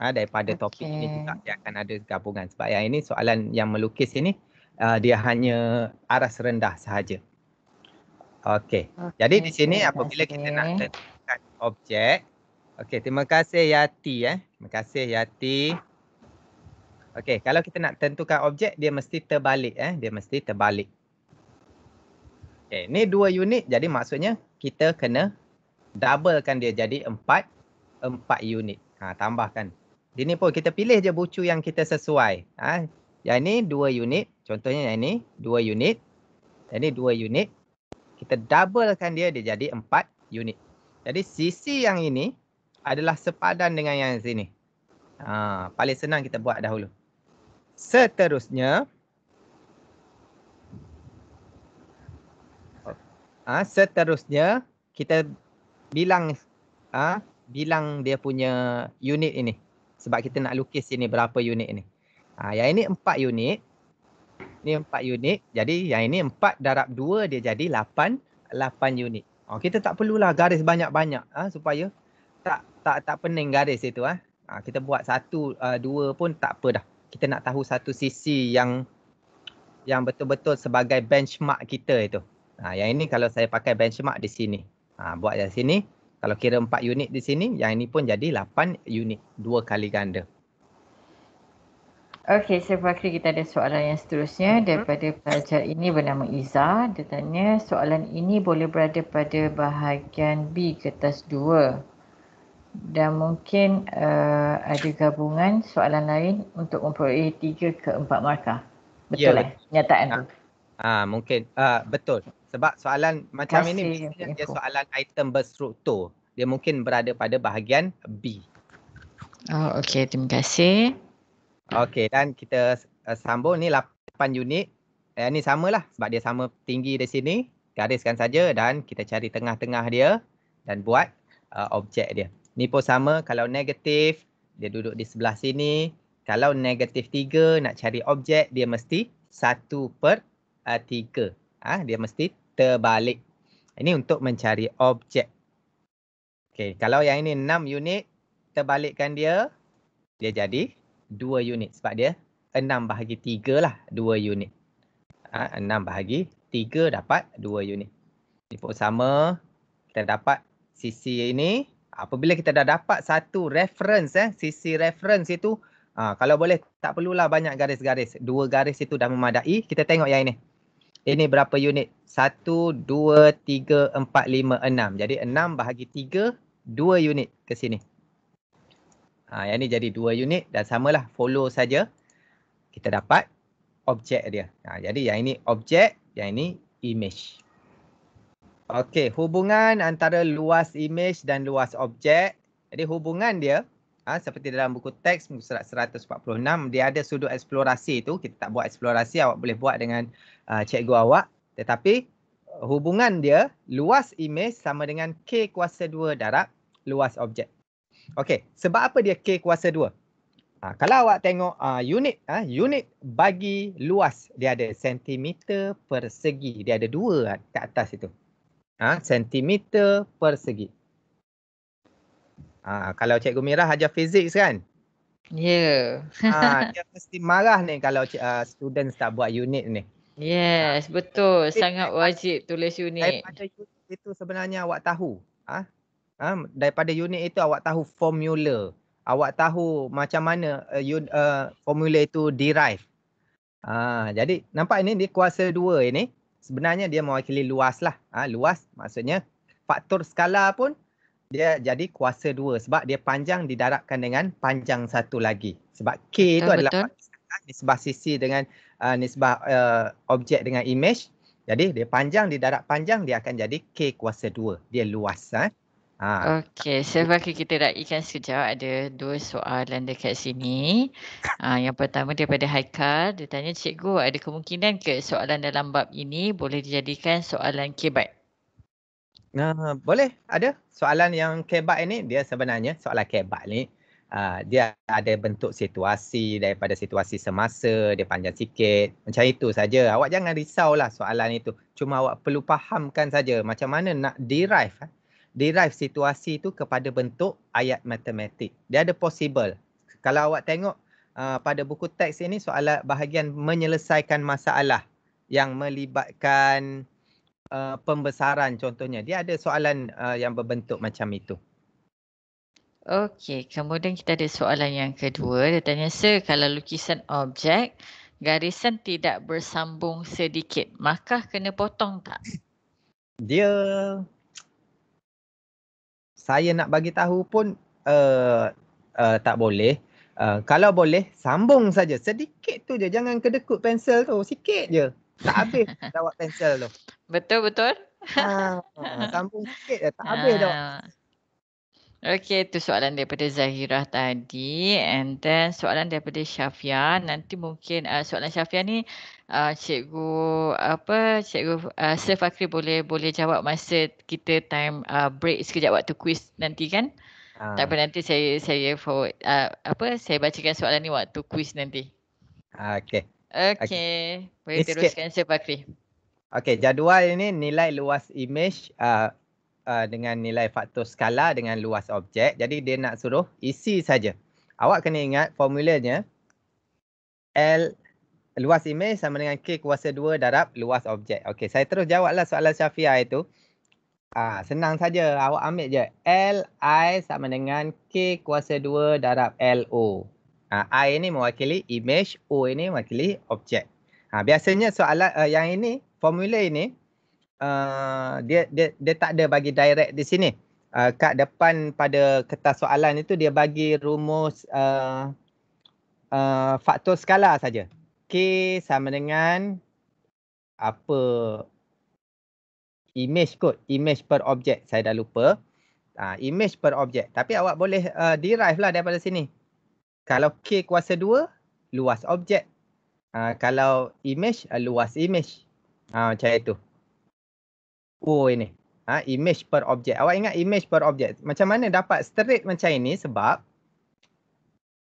ha, daripada okay. topik ini juga dia akan ada gabungan sebab yang ini soalan yang melukis ini uh, dia hanya aras rendah sahaja. Okey. Okay. Jadi di sini apabila kita nak tentukan objek. Okey, terima kasih Yati eh. Terima kasih Yati. Okey, kalau kita nak tentukan objek dia mesti terbalik eh. Dia mesti terbalik. Okey, ni dua unit jadi maksudnya kita kena doublekan dia jadi empat empat unit. Ha, tambahkan ini pun kita pilih je bucu yang kita sesuai. Ah, ha? Yang ni dua unit. Contohnya yang ni dua unit. Yang ni dua unit. Kita doublekan dia, dia jadi empat unit. Jadi sisi yang ini adalah sepadan dengan yang sini. Ha, paling senang kita buat dahulu. Seterusnya. Ha, seterusnya kita bilang ha, bilang dia punya unit ini sebab kita nak lukis sini berapa unit ni. Ha, yang ini empat unit. Ini empat unit. Jadi yang ini empat darab dua dia jadi lapan lapan unit. Oh, kita tak perlulah garis banyak-banyak ha, supaya tak tak tak pening garis itu. Ha. Ha, kita buat satu uh, dua pun tak apa dah. Kita nak tahu satu sisi yang yang betul-betul sebagai benchmark kita itu. Ha, yang ini kalau saya pakai benchmark di sini. Ha, buat di sini. Kalau kira empat unit di sini, yang ini pun jadi lapan unit, dua kali ganda. Okey, sebab kita ada soalan yang seterusnya mhm. daripada pelajar ini bernama Iza. Dia tanya, soalan ini boleh berada pada bahagian B kertas dua Dan mungkin uh, ada gabungan soalan lain untuk memperoleh 3 ke 4 markah. Betul ya, lah, eh? nyataan ha, ah, ah, ha, mungkin. Ha, betul. Sebab soalan macam Kasih. ini dia soalan item berstruktur. Dia mungkin berada pada bahagian B. Oh, okey. Terima kasih. Okey, dan kita uh, sambung ni 8 unit. Eh, ni samalah sebab dia sama tinggi di sini. Gariskan saja dan kita cari tengah-tengah dia dan buat uh, objek dia. Ni pun sama kalau negatif, dia duduk di sebelah sini. Kalau negatif 3 nak cari objek, dia mesti 1 per 3. Uh, eh, ha, dia mesti terbalik. Ini untuk mencari objek. Okey, kalau yang ini 6 unit, terbalikkan dia, dia jadi 2 unit sebab dia 6 bahagi 3 lah 2 unit. Ha, ah, 6 bahagi 3 dapat 2 unit. Ini pun sama, kita dapat sisi ini. Apabila kita dah dapat satu reference, eh, sisi reference itu, ha, kalau boleh tak perlulah banyak garis-garis. Dua garis itu dah memadai, kita tengok yang ini ini berapa unit? Satu, dua, tiga, empat, lima, enam. Jadi enam bahagi tiga dua unit ke sini. Ha, yang ni jadi dua unit dan samalah follow saja kita dapat objek dia. Ha, jadi yang ini objek, yang ini image. Okey, hubungan antara luas image dan luas objek. Jadi hubungan dia ha, seperti dalam buku teks surat 146, dia ada sudut eksplorasi tu. Kita tak buat eksplorasi, awak boleh buat dengan uh, cikgu awak tetapi hubungan dia luas imej sama dengan k kuasa 2 darab luas objek. Okey, sebab apa dia k kuasa 2? Uh, ah, kalau awak tengok uh, unit uh, unit bagi luas dia ada sentimeter persegi. Dia ada dua kat atas itu. Ha, sentimeter persegi. Ha, kalau Cikgu Mirah ajar fizik kan? Ya. Yeah. dia mesti marah ni kalau uh, student tak buat unit ni. Yes, ha. betul. Jadi, Sangat wajib tulis unit. Daripada unit itu sebenarnya awak tahu. Ha? Ha? Daripada unit itu awak tahu formula. Awak tahu macam mana uh, un, uh, formula itu derive. Ha, jadi nampak ini, ini kuasa dua ini. Sebenarnya dia mewakili luas lah. Ha, luas maksudnya faktor skala pun dia jadi kuasa dua. Sebab dia panjang didarabkan dengan panjang satu lagi. Sebab K itu adalah faktor sisi dengan uh, nisbah uh, objek dengan image. Jadi dia panjang, dia darab panjang, dia akan jadi K kuasa 2. Dia luas. Eh? Ha. ha. Okey, sebab so, kita raikan sekejap ada dua soalan dekat sini. Ha, yang pertama daripada Haikal, dia tanya cikgu ada kemungkinan ke soalan dalam bab ini boleh dijadikan soalan kebat? Nah, boleh ada soalan yang kebat ini dia sebenarnya soalan kebat ni Ah, dia ada bentuk situasi daripada situasi semasa, dia panjang sikit. Macam itu saja. Awak jangan risaulah soalan itu. Cuma awak perlu fahamkan saja macam mana nak derive. Eh. Derive situasi itu kepada bentuk ayat matematik. Dia ada possible. Kalau awak tengok ah, pada buku teks ini soalan bahagian menyelesaikan masalah yang melibatkan uh, pembesaran contohnya. Dia ada soalan uh, yang berbentuk macam itu. Okey, kemudian kita ada soalan yang kedua. Dia tanya, Sir, kalau lukisan objek, garisan tidak bersambung sedikit, maka kena potong tak? Dia, saya nak bagi tahu pun uh, uh, tak boleh. Uh, kalau boleh, sambung saja. Sedikit tu je. Jangan kedekut pensel tu. Sikit je. Tak habis dawat [laughs] pensel tu. Betul-betul. Ha, ah, sambung sikit je. Tak [laughs] habis dawat. Ah. Okey, itu soalan daripada Zahirah tadi and then soalan daripada Syafiah. Nanti mungkin uh, soalan Syafiah ni uh, cikgu apa cikgu uh, Sir Fakri boleh boleh jawab masa kita time uh, break sekejap waktu quiz nanti kan? Ha. Tak apa ah. nanti saya saya forward uh, apa saya bacakan soalan ni waktu quiz nanti. Ha, okey. Okey. Okay. Boleh teruskan Sir Fakri. Okey, jadual ini nilai luas image uh, Uh, dengan nilai faktor skala dengan luas objek. Jadi dia nak suruh isi saja. Awak kena ingat formulanya L luas imej sama dengan K kuasa 2 darab luas objek. Okey, saya terus jawablah soalan Syafia itu. Ah, senang saja. Awak ambil je L i sama dengan K kuasa 2 darab LO. Ah, I ini mewakili imej, O ini mewakili objek. Ah, biasanya soalan uh, yang ini, formula ini uh, dia dia dia tak ada bagi direct di sini. Uh, kat depan pada kertas soalan itu dia bagi rumus uh, uh, faktor skala saja. K sama dengan apa image kot, image per objek. Saya dah lupa. Uh, image per objek. Tapi awak boleh uh, derive lah daripada sini. Kalau K kuasa 2, luas objek. Uh, kalau image, uh, luas image. Uh, macam itu. Oh ini. Ha, image per objek. Awak ingat image per objek. Macam mana dapat straight macam ini sebab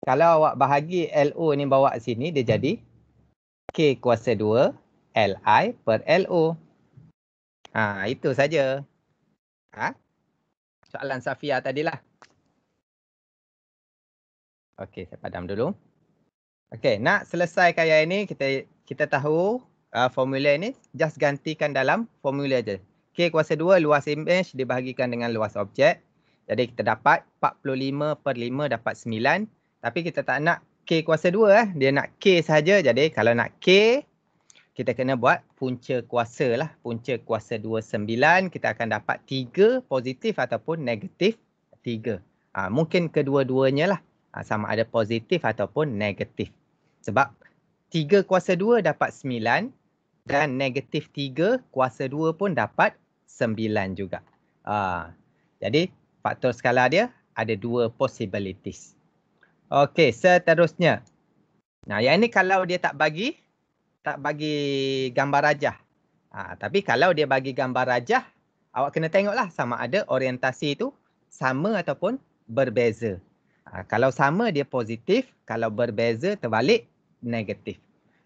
kalau awak bahagi LO ni bawa sini dia jadi K kuasa 2 LI per LO. Ha, itu saja. Ha? Soalan Safia tadilah. Okey, saya padam dulu. Okey, nak selesaikan yang ini kita kita tahu uh, formula ini just gantikan dalam formula saja. K kuasa 2 luas image dibahagikan dengan luas objek. Jadi kita dapat 45 per 5 dapat 9. Tapi kita tak nak K kuasa 2 eh. Dia nak K saja. Jadi kalau nak K, kita kena buat punca kuasa lah. Punca kuasa 2, 9. Kita akan dapat 3 positif ataupun negatif 3. Ha, mungkin kedua-duanya lah. Ha, sama ada positif ataupun negatif. Sebab 3 kuasa 2 dapat 9 dan negatif 3 kuasa 2 pun dapat 9 juga. Uh, jadi faktor skala dia ada dua possibilities. Okey, seterusnya. Nah, yang ini kalau dia tak bagi tak bagi gambar rajah. Ha, tapi kalau dia bagi gambar rajah, awak kena tengoklah sama ada orientasi itu sama ataupun berbeza. Ha, kalau sama dia positif, kalau berbeza terbalik negatif.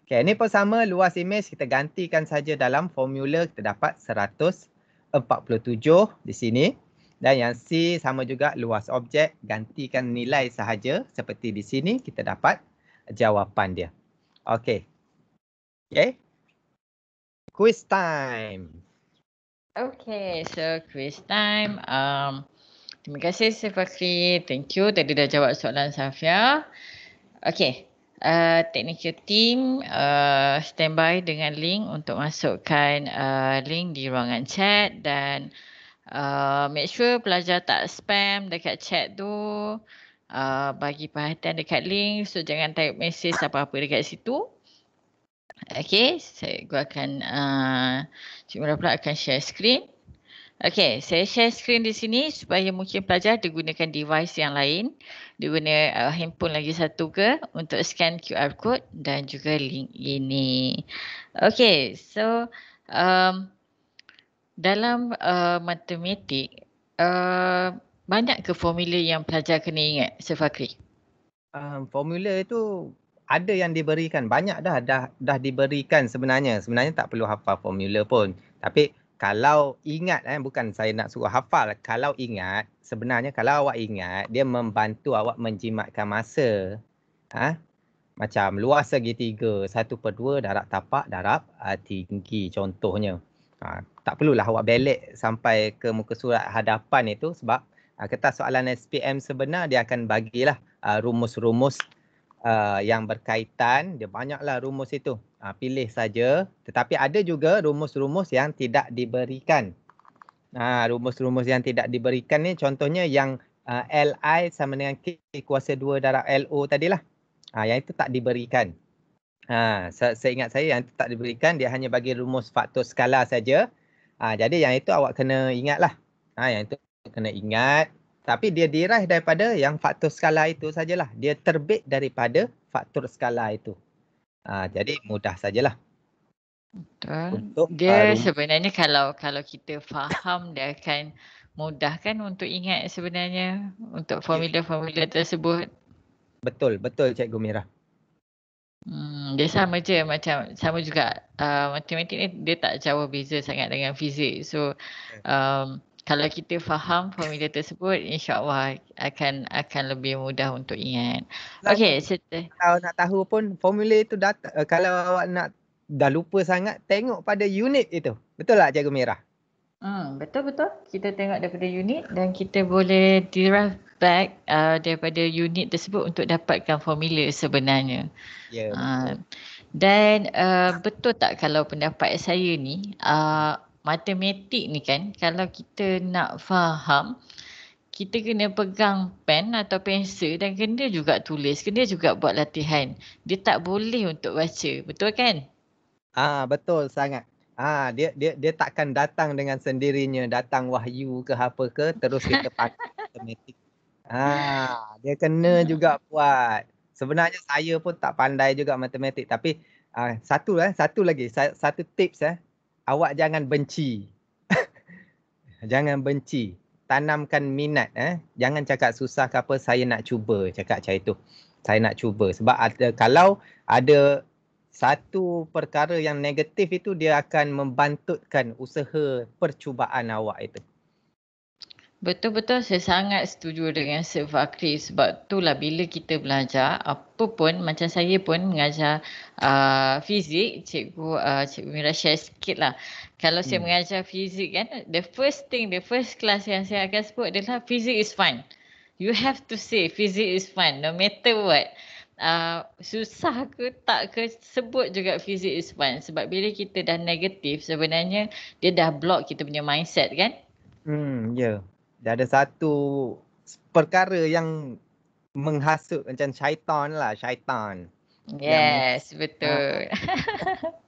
Okey, ini pun sama luas imej kita gantikan saja dalam formula kita dapat 147 di sini. Dan yang C sama juga luas objek gantikan nilai sahaja seperti di sini kita dapat jawapan dia. Okay, okay. Quiz time. Okay, so quiz time. Um, terima kasih Sifakri. Thank you. Tadi dah jawab soalan Safia. Okay, uh, technical team uh, standby dengan link untuk masukkan uh, link di ruangan chat dan uh, make sure pelajar tak spam dekat chat tu uh, bagi perhatian dekat link so jangan type message apa-apa dekat situ Okay, saya gua akan uh, Cik pula akan share screen Okay, saya share screen di sini supaya mungkin pelajar digunakan device yang lain. Dia guna uh, handphone lagi satu ke untuk scan QR code dan juga link ini. Okay, so um, dalam uh, matematik, uh, banyak ke formula yang pelajar kena ingat, Sir Fakri? Um, formula itu ada yang diberikan. Banyak dah, dah dah diberikan sebenarnya. Sebenarnya tak perlu hafal formula pun. Tapi kalau ingat eh bukan saya nak suruh hafal kalau ingat sebenarnya kalau awak ingat dia membantu awak menjimatkan masa ha macam luas segitiga per dua darab tapak darab uh, tinggi contohnya ha tak perlulah awak belik sampai ke muka surat hadapan itu sebab uh, kertas soalan SPM sebenar dia akan bagilah uh, rumus-rumus uh, yang berkaitan dia banyaklah rumus itu uh, pilih saja tetapi ada juga rumus-rumus yang tidak diberikan. Ah, rumus-rumus uh, yang tidak diberikan ni contohnya yang uh, ah, Li sama dengan K kuasa 2 darab Lo tadilah. Uh, yang itu tak diberikan. Ha, saya, saya saya yang tak diberikan dia hanya bagi rumus faktor skala saja. Ha, jadi yang itu awak kena ingatlah. Ha, yang itu kena ingat. Tapi dia diraih daripada yang faktor skala itu sajalah. Dia terbit daripada faktor skala itu. Ha, jadi mudah sajalah. Betul. Untuk dia baru. sebenarnya kalau kalau kita faham dia akan mudah kan untuk ingat sebenarnya untuk formula-formula tersebut. Betul, betul cik gumira. Hmm, dia sama je macam sama juga uh, matematik ni dia tak jauh beza sangat dengan fizik. So um, kalau kita faham formula tersebut insyaallah akan akan lebih mudah untuk ingat. Okey, kalau nak tahu pun formula itu data eh, kalau awak nak dah lupa sangat tengok pada unit itu. Betul tak cikgu Merah? Hmm, betul betul. Kita tengok daripada unit dan kita boleh derive back uh, daripada unit tersebut untuk dapatkan formula sebenarnya. Ya. Yeah. Uh, dan uh, betul tak kalau pendapat saya ni uh, matematik ni kan kalau kita nak faham kita kena pegang pen atau pensel dan kena juga tulis kena juga buat latihan dia tak boleh untuk baca betul kan ah betul sangat ah dia dia dia takkan datang dengan sendirinya datang wahyu ke apa ke terus kita [laughs] pakai matematik ah dia kena juga buat sebenarnya saya pun tak pandai juga matematik tapi Uh, satu eh satu lagi satu tips eh awak jangan benci. [laughs] jangan benci. Tanamkan minat. Eh? Jangan cakap susah ke apa, saya nak cuba. Cakap macam itu. Saya nak cuba. Sebab ada, kalau ada satu perkara yang negatif itu, dia akan membantutkan usaha percubaan awak itu. Betul-betul saya sangat setuju dengan Sir Fakri sebab itulah bila kita belajar apa pun macam saya pun mengajar uh, fizik cikgu uh, cikgu Mira share sikit lah. Kalau hmm. saya mengajar fizik kan the first thing the first class yang saya akan sebut adalah fizik is fun. You have to say fizik is fun no matter what. Uh, susah ke tak ke sebut juga fizik is fun sebab bila kita dah negatif sebenarnya dia dah block kita punya mindset kan. Hmm, yeah dia ada satu perkara yang menghasut macam syaitan lah syaitan Yes, yang, betul. Uh,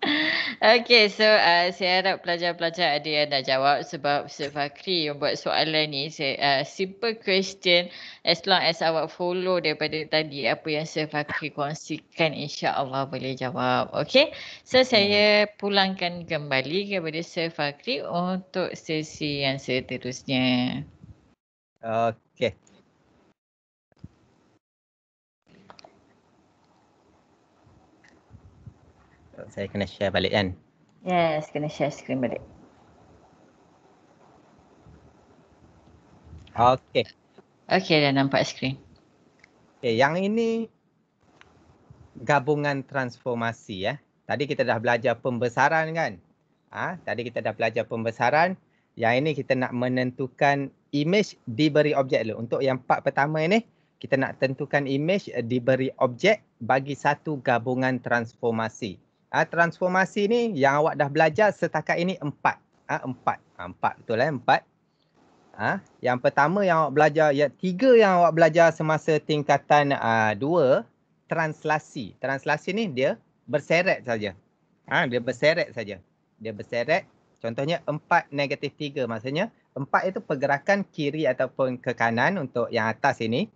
[laughs] okay, so uh, saya harap pelajar-pelajar ada yang dah jawab sebab Ustaz Fakri yang buat soalan ni saya, uh, simple question as long as awak follow daripada tadi apa yang Ustaz Fakri kongsikan insya Allah boleh jawab. Okay, so hmm. saya pulangkan kembali kepada Ustaz Fakri untuk sesi yang seterusnya. Okey. Saya kena share balik kan? Yes, kena share screen balik. Okay. Okay, dah nampak screen. Okay, yang ini gabungan transformasi ya. Tadi kita dah belajar pembesaran kan? Ah, ha? tadi kita dah belajar pembesaran. Yang ini kita nak menentukan image diberi objek dulu. Untuk yang part pertama ni, kita nak tentukan image eh, diberi objek bagi satu gabungan transformasi. Ha, transformasi ni yang awak dah belajar setakat ini empat. Ha, empat. Ha, empat betul eh, empat. Ha, yang pertama yang awak belajar, yang tiga yang awak belajar semasa tingkatan ha, dua, translasi. Translasi ni dia berseret saja. Ha, dia berseret saja. Dia berseret. Contohnya empat negatif tiga maksudnya empat itu pergerakan kiri ataupun ke kanan untuk yang atas ini.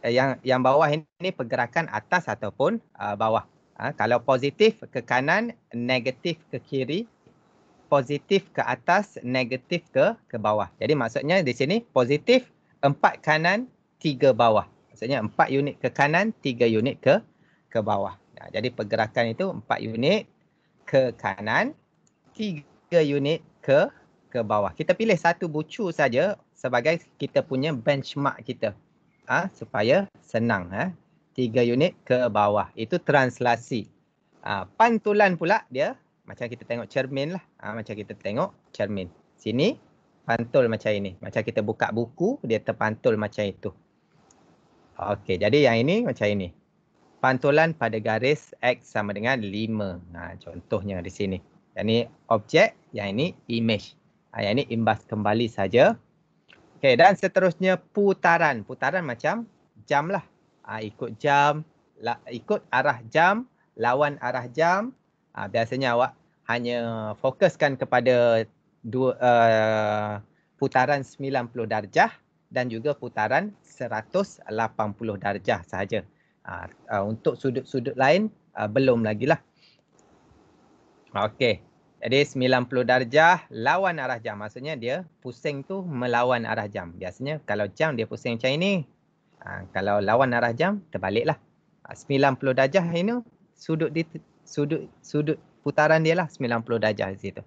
Eh, yang yang bawah ini pergerakan atas ataupun uh, bawah. Ha, kalau positif ke kanan, negatif ke kiri, positif ke atas, negatif ke ke bawah. Jadi maksudnya di sini positif empat kanan, tiga bawah. Maksudnya empat unit ke kanan, tiga unit ke ke bawah. Ha, jadi pergerakan itu empat unit ke kanan, tiga unit ke ke bawah. Kita pilih satu bucu saja sebagai kita punya benchmark kita. Ha, supaya senang. Ha. Tiga unit ke bawah. Itu translasi. Ha, pantulan pula dia macam kita tengok cermin lah. Ha, macam kita tengok cermin. Sini pantul macam ini. Macam kita buka buku dia terpantul macam itu. Okey jadi yang ini macam ini. Pantulan pada garis X sama dengan 5. Ha, contohnya di sini. Yang ini objek, yang ini image. Ha, yang ini imbas kembali saja. Okey dan seterusnya putaran. Putaran macam jam lah. Ha, ikut jam, la, ikut arah jam, lawan arah jam. Ha, biasanya awak hanya fokuskan kepada dua uh, putaran 90 darjah dan juga putaran 180 darjah sahaja. Ha, untuk sudut-sudut lain uh, belum lagi lah. Okey, jadi 90 darjah lawan arah jam. Maksudnya dia pusing tu melawan arah jam. Biasanya kalau jam dia pusing macam ini. Ha, kalau lawan arah jam terbaliklah. Ha, 90 darjah ini sudut di sudut sudut putaran dia lah 90 darjah di situ.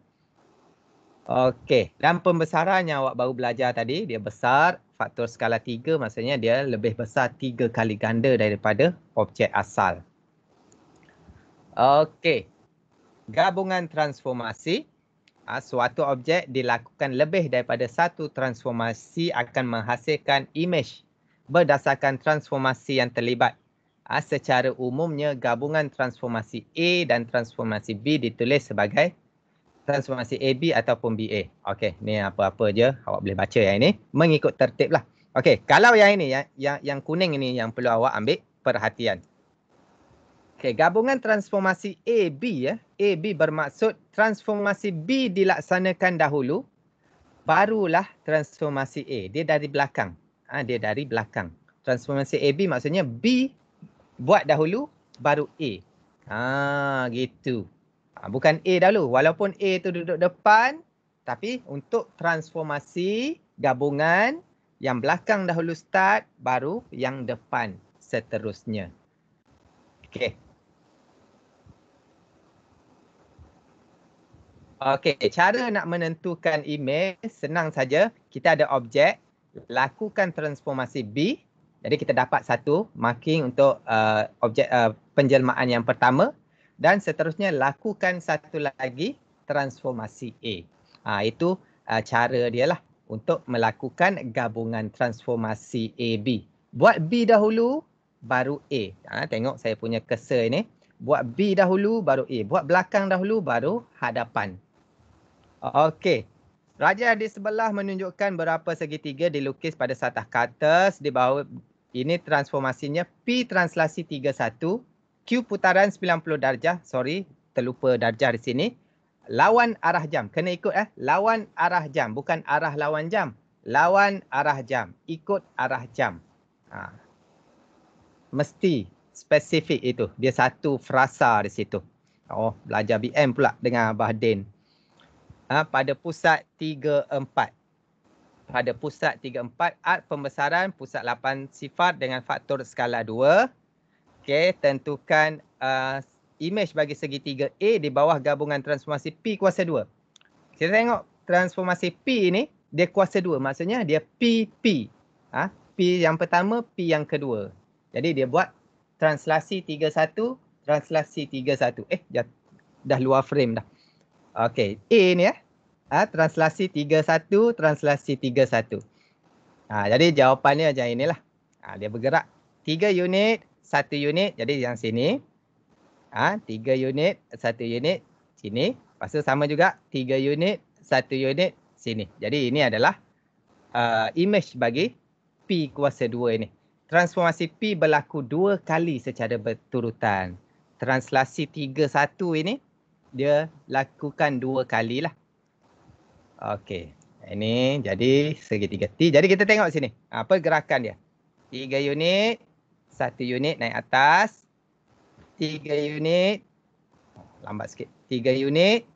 Okey, dan pembesaran yang awak baru belajar tadi, dia besar faktor skala 3 maksudnya dia lebih besar 3 kali ganda daripada objek asal. Okey, gabungan transformasi ah, suatu objek dilakukan lebih daripada satu transformasi akan menghasilkan imej berdasarkan transformasi yang terlibat. Ah, secara umumnya gabungan transformasi A dan transformasi B ditulis sebagai transformasi AB ataupun BA. Okey, ni apa-apa je awak boleh baca yang ini mengikut tertib lah. Okey, kalau yang ini yang, yang, yang kuning ini yang perlu awak ambil perhatian. Okay gabungan transformasi AB ya. AB bermaksud transformasi B dilaksanakan dahulu barulah transformasi A. Dia dari belakang. Ah ha, dia dari belakang. Transformasi AB maksudnya B buat dahulu baru A. Ha gitu. Ha, bukan A dahulu walaupun A tu duduk depan tapi untuk transformasi gabungan yang belakang dahulu start baru yang depan seterusnya. okay. Okey, cara nak menentukan email senang saja. Kita ada objek, lakukan transformasi B. Jadi kita dapat satu marking untuk uh, objek uh, penjelmaan yang pertama dan seterusnya lakukan satu lagi transformasi A. Ha, itu uh, cara dia lah untuk melakukan gabungan transformasi AB. Buat B dahulu baru A. Ha, tengok saya punya cursor ini. Buat B dahulu baru A. Buat belakang dahulu baru hadapan. Okey. Raja di sebelah menunjukkan berapa segitiga dilukis pada satah kata di bawah ini transformasinya P translasi 31, Q putaran 90 darjah, sorry terlupa darjah di sini. Lawan arah jam, kena ikut eh. Lawan arah jam, bukan arah lawan jam. Lawan arah jam, ikut arah jam. Ha. Mesti spesifik itu, dia satu frasa di situ. Oh, belajar BM pula dengan Abah Din ha, pada pusat 3-4. Pada pusat 3-4, art pembesaran pusat 8 sifat dengan faktor skala 2. Okey, tentukan uh, image bagi segitiga A di bawah gabungan transformasi P kuasa 2. Kita tengok transformasi P ini, dia kuasa 2. Maksudnya dia p. Ha? P yang pertama, P yang kedua. Jadi dia buat translasi 3-1, translasi 3-1. Eh, dah, dah luar frame dah. Okay, A ni ya. Ha, translasi 31, translasi 31. Ha, ah, jadi jawapannya macam inilah. Ha, dia bergerak 3 unit, 1 unit. Jadi yang sini. Ha, 3 unit, 1 unit. Sini. Pasal sama juga. 3 unit, 1 unit. Sini. Jadi ini adalah uh, image bagi P kuasa 2 ini. Transformasi P berlaku dua kali secara berturutan. Translasi 31 ini dia lakukan dua kali lah. Okey. Ini jadi segitiga T. Jadi kita tengok sini. Apa ha, gerakan dia? Tiga unit. Satu unit naik atas. Tiga unit. Lambat sikit. Tiga unit.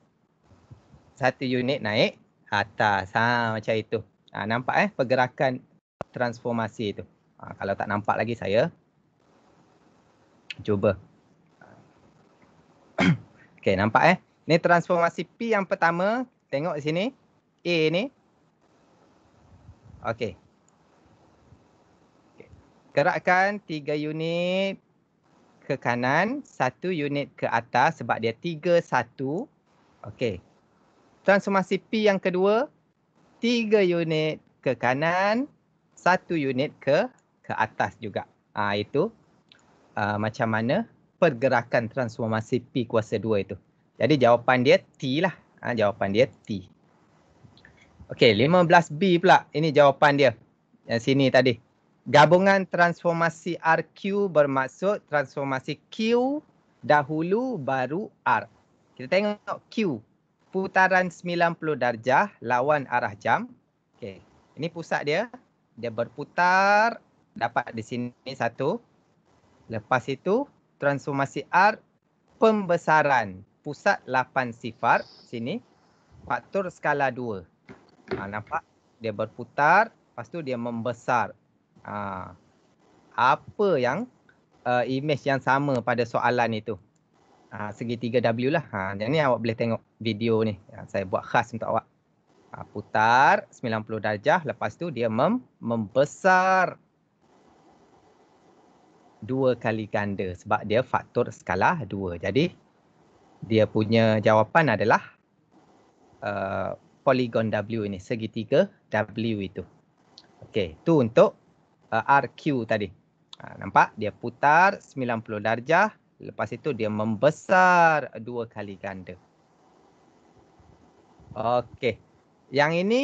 Satu unit naik atas. Ha, macam itu. Ha, nampak eh pergerakan transformasi itu. Ha, kalau tak nampak lagi saya. Cuba Okey, nampak eh? Ni transformasi P yang pertama. Tengok sini. A ni. Okey. Okay. Gerakkan tiga unit ke kanan. Satu unit ke atas sebab dia tiga satu. Okey. Transformasi P yang kedua. Tiga unit ke kanan. Satu unit ke ke atas juga. Ah ha, Itu uh, macam mana pergerakan transformasi P kuasa 2 itu. Jadi jawapan dia T lah. Ha, jawapan dia T. Okey, 15B pula. Ini jawapan dia. Yang sini tadi. Gabungan transformasi RQ bermaksud transformasi Q dahulu baru R. Kita tengok Q. Putaran 90 darjah lawan arah jam. Okey, ini pusat dia. Dia berputar. Dapat di sini satu. Lepas itu transformasi R pembesaran pusat 8 sifar sini faktor skala 2. Ha, nampak dia berputar lepas tu dia membesar. Ha, apa yang uh, image yang sama pada soalan itu? Ha, segitiga W lah. Ha, ni awak boleh tengok video ni yang ha, saya buat khas untuk awak. Ha, putar 90 darjah lepas tu dia mem membesar dua kali ganda sebab dia faktor skala dua. Jadi dia punya jawapan adalah uh, poligon W ini, segitiga W itu. Okey, tu untuk uh, RQ tadi. Ha, nampak? Dia putar 90 darjah. Lepas itu dia membesar dua kali ganda. Okey. Yang ini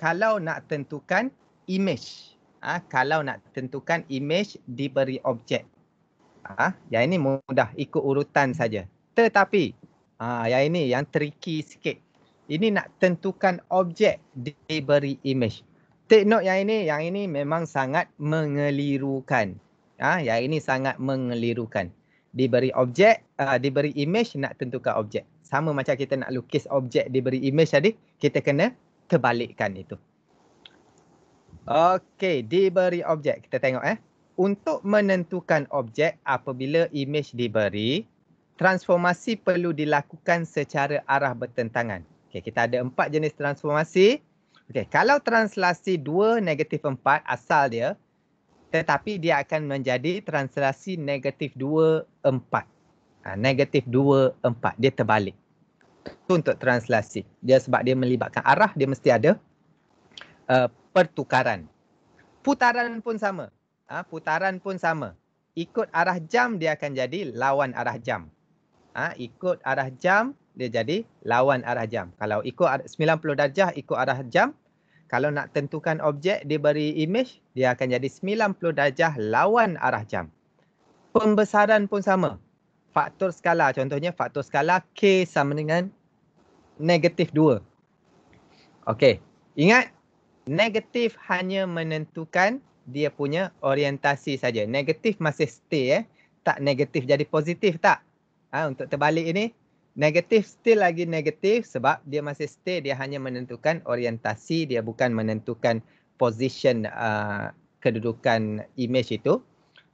kalau nak tentukan image ha, kalau nak tentukan image diberi objek. Ah ha, yang ini mudah ikut urutan saja. Tetapi ah ha, yang ini yang tricky sikit. Ini nak tentukan objek diberi image. Take note yang ini yang ini memang sangat mengelirukan. Ah ha, yang ini sangat mengelirukan. Diberi objek, uh, diberi image nak tentukan objek. Sama macam kita nak lukis objek diberi image tadi, kita kena terbalikkan itu. Okey, diberi objek. Kita tengok eh. Untuk menentukan objek apabila imej diberi, transformasi perlu dilakukan secara arah bertentangan. Okey, kita ada empat jenis transformasi. Okey, kalau translasi 2 negatif 4 asal dia, tetapi dia akan menjadi translasi negatif 2 4. Ha, negatif 2 4, dia terbalik. Itu untuk translasi. Dia sebab dia melibatkan arah, dia mesti ada uh, pertukaran. Putaran pun sama. Uh, putaran pun sama. Ikut arah jam dia akan jadi lawan arah jam. Uh, ikut arah jam dia jadi lawan arah jam. Kalau ikut 90 darjah ikut arah jam. Kalau nak tentukan objek diberi image dia akan jadi 90 darjah lawan arah jam. Pembesaran pun sama. Faktor skala contohnya faktor skala K sama dengan negatif 2. Okey. Ingat negatif hanya menentukan dia punya orientasi saja. Negatif masih stay eh. Tak negatif jadi positif tak? Ha, untuk terbalik ini, negatif still lagi negatif sebab dia masih stay. Dia hanya menentukan orientasi. Dia bukan menentukan position uh, kedudukan image itu.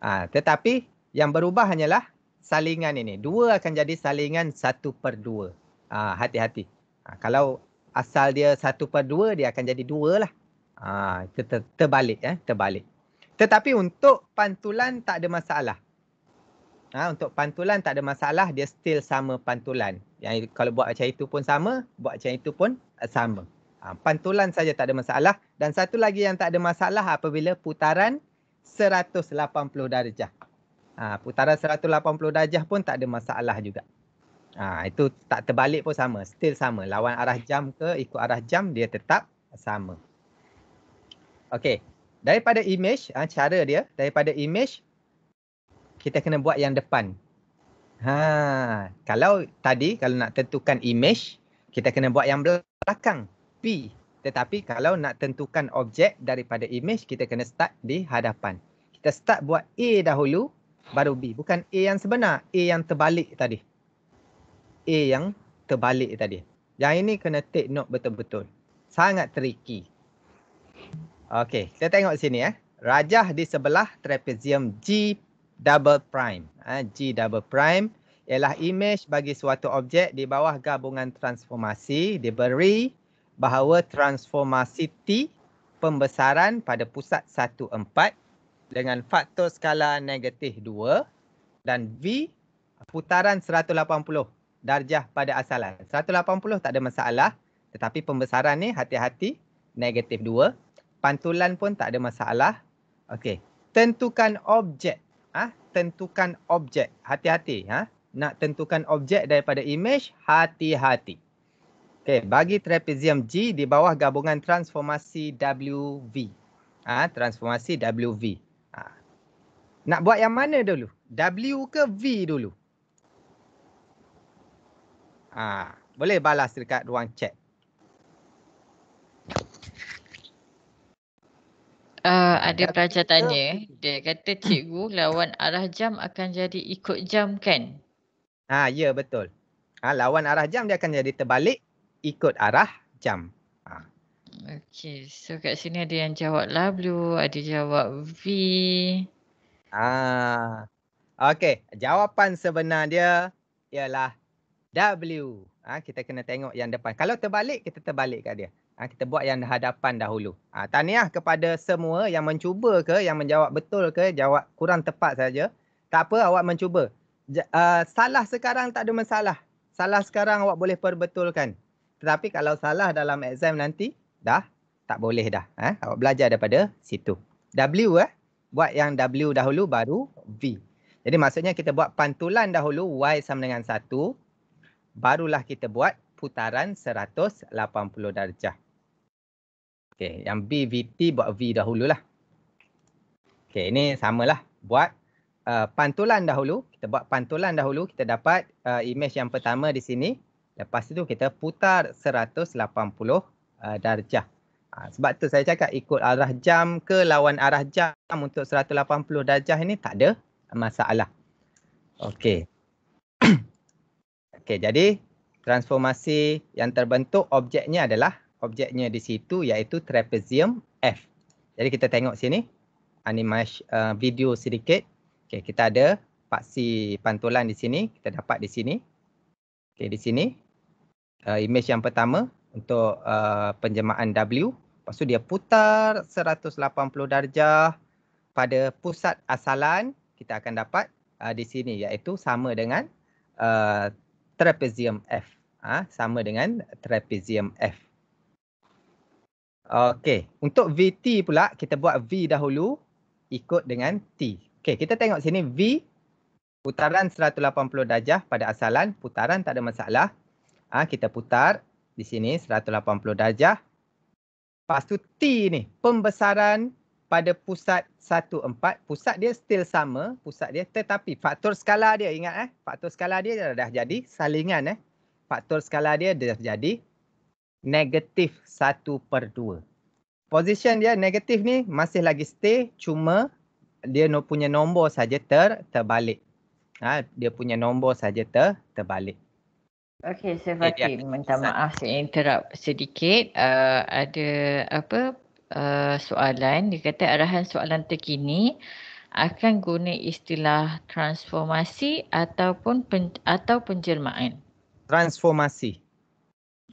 Ha, tetapi yang berubah hanyalah salingan ini. Dua akan jadi salingan satu per dua. Ha, hati-hati. Ha, kalau asal dia satu per dua, dia akan jadi dua lah. Ha, itu ter, terbalik eh, terbalik. Tetapi untuk pantulan tak ada masalah. Ha, untuk pantulan tak ada masalah, dia still sama pantulan. Yang kalau buat macam itu pun sama, buat macam itu pun eh, sama. Ha, pantulan saja tak ada masalah. Dan satu lagi yang tak ada masalah apabila putaran 180 darjah. Ha, putaran 180 darjah pun tak ada masalah juga. Ha, itu tak terbalik pun sama. Still sama. Lawan arah jam ke ikut arah jam, dia tetap sama. Okay. Daripada image, ha, cara dia, daripada image, kita kena buat yang depan. Ha, kalau tadi, kalau nak tentukan image, kita kena buat yang belakang, P. Tetapi kalau nak tentukan objek daripada image, kita kena start di hadapan. Kita start buat A dahulu, baru B. Bukan A yang sebenar, A yang terbalik tadi. A yang terbalik tadi. Yang ini kena take note betul-betul. Sangat tricky. Okey, kita tengok sini eh. Rajah di sebelah trapezium G double prime. Eh, G double prime ialah imej bagi suatu objek di bawah gabungan transformasi diberi bahawa transformasi T pembesaran pada pusat 1.4 dengan faktor skala negatif 2 dan V putaran 180 darjah pada asalan. 180 tak ada masalah tetapi pembesaran ni hati-hati negatif 2 pantulan pun tak ada masalah. Okey. Tentukan objek. Ah, ha? tentukan objek. Hati-hati, ha? Nak tentukan objek daripada image, hati-hati. Okey, bagi trapezium G di bawah gabungan transformasi WV. Ah, ha? transformasi WV. Ha. Nak buat yang mana dulu? W ke V dulu? Ah, ha. boleh balas dekat ruang chat. ada pelajar tanya dia kata cikgu lawan arah jam akan jadi ikut jam kan ha ya betul ha lawan arah jam dia akan jadi terbalik ikut arah jam ha okey so kat sini ada yang jawab lah blue ada jawab v ha okey jawapan sebenar dia ialah w ha kita kena tengok yang depan kalau terbalik kita terbalik kat dia Ha, kita buat yang hadapan dahulu. Ha, tahniah kepada semua yang mencuba ke, yang menjawab betul ke, jawab kurang tepat saja. Tak apa, awak mencuba. J- uh, ha, salah sekarang tak ada masalah. Salah sekarang awak boleh perbetulkan. Tetapi kalau salah dalam exam nanti, dah tak boleh dah. Eh? Awak belajar daripada situ. W eh. Buat yang W dahulu baru V. Jadi maksudnya kita buat pantulan dahulu Y sama dengan 1. Barulah kita buat putaran 180 darjah. Okey, yang B, VT buat V dahululah. Okey, ini samalah. Buat uh, pantulan dahulu. Kita buat pantulan dahulu. Kita dapat uh, image yang pertama di sini. Lepas itu kita putar 180 uh, darjah. Ha, sebab tu saya cakap ikut arah jam ke lawan arah jam untuk 180 darjah ini tak ada masalah. Okey. [coughs] Okey, jadi transformasi yang terbentuk objeknya adalah objeknya di situ iaitu trapezium F. Jadi kita tengok sini animasi uh, video sedikit. Okey, kita ada paksi pantulan di sini, kita dapat di sini. Okey, di sini uh, image yang pertama untuk uh, penjemaan W, lepas tu dia putar 180 darjah pada pusat asalan, kita akan dapat uh, di sini iaitu sama dengan uh, trapezium F. Ha, sama dengan trapezium F. Okey, untuk VT pula kita buat V dahulu ikut dengan T. Okey, kita tengok sini V putaran 180 darjah pada asalan, putaran tak ada masalah. Ah ha, kita putar di sini 180 darjah. Pastu T ni, pembesaran pada pusat 14, pusat dia still sama, pusat dia tetapi faktor skala dia ingat eh, faktor skala dia dah jadi salingan eh. Faktor skala dia dah jadi negatif 1 per 2. Position dia negatif ni masih lagi stay cuma dia no punya nombor saja ter terbalik. Ha, dia punya nombor saja ter terbalik. Okey, saya Fatih okay, minta maaf saya interrupt sedikit. Uh, ada apa uh, soalan? Dia kata arahan soalan terkini akan guna istilah transformasi ataupun pen, atau penjelmaan. Transformasi.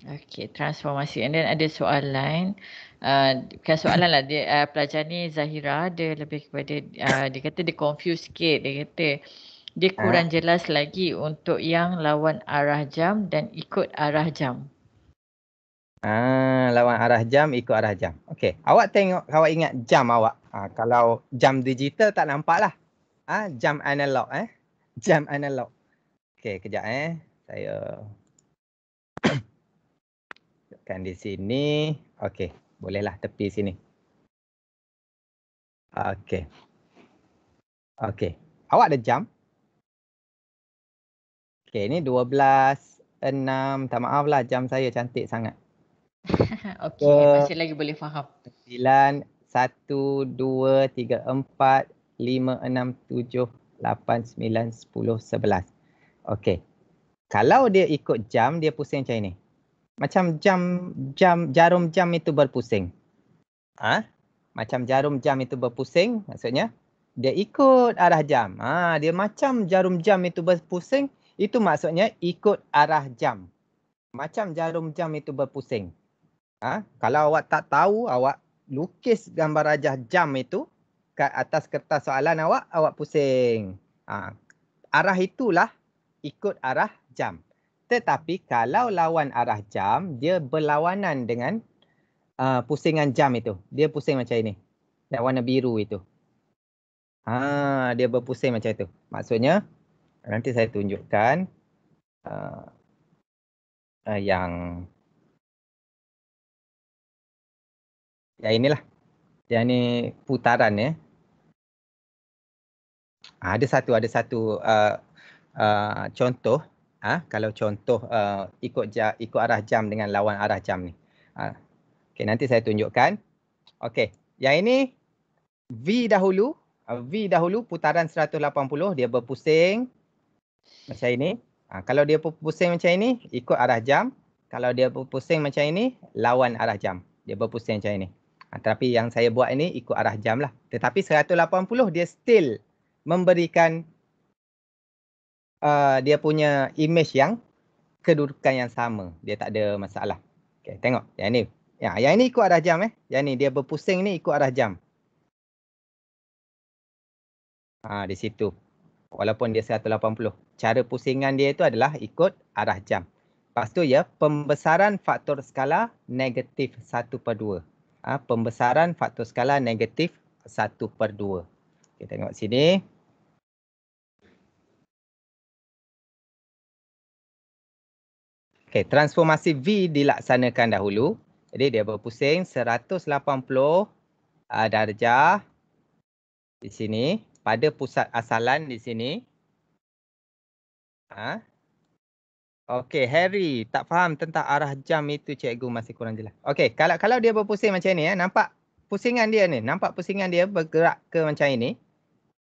Okay, transformasi. And then ada soalan. Uh, bukan soalan lah. Dia, uh, pelajar ni Zahira, dia lebih kepada, uh, dia kata dia confused sikit. Dia kata, dia kurang jelas lagi untuk yang lawan arah jam dan ikut arah jam. Ah, lawan arah jam, ikut arah jam. Okay, awak tengok, awak ingat jam awak. Ah, kalau jam digital tak nampak lah. Ah, jam analog eh. Jam analog. Okay, kejap eh. Saya letakkan di sini. Okey, bolehlah tepi sini. Okey. Okey, awak ada jam? Okey, ini 12.06. Tak maaflah jam saya cantik sangat. [laughs] Okey, masih lagi boleh faham. 9, 1, 2, 3, 4, 5, 6, 7, 8, 9, 10, 11. Okey. Kalau dia ikut jam, dia pusing macam ini macam jam jam jarum jam itu berpusing. Ah, ha? macam jarum jam itu berpusing, maksudnya dia ikut arah jam. Ah, ha, dia macam jarum jam itu berpusing, itu maksudnya ikut arah jam. Macam jarum jam itu berpusing. Ah, ha? kalau awak tak tahu, awak lukis gambar rajah jam itu kat atas kertas soalan awak, awak pusing. Ah, ha? arah itulah ikut arah jam. Tetapi kalau lawan arah jam, dia berlawanan dengan uh, pusingan jam itu. Dia pusing macam ini. Yang warna biru itu. Ha, dia berpusing macam itu. Maksudnya, nanti saya tunjukkan uh, uh, yang ya inilah. Yang ini putaran ya. ada satu, ada satu uh, uh, contoh ha, kalau contoh uh, ikut ja, ikut arah jam dengan lawan arah jam ni. Ha. Okey, nanti saya tunjukkan. Okay, yang ini V dahulu. Uh, v dahulu putaran 180 dia berpusing macam ini. Ha, kalau dia berpusing macam ini ikut arah jam. Kalau dia berpusing macam ini lawan arah jam. Dia berpusing macam ini. Ha, tetapi yang saya buat ini ikut arah jam lah. Tetapi 180 dia still memberikan Ah, dia punya image yang kedudukan yang sama. Dia tak ada masalah. Okey, tengok. Yang ni. Ya, yang ni ikut arah jam eh. Yang ni dia berpusing ni ikut arah jam. Ha, di situ. Walaupun dia 180. Cara pusingan dia itu adalah ikut arah jam. Lepas tu ya, pembesaran faktor skala negatif 1 per 2. Ha, ah, pembesaran faktor skala negatif 1 per 2. Kita okay, tengok sini. Okay, transformasi V dilaksanakan dahulu. Jadi dia berpusing 180 uh, ah, darjah di sini pada pusat asalan di sini. Ah. Ha? Okey, Harry tak faham tentang arah jam itu cikgu masih kurang jelas. Okay, kalau kalau dia berpusing macam ni ya, nampak pusingan dia ni, nampak pusingan dia bergerak ke macam ini.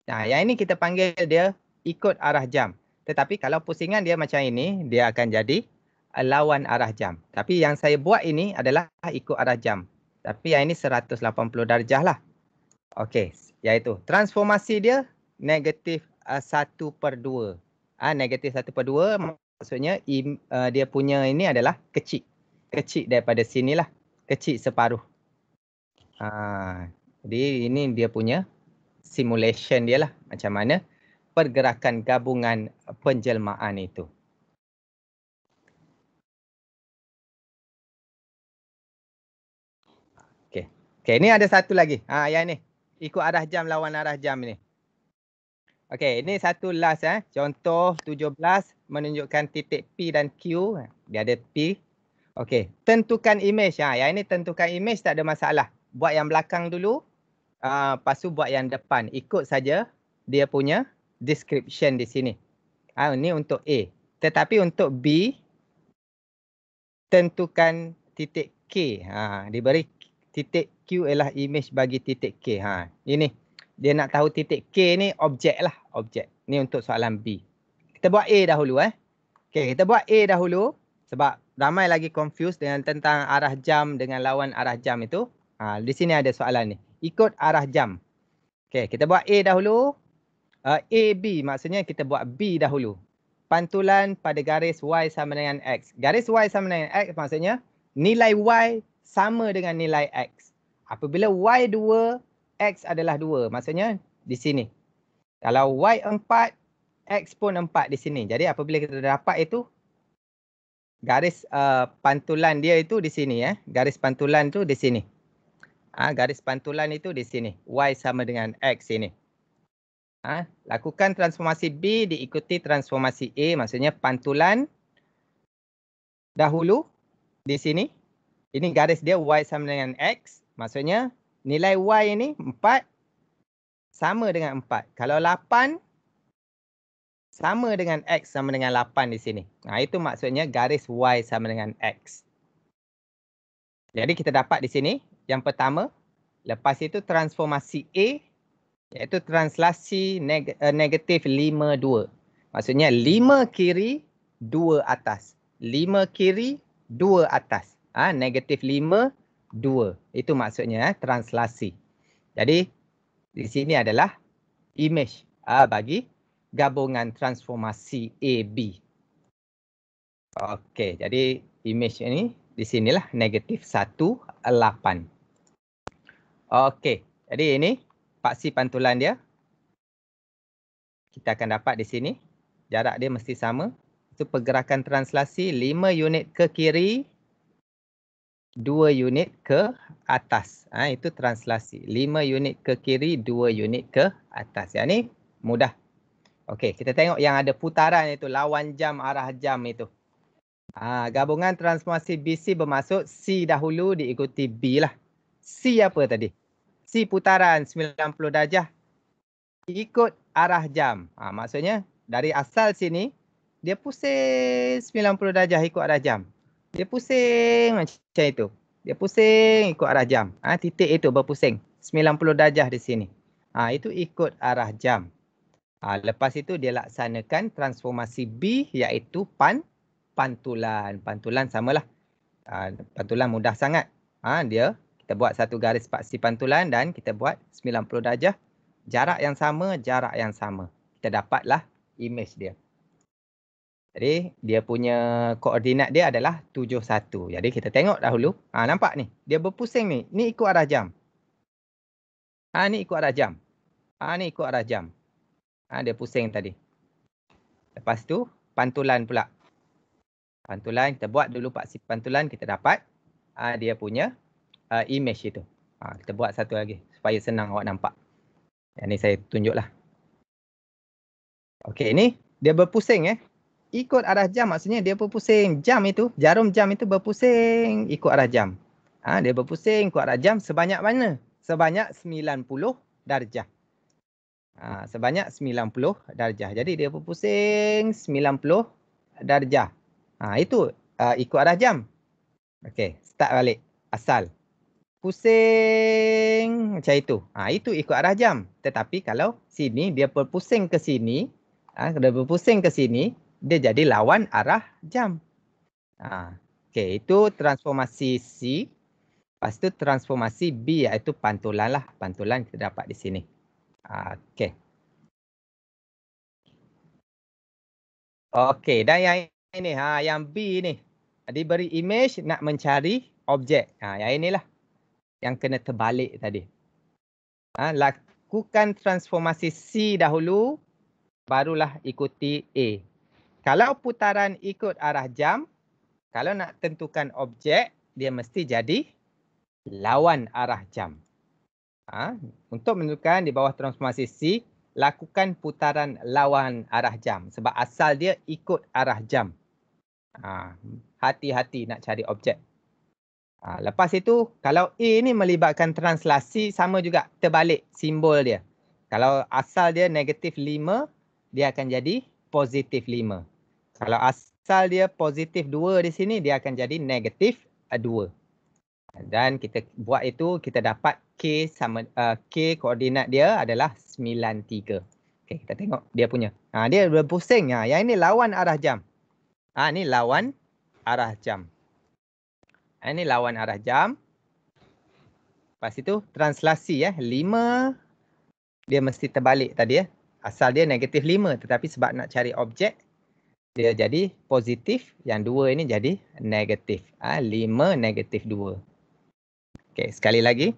Nah, yang ini kita panggil dia ikut arah jam. Tetapi kalau pusingan dia macam ini, dia akan jadi lawan arah jam. Tapi yang saya buat ini adalah ikut arah jam. Tapi yang ini 180 darjah lah. Okey, iaitu transformasi dia negatif uh, 1 per 2. Ha, ah, negatif 1 per 2 maksudnya uh, dia punya ini adalah kecil. Kecil daripada sini lah, Kecil separuh. Ha, jadi ini dia punya simulation dia lah. Macam mana pergerakan gabungan penjelmaan itu. Okay, ni ada satu lagi. Ha, yang ni. Ikut arah jam lawan arah jam ni. Okay, ni satu last eh. Contoh 17 menunjukkan titik P dan Q. Dia ada P. Okay, tentukan imej Ha, yang ni tentukan imej tak ada masalah. Buat yang belakang dulu. Uh, lepas tu buat yang depan. Ikut saja dia punya description di sini. Ha, ni untuk A. Tetapi untuk B, tentukan titik K. Ha, diberi titik K ialah image bagi titik K. Ha, ini. Dia nak tahu titik K ni objek lah. Objek. Ni untuk soalan B. Kita buat A dahulu eh. Okay, kita buat A dahulu. Sebab ramai lagi confused dengan tentang arah jam dengan lawan arah jam itu. Ha, di sini ada soalan ni. Ikut arah jam. Okay, kita buat A dahulu. Uh, A, B. Maksudnya kita buat B dahulu. Pantulan pada garis Y sama dengan X. Garis Y sama dengan X maksudnya nilai Y sama dengan nilai X apabila y2 x adalah 2 maksudnya di sini kalau y4 x pun 4 di sini jadi apabila kita dapat itu garis uh, pantulan dia itu di sini ya eh. garis pantulan tu di sini ha, garis pantulan itu di sini y sama dengan x ini ha, lakukan transformasi b diikuti transformasi a maksudnya pantulan dahulu di sini ini garis dia y sama dengan x Maksudnya nilai y ni 4 sama dengan 4. Kalau 8 sama dengan x sama dengan 8 di sini. Nah ha, itu maksudnya garis y sama dengan x. Jadi kita dapat di sini yang pertama lepas itu transformasi A iaitu translasi neg eh, negatif 5 2. Maksudnya 5 kiri 2 atas. 5 kiri 2 atas. Ah negatif 5 dua. Itu maksudnya eh, translasi. Jadi di sini adalah image ah, bagi gabungan transformasi AB. Okey, jadi image ini di sinilah negatif satu lapan. Okey, jadi ini paksi pantulan dia. Kita akan dapat di sini. Jarak dia mesti sama. Itu pergerakan translasi 5 unit ke kiri, dua unit ke atas. Ha, itu translasi. Lima unit ke kiri, dua unit ke atas. Yang ni mudah. Okey, kita tengok yang ada putaran itu lawan jam, arah jam itu. Ha, gabungan transformasi BC bermaksud C dahulu diikuti B lah. C apa tadi? C putaran 90 darjah ikut arah jam. Ha, maksudnya dari asal sini, dia pusing 90 darjah ikut arah jam dia pusing macam itu. Dia pusing ikut arah jam. Ah ha, titik itu berpusing 90 darjah di sini. Ah ha, itu ikut arah jam. Ah ha, lepas itu dia laksanakan transformasi B iaitu pan pantulan. Pantulan samalah. Ah ha, pantulan mudah sangat. Ah ha, dia kita buat satu garis paksi pantulan dan kita buat 90 darjah jarak yang sama, jarak yang sama. Kita dapatlah imej dia. Jadi dia punya koordinat dia adalah 71. Jadi kita tengok dahulu. Ha, nampak ni? Dia berpusing ni. Ni ikut arah jam. Ha, ni ikut arah jam. Ha, ni ikut arah jam. Ha, dia pusing tadi. Lepas tu pantulan pula. Pantulan kita buat dulu paksi pantulan kita dapat. Ha, dia punya uh, image itu. Ha, kita buat satu lagi supaya senang awak nampak. Yang ni saya tunjuklah. Okey ni dia berpusing eh ikut arah jam maksudnya dia berpusing jam itu jarum jam itu berpusing ikut arah jam ha, dia berpusing ikut arah jam sebanyak mana sebanyak 90 darjah ha, sebanyak 90 darjah jadi dia berpusing 90 darjah ha, itu uh, ikut arah jam okey start balik asal pusing macam itu ha, itu ikut arah jam tetapi kalau sini dia berpusing ke sini Ha, dia berpusing ke sini, dia jadi lawan arah jam. Ha. Okey, itu transformasi C. Lepas tu transformasi B iaitu pantulan lah. Pantulan kita dapat di sini. Ha. Okay, Okey, dan yang ini, ha, yang B ni. Diberi image nak mencari objek. Ha, yang inilah yang kena terbalik tadi. Ha, lakukan transformasi C dahulu, barulah ikuti A kalau putaran ikut arah jam, kalau nak tentukan objek, dia mesti jadi lawan arah jam. Ha? Untuk menentukan di bawah transformasi C, lakukan putaran lawan arah jam. Sebab asal dia ikut arah jam. Ha, hati-hati ha, nak cari objek. Ha, lepas itu, kalau A ni melibatkan translasi, sama juga terbalik simbol dia. Kalau asal dia negatif 5, dia akan jadi positif 5 kalau asal dia positif 2 di sini dia akan jadi negatif 2 eh, dan kita buat itu kita dapat k sama uh, k koordinat dia adalah 93 okey kita tengok dia punya ha dia berpusing ha yang ini ha, lawan arah jam ha ini lawan arah jam ini lawan arah jam lepas itu translasi eh 5 dia mesti terbalik tadi eh asal dia negatif 5 tetapi sebab nak cari objek dia jadi positif yang dua ini jadi negatif ha, lima negatif dua okay, sekali lagi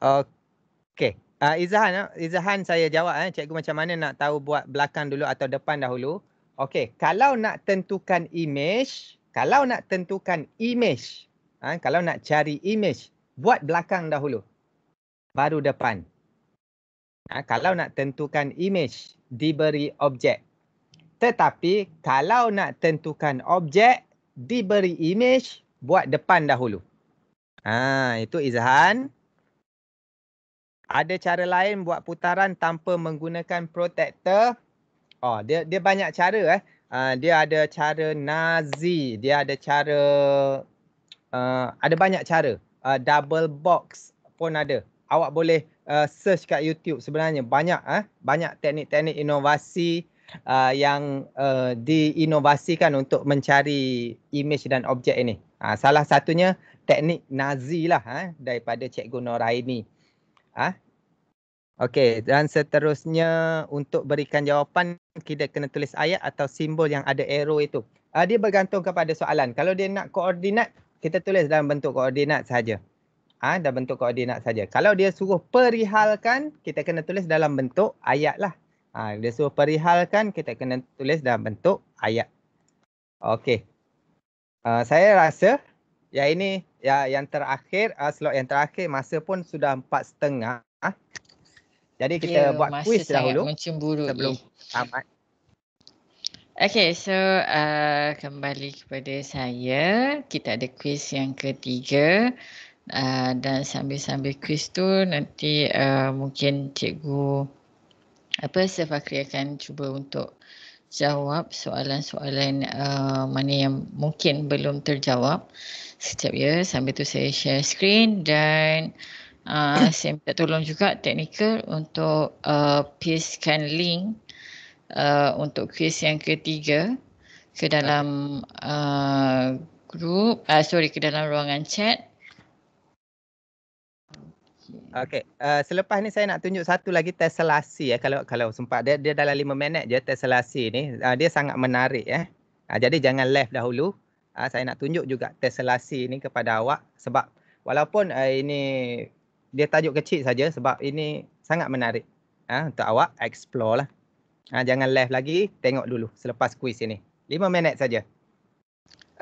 Okey. Uh, ah, Izahan, ah, Izahan saya jawab eh cikgu macam mana nak tahu buat belakang dulu atau depan dahulu? Okey, kalau nak tentukan image, kalau nak tentukan image, ha, kalau nak cari image, buat belakang dahulu baru depan ha, kalau nak tentukan image diberi objek tetapi kalau nak tentukan objek diberi image buat depan dahulu ha, itu izahan. ada cara lain buat putaran tanpa menggunakan protector oh dia dia banyak cara eh uh, dia ada cara nazi dia ada cara uh, ada banyak cara uh, double box pun ada. Awak boleh uh, search kat YouTube sebenarnya banyak eh banyak teknik-teknik inovasi uh, yang uh, diinovasikan untuk mencari image dan objek ini. Uh, salah satunya teknik Nazi lah eh uh, daripada Cikgu Noraini. Ah. Uh. Okey, dan seterusnya untuk berikan jawapan kita kena tulis ayat atau simbol yang ada arrow itu. Uh, dia bergantung kepada soalan. Kalau dia nak koordinat kita tulis dalam bentuk koordinat saja. Ah, ha, dalam bentuk koordinat saja. Kalau dia suruh perihalkan, kita kena tulis dalam bentuk ayat lah. Ha, dia suruh perihalkan, kita kena tulis dalam bentuk ayat. Okey. Uh, saya rasa ya ini ya yang terakhir uh, slot yang terakhir masa pun sudah empat setengah. Jadi kita yeah, buat kuis dahulu. Masa sangat Sebelum tamat. Okay, so uh, kembali kepada saya. Kita ada kuis yang ketiga. Uh, dan sambil-sambil kuis tu nanti uh, mungkin cikgu apa Safakri akan cuba untuk jawab soalan-soalan uh, mana yang mungkin belum terjawab. Sekejap ya, sambil tu saya share screen dan uh, saya minta tolong juga teknikal untuk uh, pastekan link uh, untuk kes yang ketiga ke dalam uh, group uh, sorry ke dalam ruangan chat Okey, uh, selepas ni saya nak tunjuk satu lagi teselasi ya eh. kalau kalau sempat dia dia dalam lima minit je teselasi ni uh, dia sangat menarik eh. Uh, jadi jangan left dahulu. Uh, saya nak tunjuk juga teselasi ni kepada awak sebab walaupun uh, ini dia tajuk kecil saja sebab ini sangat menarik uh, untuk awak explore lah. Ha, jangan left lagi, tengok dulu selepas kuis ini. lima minit saja.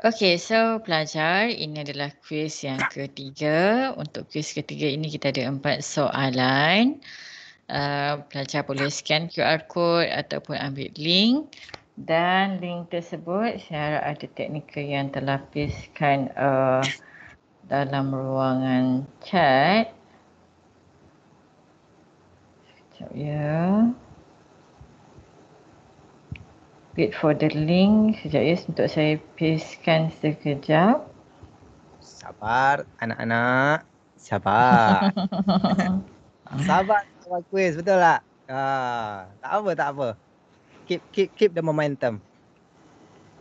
Okay, so pelajar, ini adalah kuis yang ketiga. Untuk kuis ketiga ini kita ada empat soalan. Uh, pelajar boleh scan QR code ataupun ambil link dan link tersebut saya harap ada teknikal yang terlapiskan uh, dalam ruangan chat. Sekejap ya. Yeah wait for the link sekejap ya untuk saya pastekan sekejap sabar anak-anak sabar [laughs] sabar sabar kuis betul tak ah, tak apa tak apa keep keep keep the momentum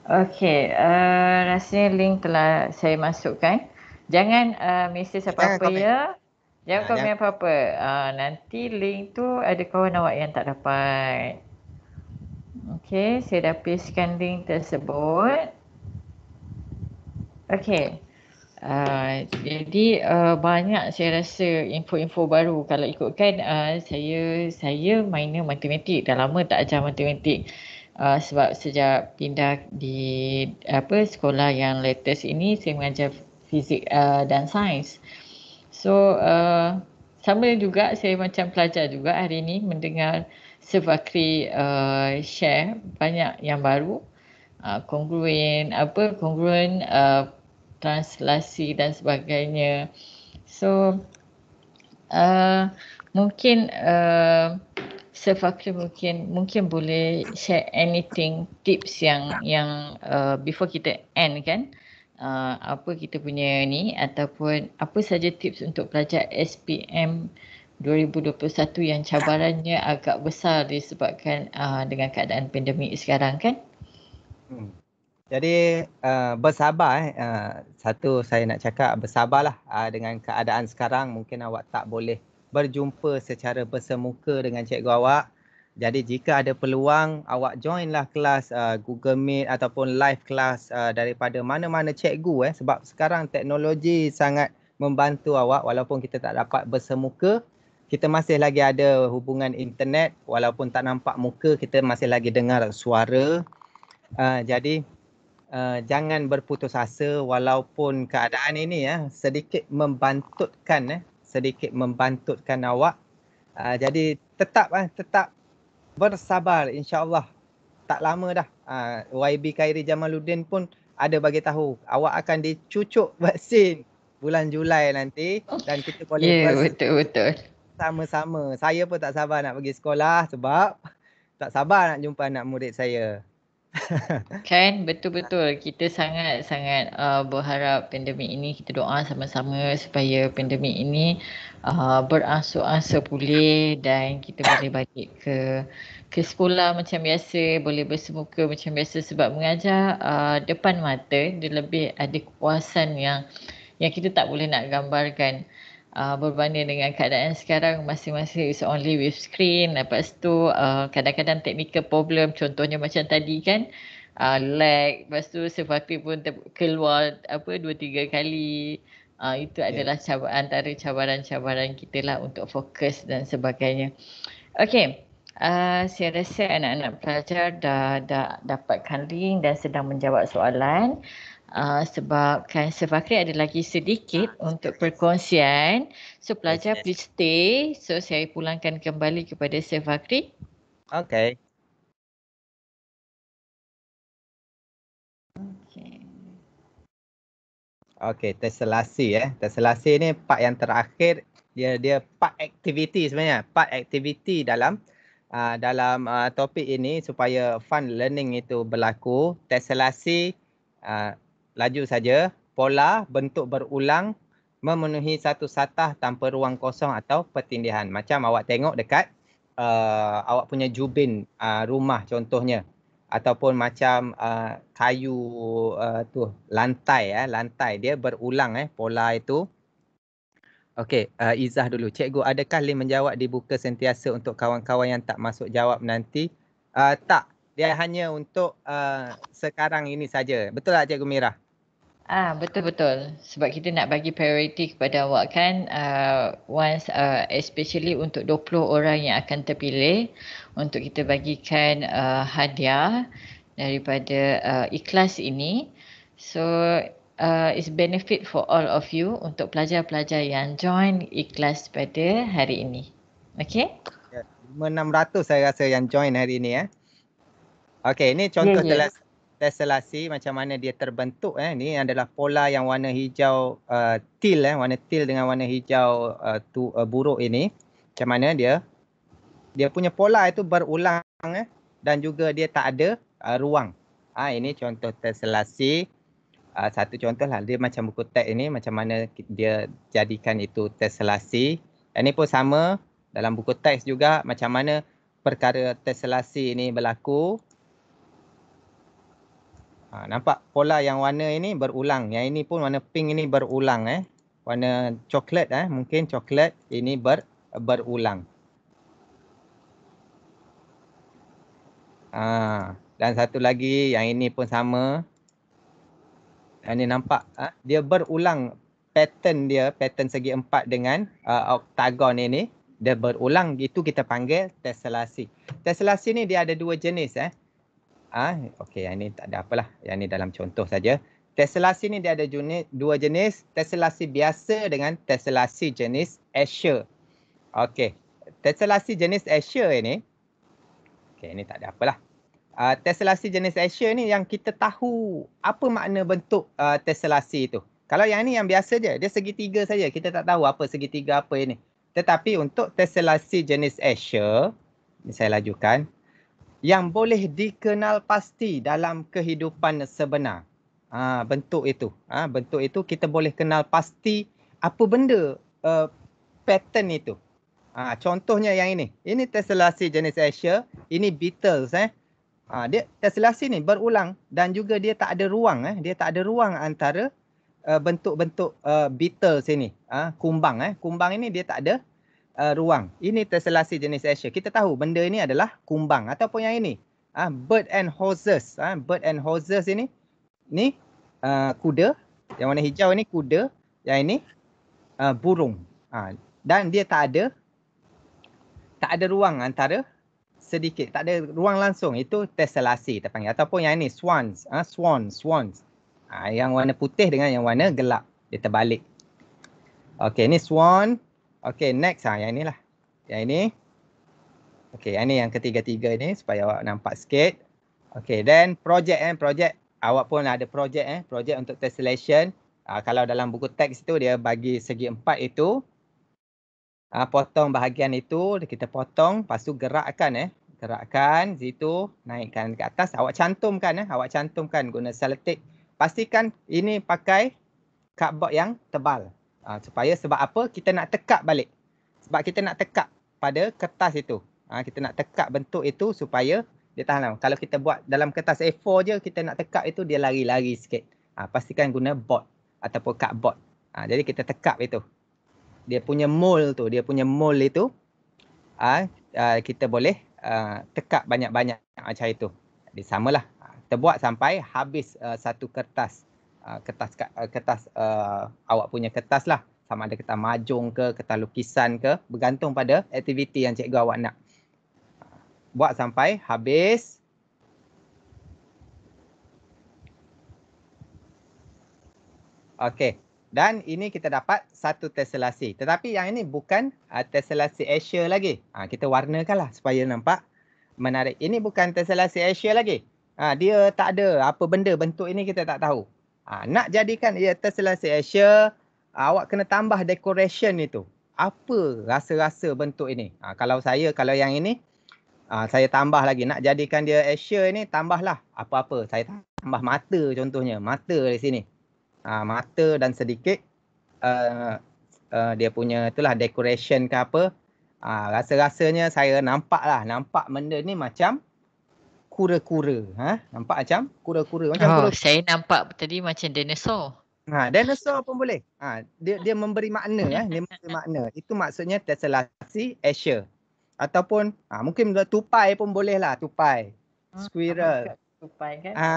Okay, uh, eh, rasanya link telah saya masukkan. Jangan uh, mesej apa-apa ya. Jangan komen apa-apa. Uh, nanti link tu ada kawan awak yang tak dapat. Okey, saya dah pastekan link tersebut. Okey. Uh, jadi uh, banyak saya rasa info-info baru kalau ikutkan uh, saya saya minor matematik dah lama tak ajar matematik uh, sebab sejak pindah di apa sekolah yang latest ini saya mengajar fizik uh, dan sains. So uh, sama juga saya macam pelajar juga hari ini mendengar Sefakri uh, share banyak yang baru uh, congruent apa congruent uh, translasi dan sebagainya. So uh, mungkin uh, fakri mungkin mungkin boleh share anything tips yang yang uh, before kita end kan Uh, apa kita punya ni ataupun apa saja tips untuk pelajar SPM 2021 yang cabarannya agak besar disebabkan uh, dengan keadaan pandemik sekarang kan? Hmm. Jadi uh, bersabar, eh. uh, satu saya nak cakap bersabarlah uh, dengan keadaan sekarang mungkin awak tak boleh berjumpa secara bersemuka dengan cikgu awak. Jadi jika ada peluang awak joinlah kelas uh, Google Meet ataupun live kelas uh, daripada mana-mana cikgu eh sebab sekarang teknologi sangat membantu awak walaupun kita tak dapat bersemuka kita masih lagi ada hubungan internet walaupun tak nampak muka kita masih lagi dengar suara uh, jadi uh, jangan berputus asa walaupun keadaan ini ya uh, sedikit membantutkan uh, sedikit membantutkan awak uh, jadi tetap uh, tetap bersabar insyaallah tak lama dah uh, YB Khairi Jamaluddin pun ada bagi tahu awak akan dicucuk vaksin bulan Julai nanti dan kita boleh yeah, betul betul sama-sama. Saya pun tak sabar nak pergi sekolah sebab tak sabar nak jumpa anak murid saya. [laughs] kan betul-betul kita sangat-sangat uh, berharap pandemik ini kita doa sama-sama supaya pandemik ini uh, beransur-ansur pulih dan kita boleh balik ke ke sekolah macam biasa, boleh bersemuka macam biasa sebab mengajar uh, depan mata dia lebih ada kepuasan yang yang kita tak boleh nak gambarkan uh, berbanding dengan keadaan sekarang masing-masing is only with screen lepas tu uh, kadang-kadang technical problem contohnya macam tadi kan uh, lag lepas tu safari pun keluar apa dua tiga kali uh, itu yeah. adalah cabaran antara cabaran-cabaran kita lah untuk fokus dan sebagainya okey Uh, saya rasa anak-anak pelajar dah, dah dapatkan link dan sedang menjawab soalan. Ah, sebab kan Fakri ada lagi sedikit ah, untuk perkongsian. So pelajar okay. please stay. So saya pulangkan kembali kepada Fakri. Okay. Okey, terselasi eh. Terselasi ni part yang terakhir dia dia part activity sebenarnya. Part activity dalam uh, dalam uh, topik ini supaya fun learning itu berlaku. Terselasi uh, laju saja pola bentuk berulang memenuhi satu satah tanpa ruang kosong atau pertindihan macam awak tengok dekat uh, awak punya jubin uh, rumah contohnya ataupun macam uh, kayu uh, tu lantai eh lantai dia berulang eh pola itu okey uh, izah dulu cikgu adakah link menjawab dibuka sentiasa untuk kawan-kawan yang tak masuk jawab nanti uh, tak dia hanya untuk uh, sekarang ini saja betul tak cikgu mirah Ah betul betul sebab kita nak bagi priority kepada awak kan uh, once uh, especially untuk 20 orang yang akan terpilih untuk kita bagikan uh, hadiah daripada uh, ikhlas ini so uh, is benefit for all of you untuk pelajar-pelajar yang join ikhlas pada hari ini okey 600 ya, saya rasa yang join hari ini eh ya. okey ini contoh yeah, yeah. telah teselasi macam mana dia terbentuk eh ni adalah pola yang warna hijau uh, til eh warna til dengan warna hijau uh, tu uh, buruk ini macam mana dia dia punya pola itu berulang eh dan juga dia tak ada uh, ruang. Ha, ini contoh teselasi uh, ha, satu contoh lah dia macam buku teks ini macam mana dia jadikan itu teselasi. Ini pun sama dalam buku teks juga macam mana perkara teselasi ini berlaku Ha, nampak pola yang warna ini berulang. Yang ini pun warna pink ini berulang eh. Warna coklat eh. Mungkin coklat ini ber, berulang. Ha, dan satu lagi yang ini pun sama. Dan ini nampak ha, dia berulang pattern dia. Pattern segi empat dengan uh, ha, oktagon ini. Dia berulang. Itu kita panggil tessellasi. Tessellasi ni dia ada dua jenis eh. Ah, ha, okey, yang ini tak ada apalah. Yang ini dalam contoh saja. Teselasi ni dia ada jenis, dua jenis, teselasi biasa dengan teselasi jenis Asia. Okey. Teselasi jenis Asia ini okey, ini tak ada apalah. Uh, ah, teselasi jenis Asia ni yang kita tahu apa makna bentuk uh, ah, teselasi itu. Kalau yang ni yang biasa je, dia segitiga saja. Kita tak tahu apa segitiga apa ini. Tetapi untuk teselasi jenis Asia, saya lajukan yang boleh dikenal pasti dalam kehidupan sebenar. Ha, bentuk itu. Ha, bentuk itu kita boleh kenal pasti apa benda uh, pattern itu. Ha, contohnya yang ini. Ini teselasi jenis Asia. Ini Beatles. Eh. Ha, dia teselasi ni berulang dan juga dia tak ada ruang. Eh. Dia tak ada ruang antara e, bentuk-bentuk uh, Beatles ini. Ha, kumbang. Eh. Kumbang ini dia tak ada uh, ruang. Ini teselasi jenis Asia. Kita tahu benda ini adalah kumbang ataupun yang ini. Uh, bird and horses. Uh, bird and horses ini. Ini uh, kuda. Yang warna hijau ini kuda. Yang ini uh, burung. Uh, dan dia tak ada tak ada ruang antara sedikit. Tak ada ruang langsung. Itu terselasih terpanggil. Ataupun yang ini swans. Uh, swans. swans. Uh, yang warna putih dengan yang warna gelap. Dia terbalik. Okay, ini swan. Okay, next ha, yang ni lah. Yang ini. Okay, yang ni yang ketiga-tiga ni supaya awak nampak sikit. Okay, then project eh, project. Awak pun ada project eh, project untuk tessellation. selection. Ha, kalau dalam buku teks tu dia bagi segi empat itu. Uh, potong bahagian itu, kita potong. Lepas tu gerakkan eh. Gerakkan situ, naikkan ke atas. Awak cantumkan eh, awak cantumkan guna seletik. Pastikan ini pakai cardboard yang tebal. Ha, supaya sebab apa? Kita nak tekak balik. Sebab kita nak tekak pada kertas itu. Ha, kita nak tekak bentuk itu supaya dia tahan lama. Kalau kita buat dalam kertas A4 je, kita nak tekak itu dia lari-lari sikit. Ha, pastikan guna board ataupun cardboard. Ha, jadi kita tekak itu. Dia punya mold tu, dia punya mold itu. Ha, kita boleh ha, tekak banyak-banyak macam itu. Jadi samalah. Kita buat sampai habis uh, satu kertas. Ah, kertas ah, kertas uh, awak punya kertas lah sama ada kertas majung ke kertas lukisan ke bergantung pada aktiviti yang cikgu awak nak buat sampai habis Okey, dan ini kita dapat satu teselasi. Tetapi yang ini bukan uh, teselasi Asia lagi. Ha, kita warnakanlah supaya nampak menarik. Ini bukan teselasi Asia lagi. Ha, dia tak ada apa benda bentuk ini kita tak tahu. Ha, nak jadikan ia terselesai Asia, eh, ha, awak kena tambah decoration itu. Apa rasa-rasa bentuk ini? Ha, kalau saya, kalau yang ini, ha, saya tambah lagi. Nak jadikan dia Asia eh, ini, tambahlah apa-apa. Saya tambah mata contohnya. Mata di sini. Ha, mata dan sedikit. Uh, uh, dia punya itulah decoration ke apa. Ha, rasa-rasanya saya nampak lah. Nampak benda ni macam kura-kura. Ha? Nampak macam kura-kura. oh, Saya nampak tadi macam dinosaur. Ha, dinosaur pun boleh. Ha, dia dia memberi makna. Eh. Dia memberi makna. Itu maksudnya Tesselasi Asia. Ataupun ha, mungkin tupai pun boleh lah. Tupai. Hmm, Squirrel. Tupai kan? Ha.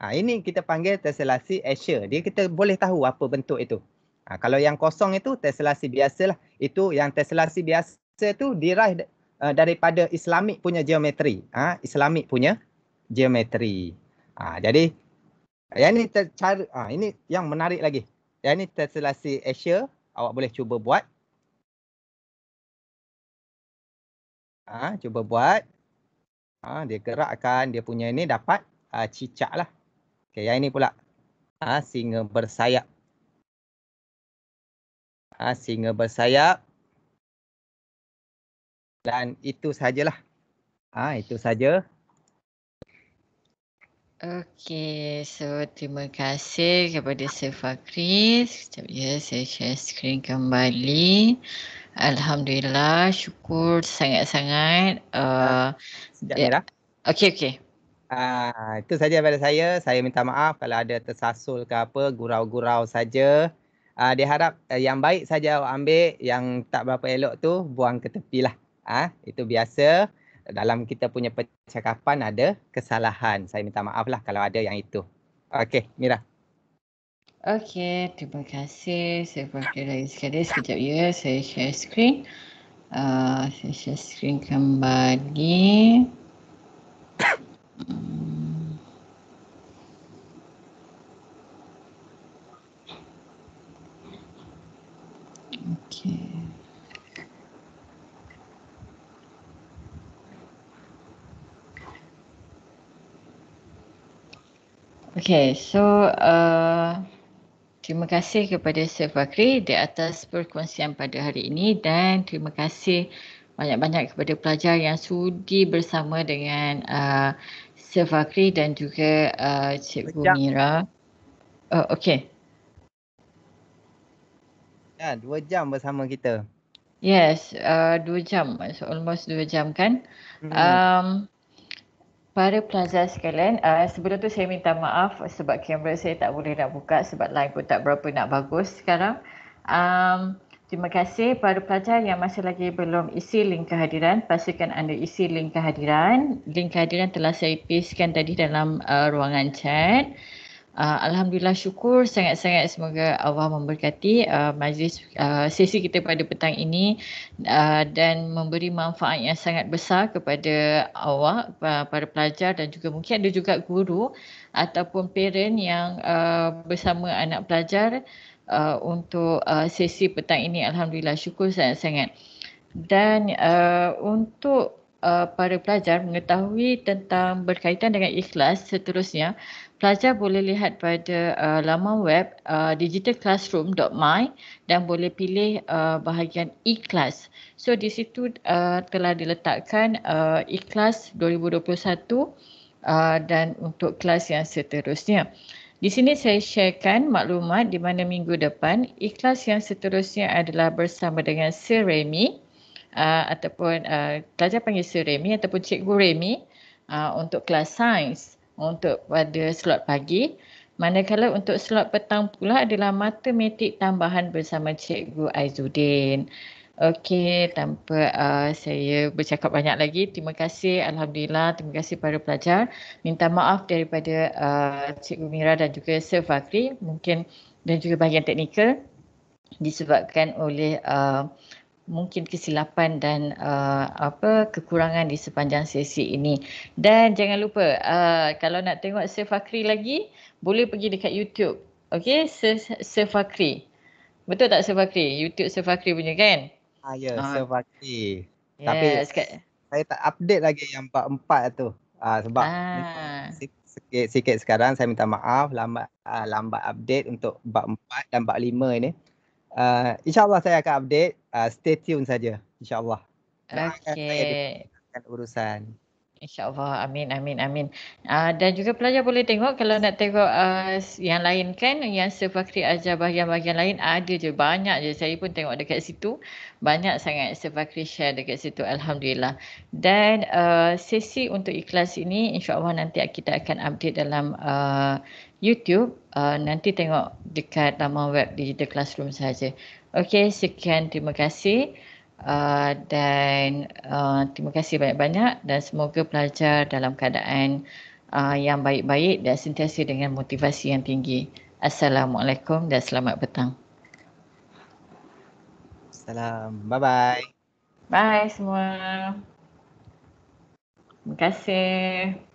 Ha, ini kita panggil Tesselasi Asia. Dia kita boleh tahu apa bentuk itu. Ha, kalau yang kosong itu Tesselasi biasa lah. Itu yang Tesselasi biasa tu diraih uh, daripada Islamik punya geometri. Uh, ha, Islamik punya geometri. Uh, ha, jadi yang ini tercari, uh, ha, ini yang menarik lagi. Yang ini terselasi Asia. Awak boleh cuba buat. Uh, cuba buat. Uh, dia gerakkan dia punya ini dapat uh, cicak lah. Okay, yang ini pula uh, singa bersayap. Uh, singa bersayap. Dan itu sajalah. Ah ha, itu saja. Okey, so terima kasih kepada Sir Fakri. Sekejap ya, saya share screen kembali. Alhamdulillah, syukur sangat-sangat. Ha, uh, Sekejap, ya. Mira. Yeah. Okey, okey. Uh, itu saja pada saya. Saya minta maaf kalau ada tersasul ke apa, gurau-gurau saja. Uh, diharap uh, yang baik saja awak ambil, yang tak berapa elok tu buang ke tepi lah. Ah, ha, itu biasa dalam kita punya percakapan ada kesalahan. Saya minta maaf lah kalau ada yang itu. Okey, Mira. Okey, terima kasih. Saya pergi lagi sekali. Sekejap ya, saya share screen. Uh, saya share screen kembali. Hmm. Okay. Okay, so uh, terima kasih kepada Syed Fakri di atas perkongsian pada hari ini dan terima kasih banyak-banyak kepada pelajar yang sudi bersama dengan uh, Syed Fakri dan juga uh, Cikgu Sejak. Mira. Uh, okay. Ya, dua jam bersama kita. Yes, uh, dua jam. So, almost dua jam kan? Hmm. Um, Para pelajar sekalian, uh, sebelum tu saya minta maaf sebab kamera saya tak boleh nak buka sebab lain pun tak berapa nak bagus sekarang. Um, terima kasih para pelajar yang masih lagi belum isi link kehadiran. Pastikan anda isi link kehadiran. Link kehadiran telah saya pastekan tadi dalam uh, ruangan chat. Uh, Alhamdulillah syukur sangat-sangat semoga Allah memberkati uh, majlis uh, sesi kita pada petang ini uh, dan memberi manfaat yang sangat besar kepada awak, uh, para pelajar dan juga mungkin ada juga guru ataupun parent yang uh, bersama anak pelajar uh, untuk uh, sesi petang ini. Alhamdulillah syukur sangat-sangat. Dan uh, untuk uh, para pelajar mengetahui tentang berkaitan dengan ikhlas seterusnya, uh, pelajar boleh lihat pada uh, laman web uh, digitalclassroom.my dan boleh pilih uh, bahagian e-class. So di situ uh, telah diletakkan uh, e-class 2021 uh, dan untuk kelas yang seterusnya. Di sini saya sharekan maklumat di mana minggu depan e-class yang seterusnya adalah bersama dengan Sir Remy uh, ataupun uh, pelajar panggil Sir Remy ataupun Cikgu Remy uh, untuk kelas sains untuk pada slot pagi. Manakala untuk slot petang pula adalah matematik tambahan bersama Cikgu Aizuddin. Okey, tanpa uh, saya bercakap banyak lagi, terima kasih Alhamdulillah, terima kasih para pelajar. Minta maaf daripada uh, Cikgu Mira dan juga Sir Fakri, mungkin dan juga bahagian teknikal disebabkan oleh uh, mungkin kesilapan dan uh, apa kekurangan di sepanjang sesi ini. Dan jangan lupa uh, kalau nak tengok Sir Fakri lagi boleh pergi dekat YouTube. Okey Sir, Sir Fakri. Betul tak Sir Fakri? YouTube Sir Fakri punya kan? Ah ya yeah, uh. Sir Fakri. Yeah, Tapi saya tak update lagi yang empat 4 tu. Uh, sebab ah. sikit, sikit sekarang saya minta maaf lambat uh, lambat update untuk bab 4 dan bab 5 ni. Uh, InsyaAllah saya akan update Ah, stay tune saja insyaallah okey urusan InsyaAllah. Amin, amin, amin. Uh, dan juga pelajar boleh tengok kalau nak tengok uh, yang lain kan. Yang sefakri ajar bahagian-bahagian lain ada je. Banyak je. Saya pun tengok dekat situ. Banyak sangat sefakri share dekat situ. Alhamdulillah. Dan uh, sesi untuk ikhlas ini insyaAllah nanti kita akan update dalam uh, YouTube. Uh, nanti tengok dekat laman web Digital Classroom saja. Okey, sekian terima kasih uh, dan uh, terima kasih banyak-banyak dan semoga pelajar dalam keadaan uh, yang baik-baik dan sentiasa dengan motivasi yang tinggi. Assalamualaikum dan selamat petang. Salam. Bye-bye. Bye semua. Terima kasih.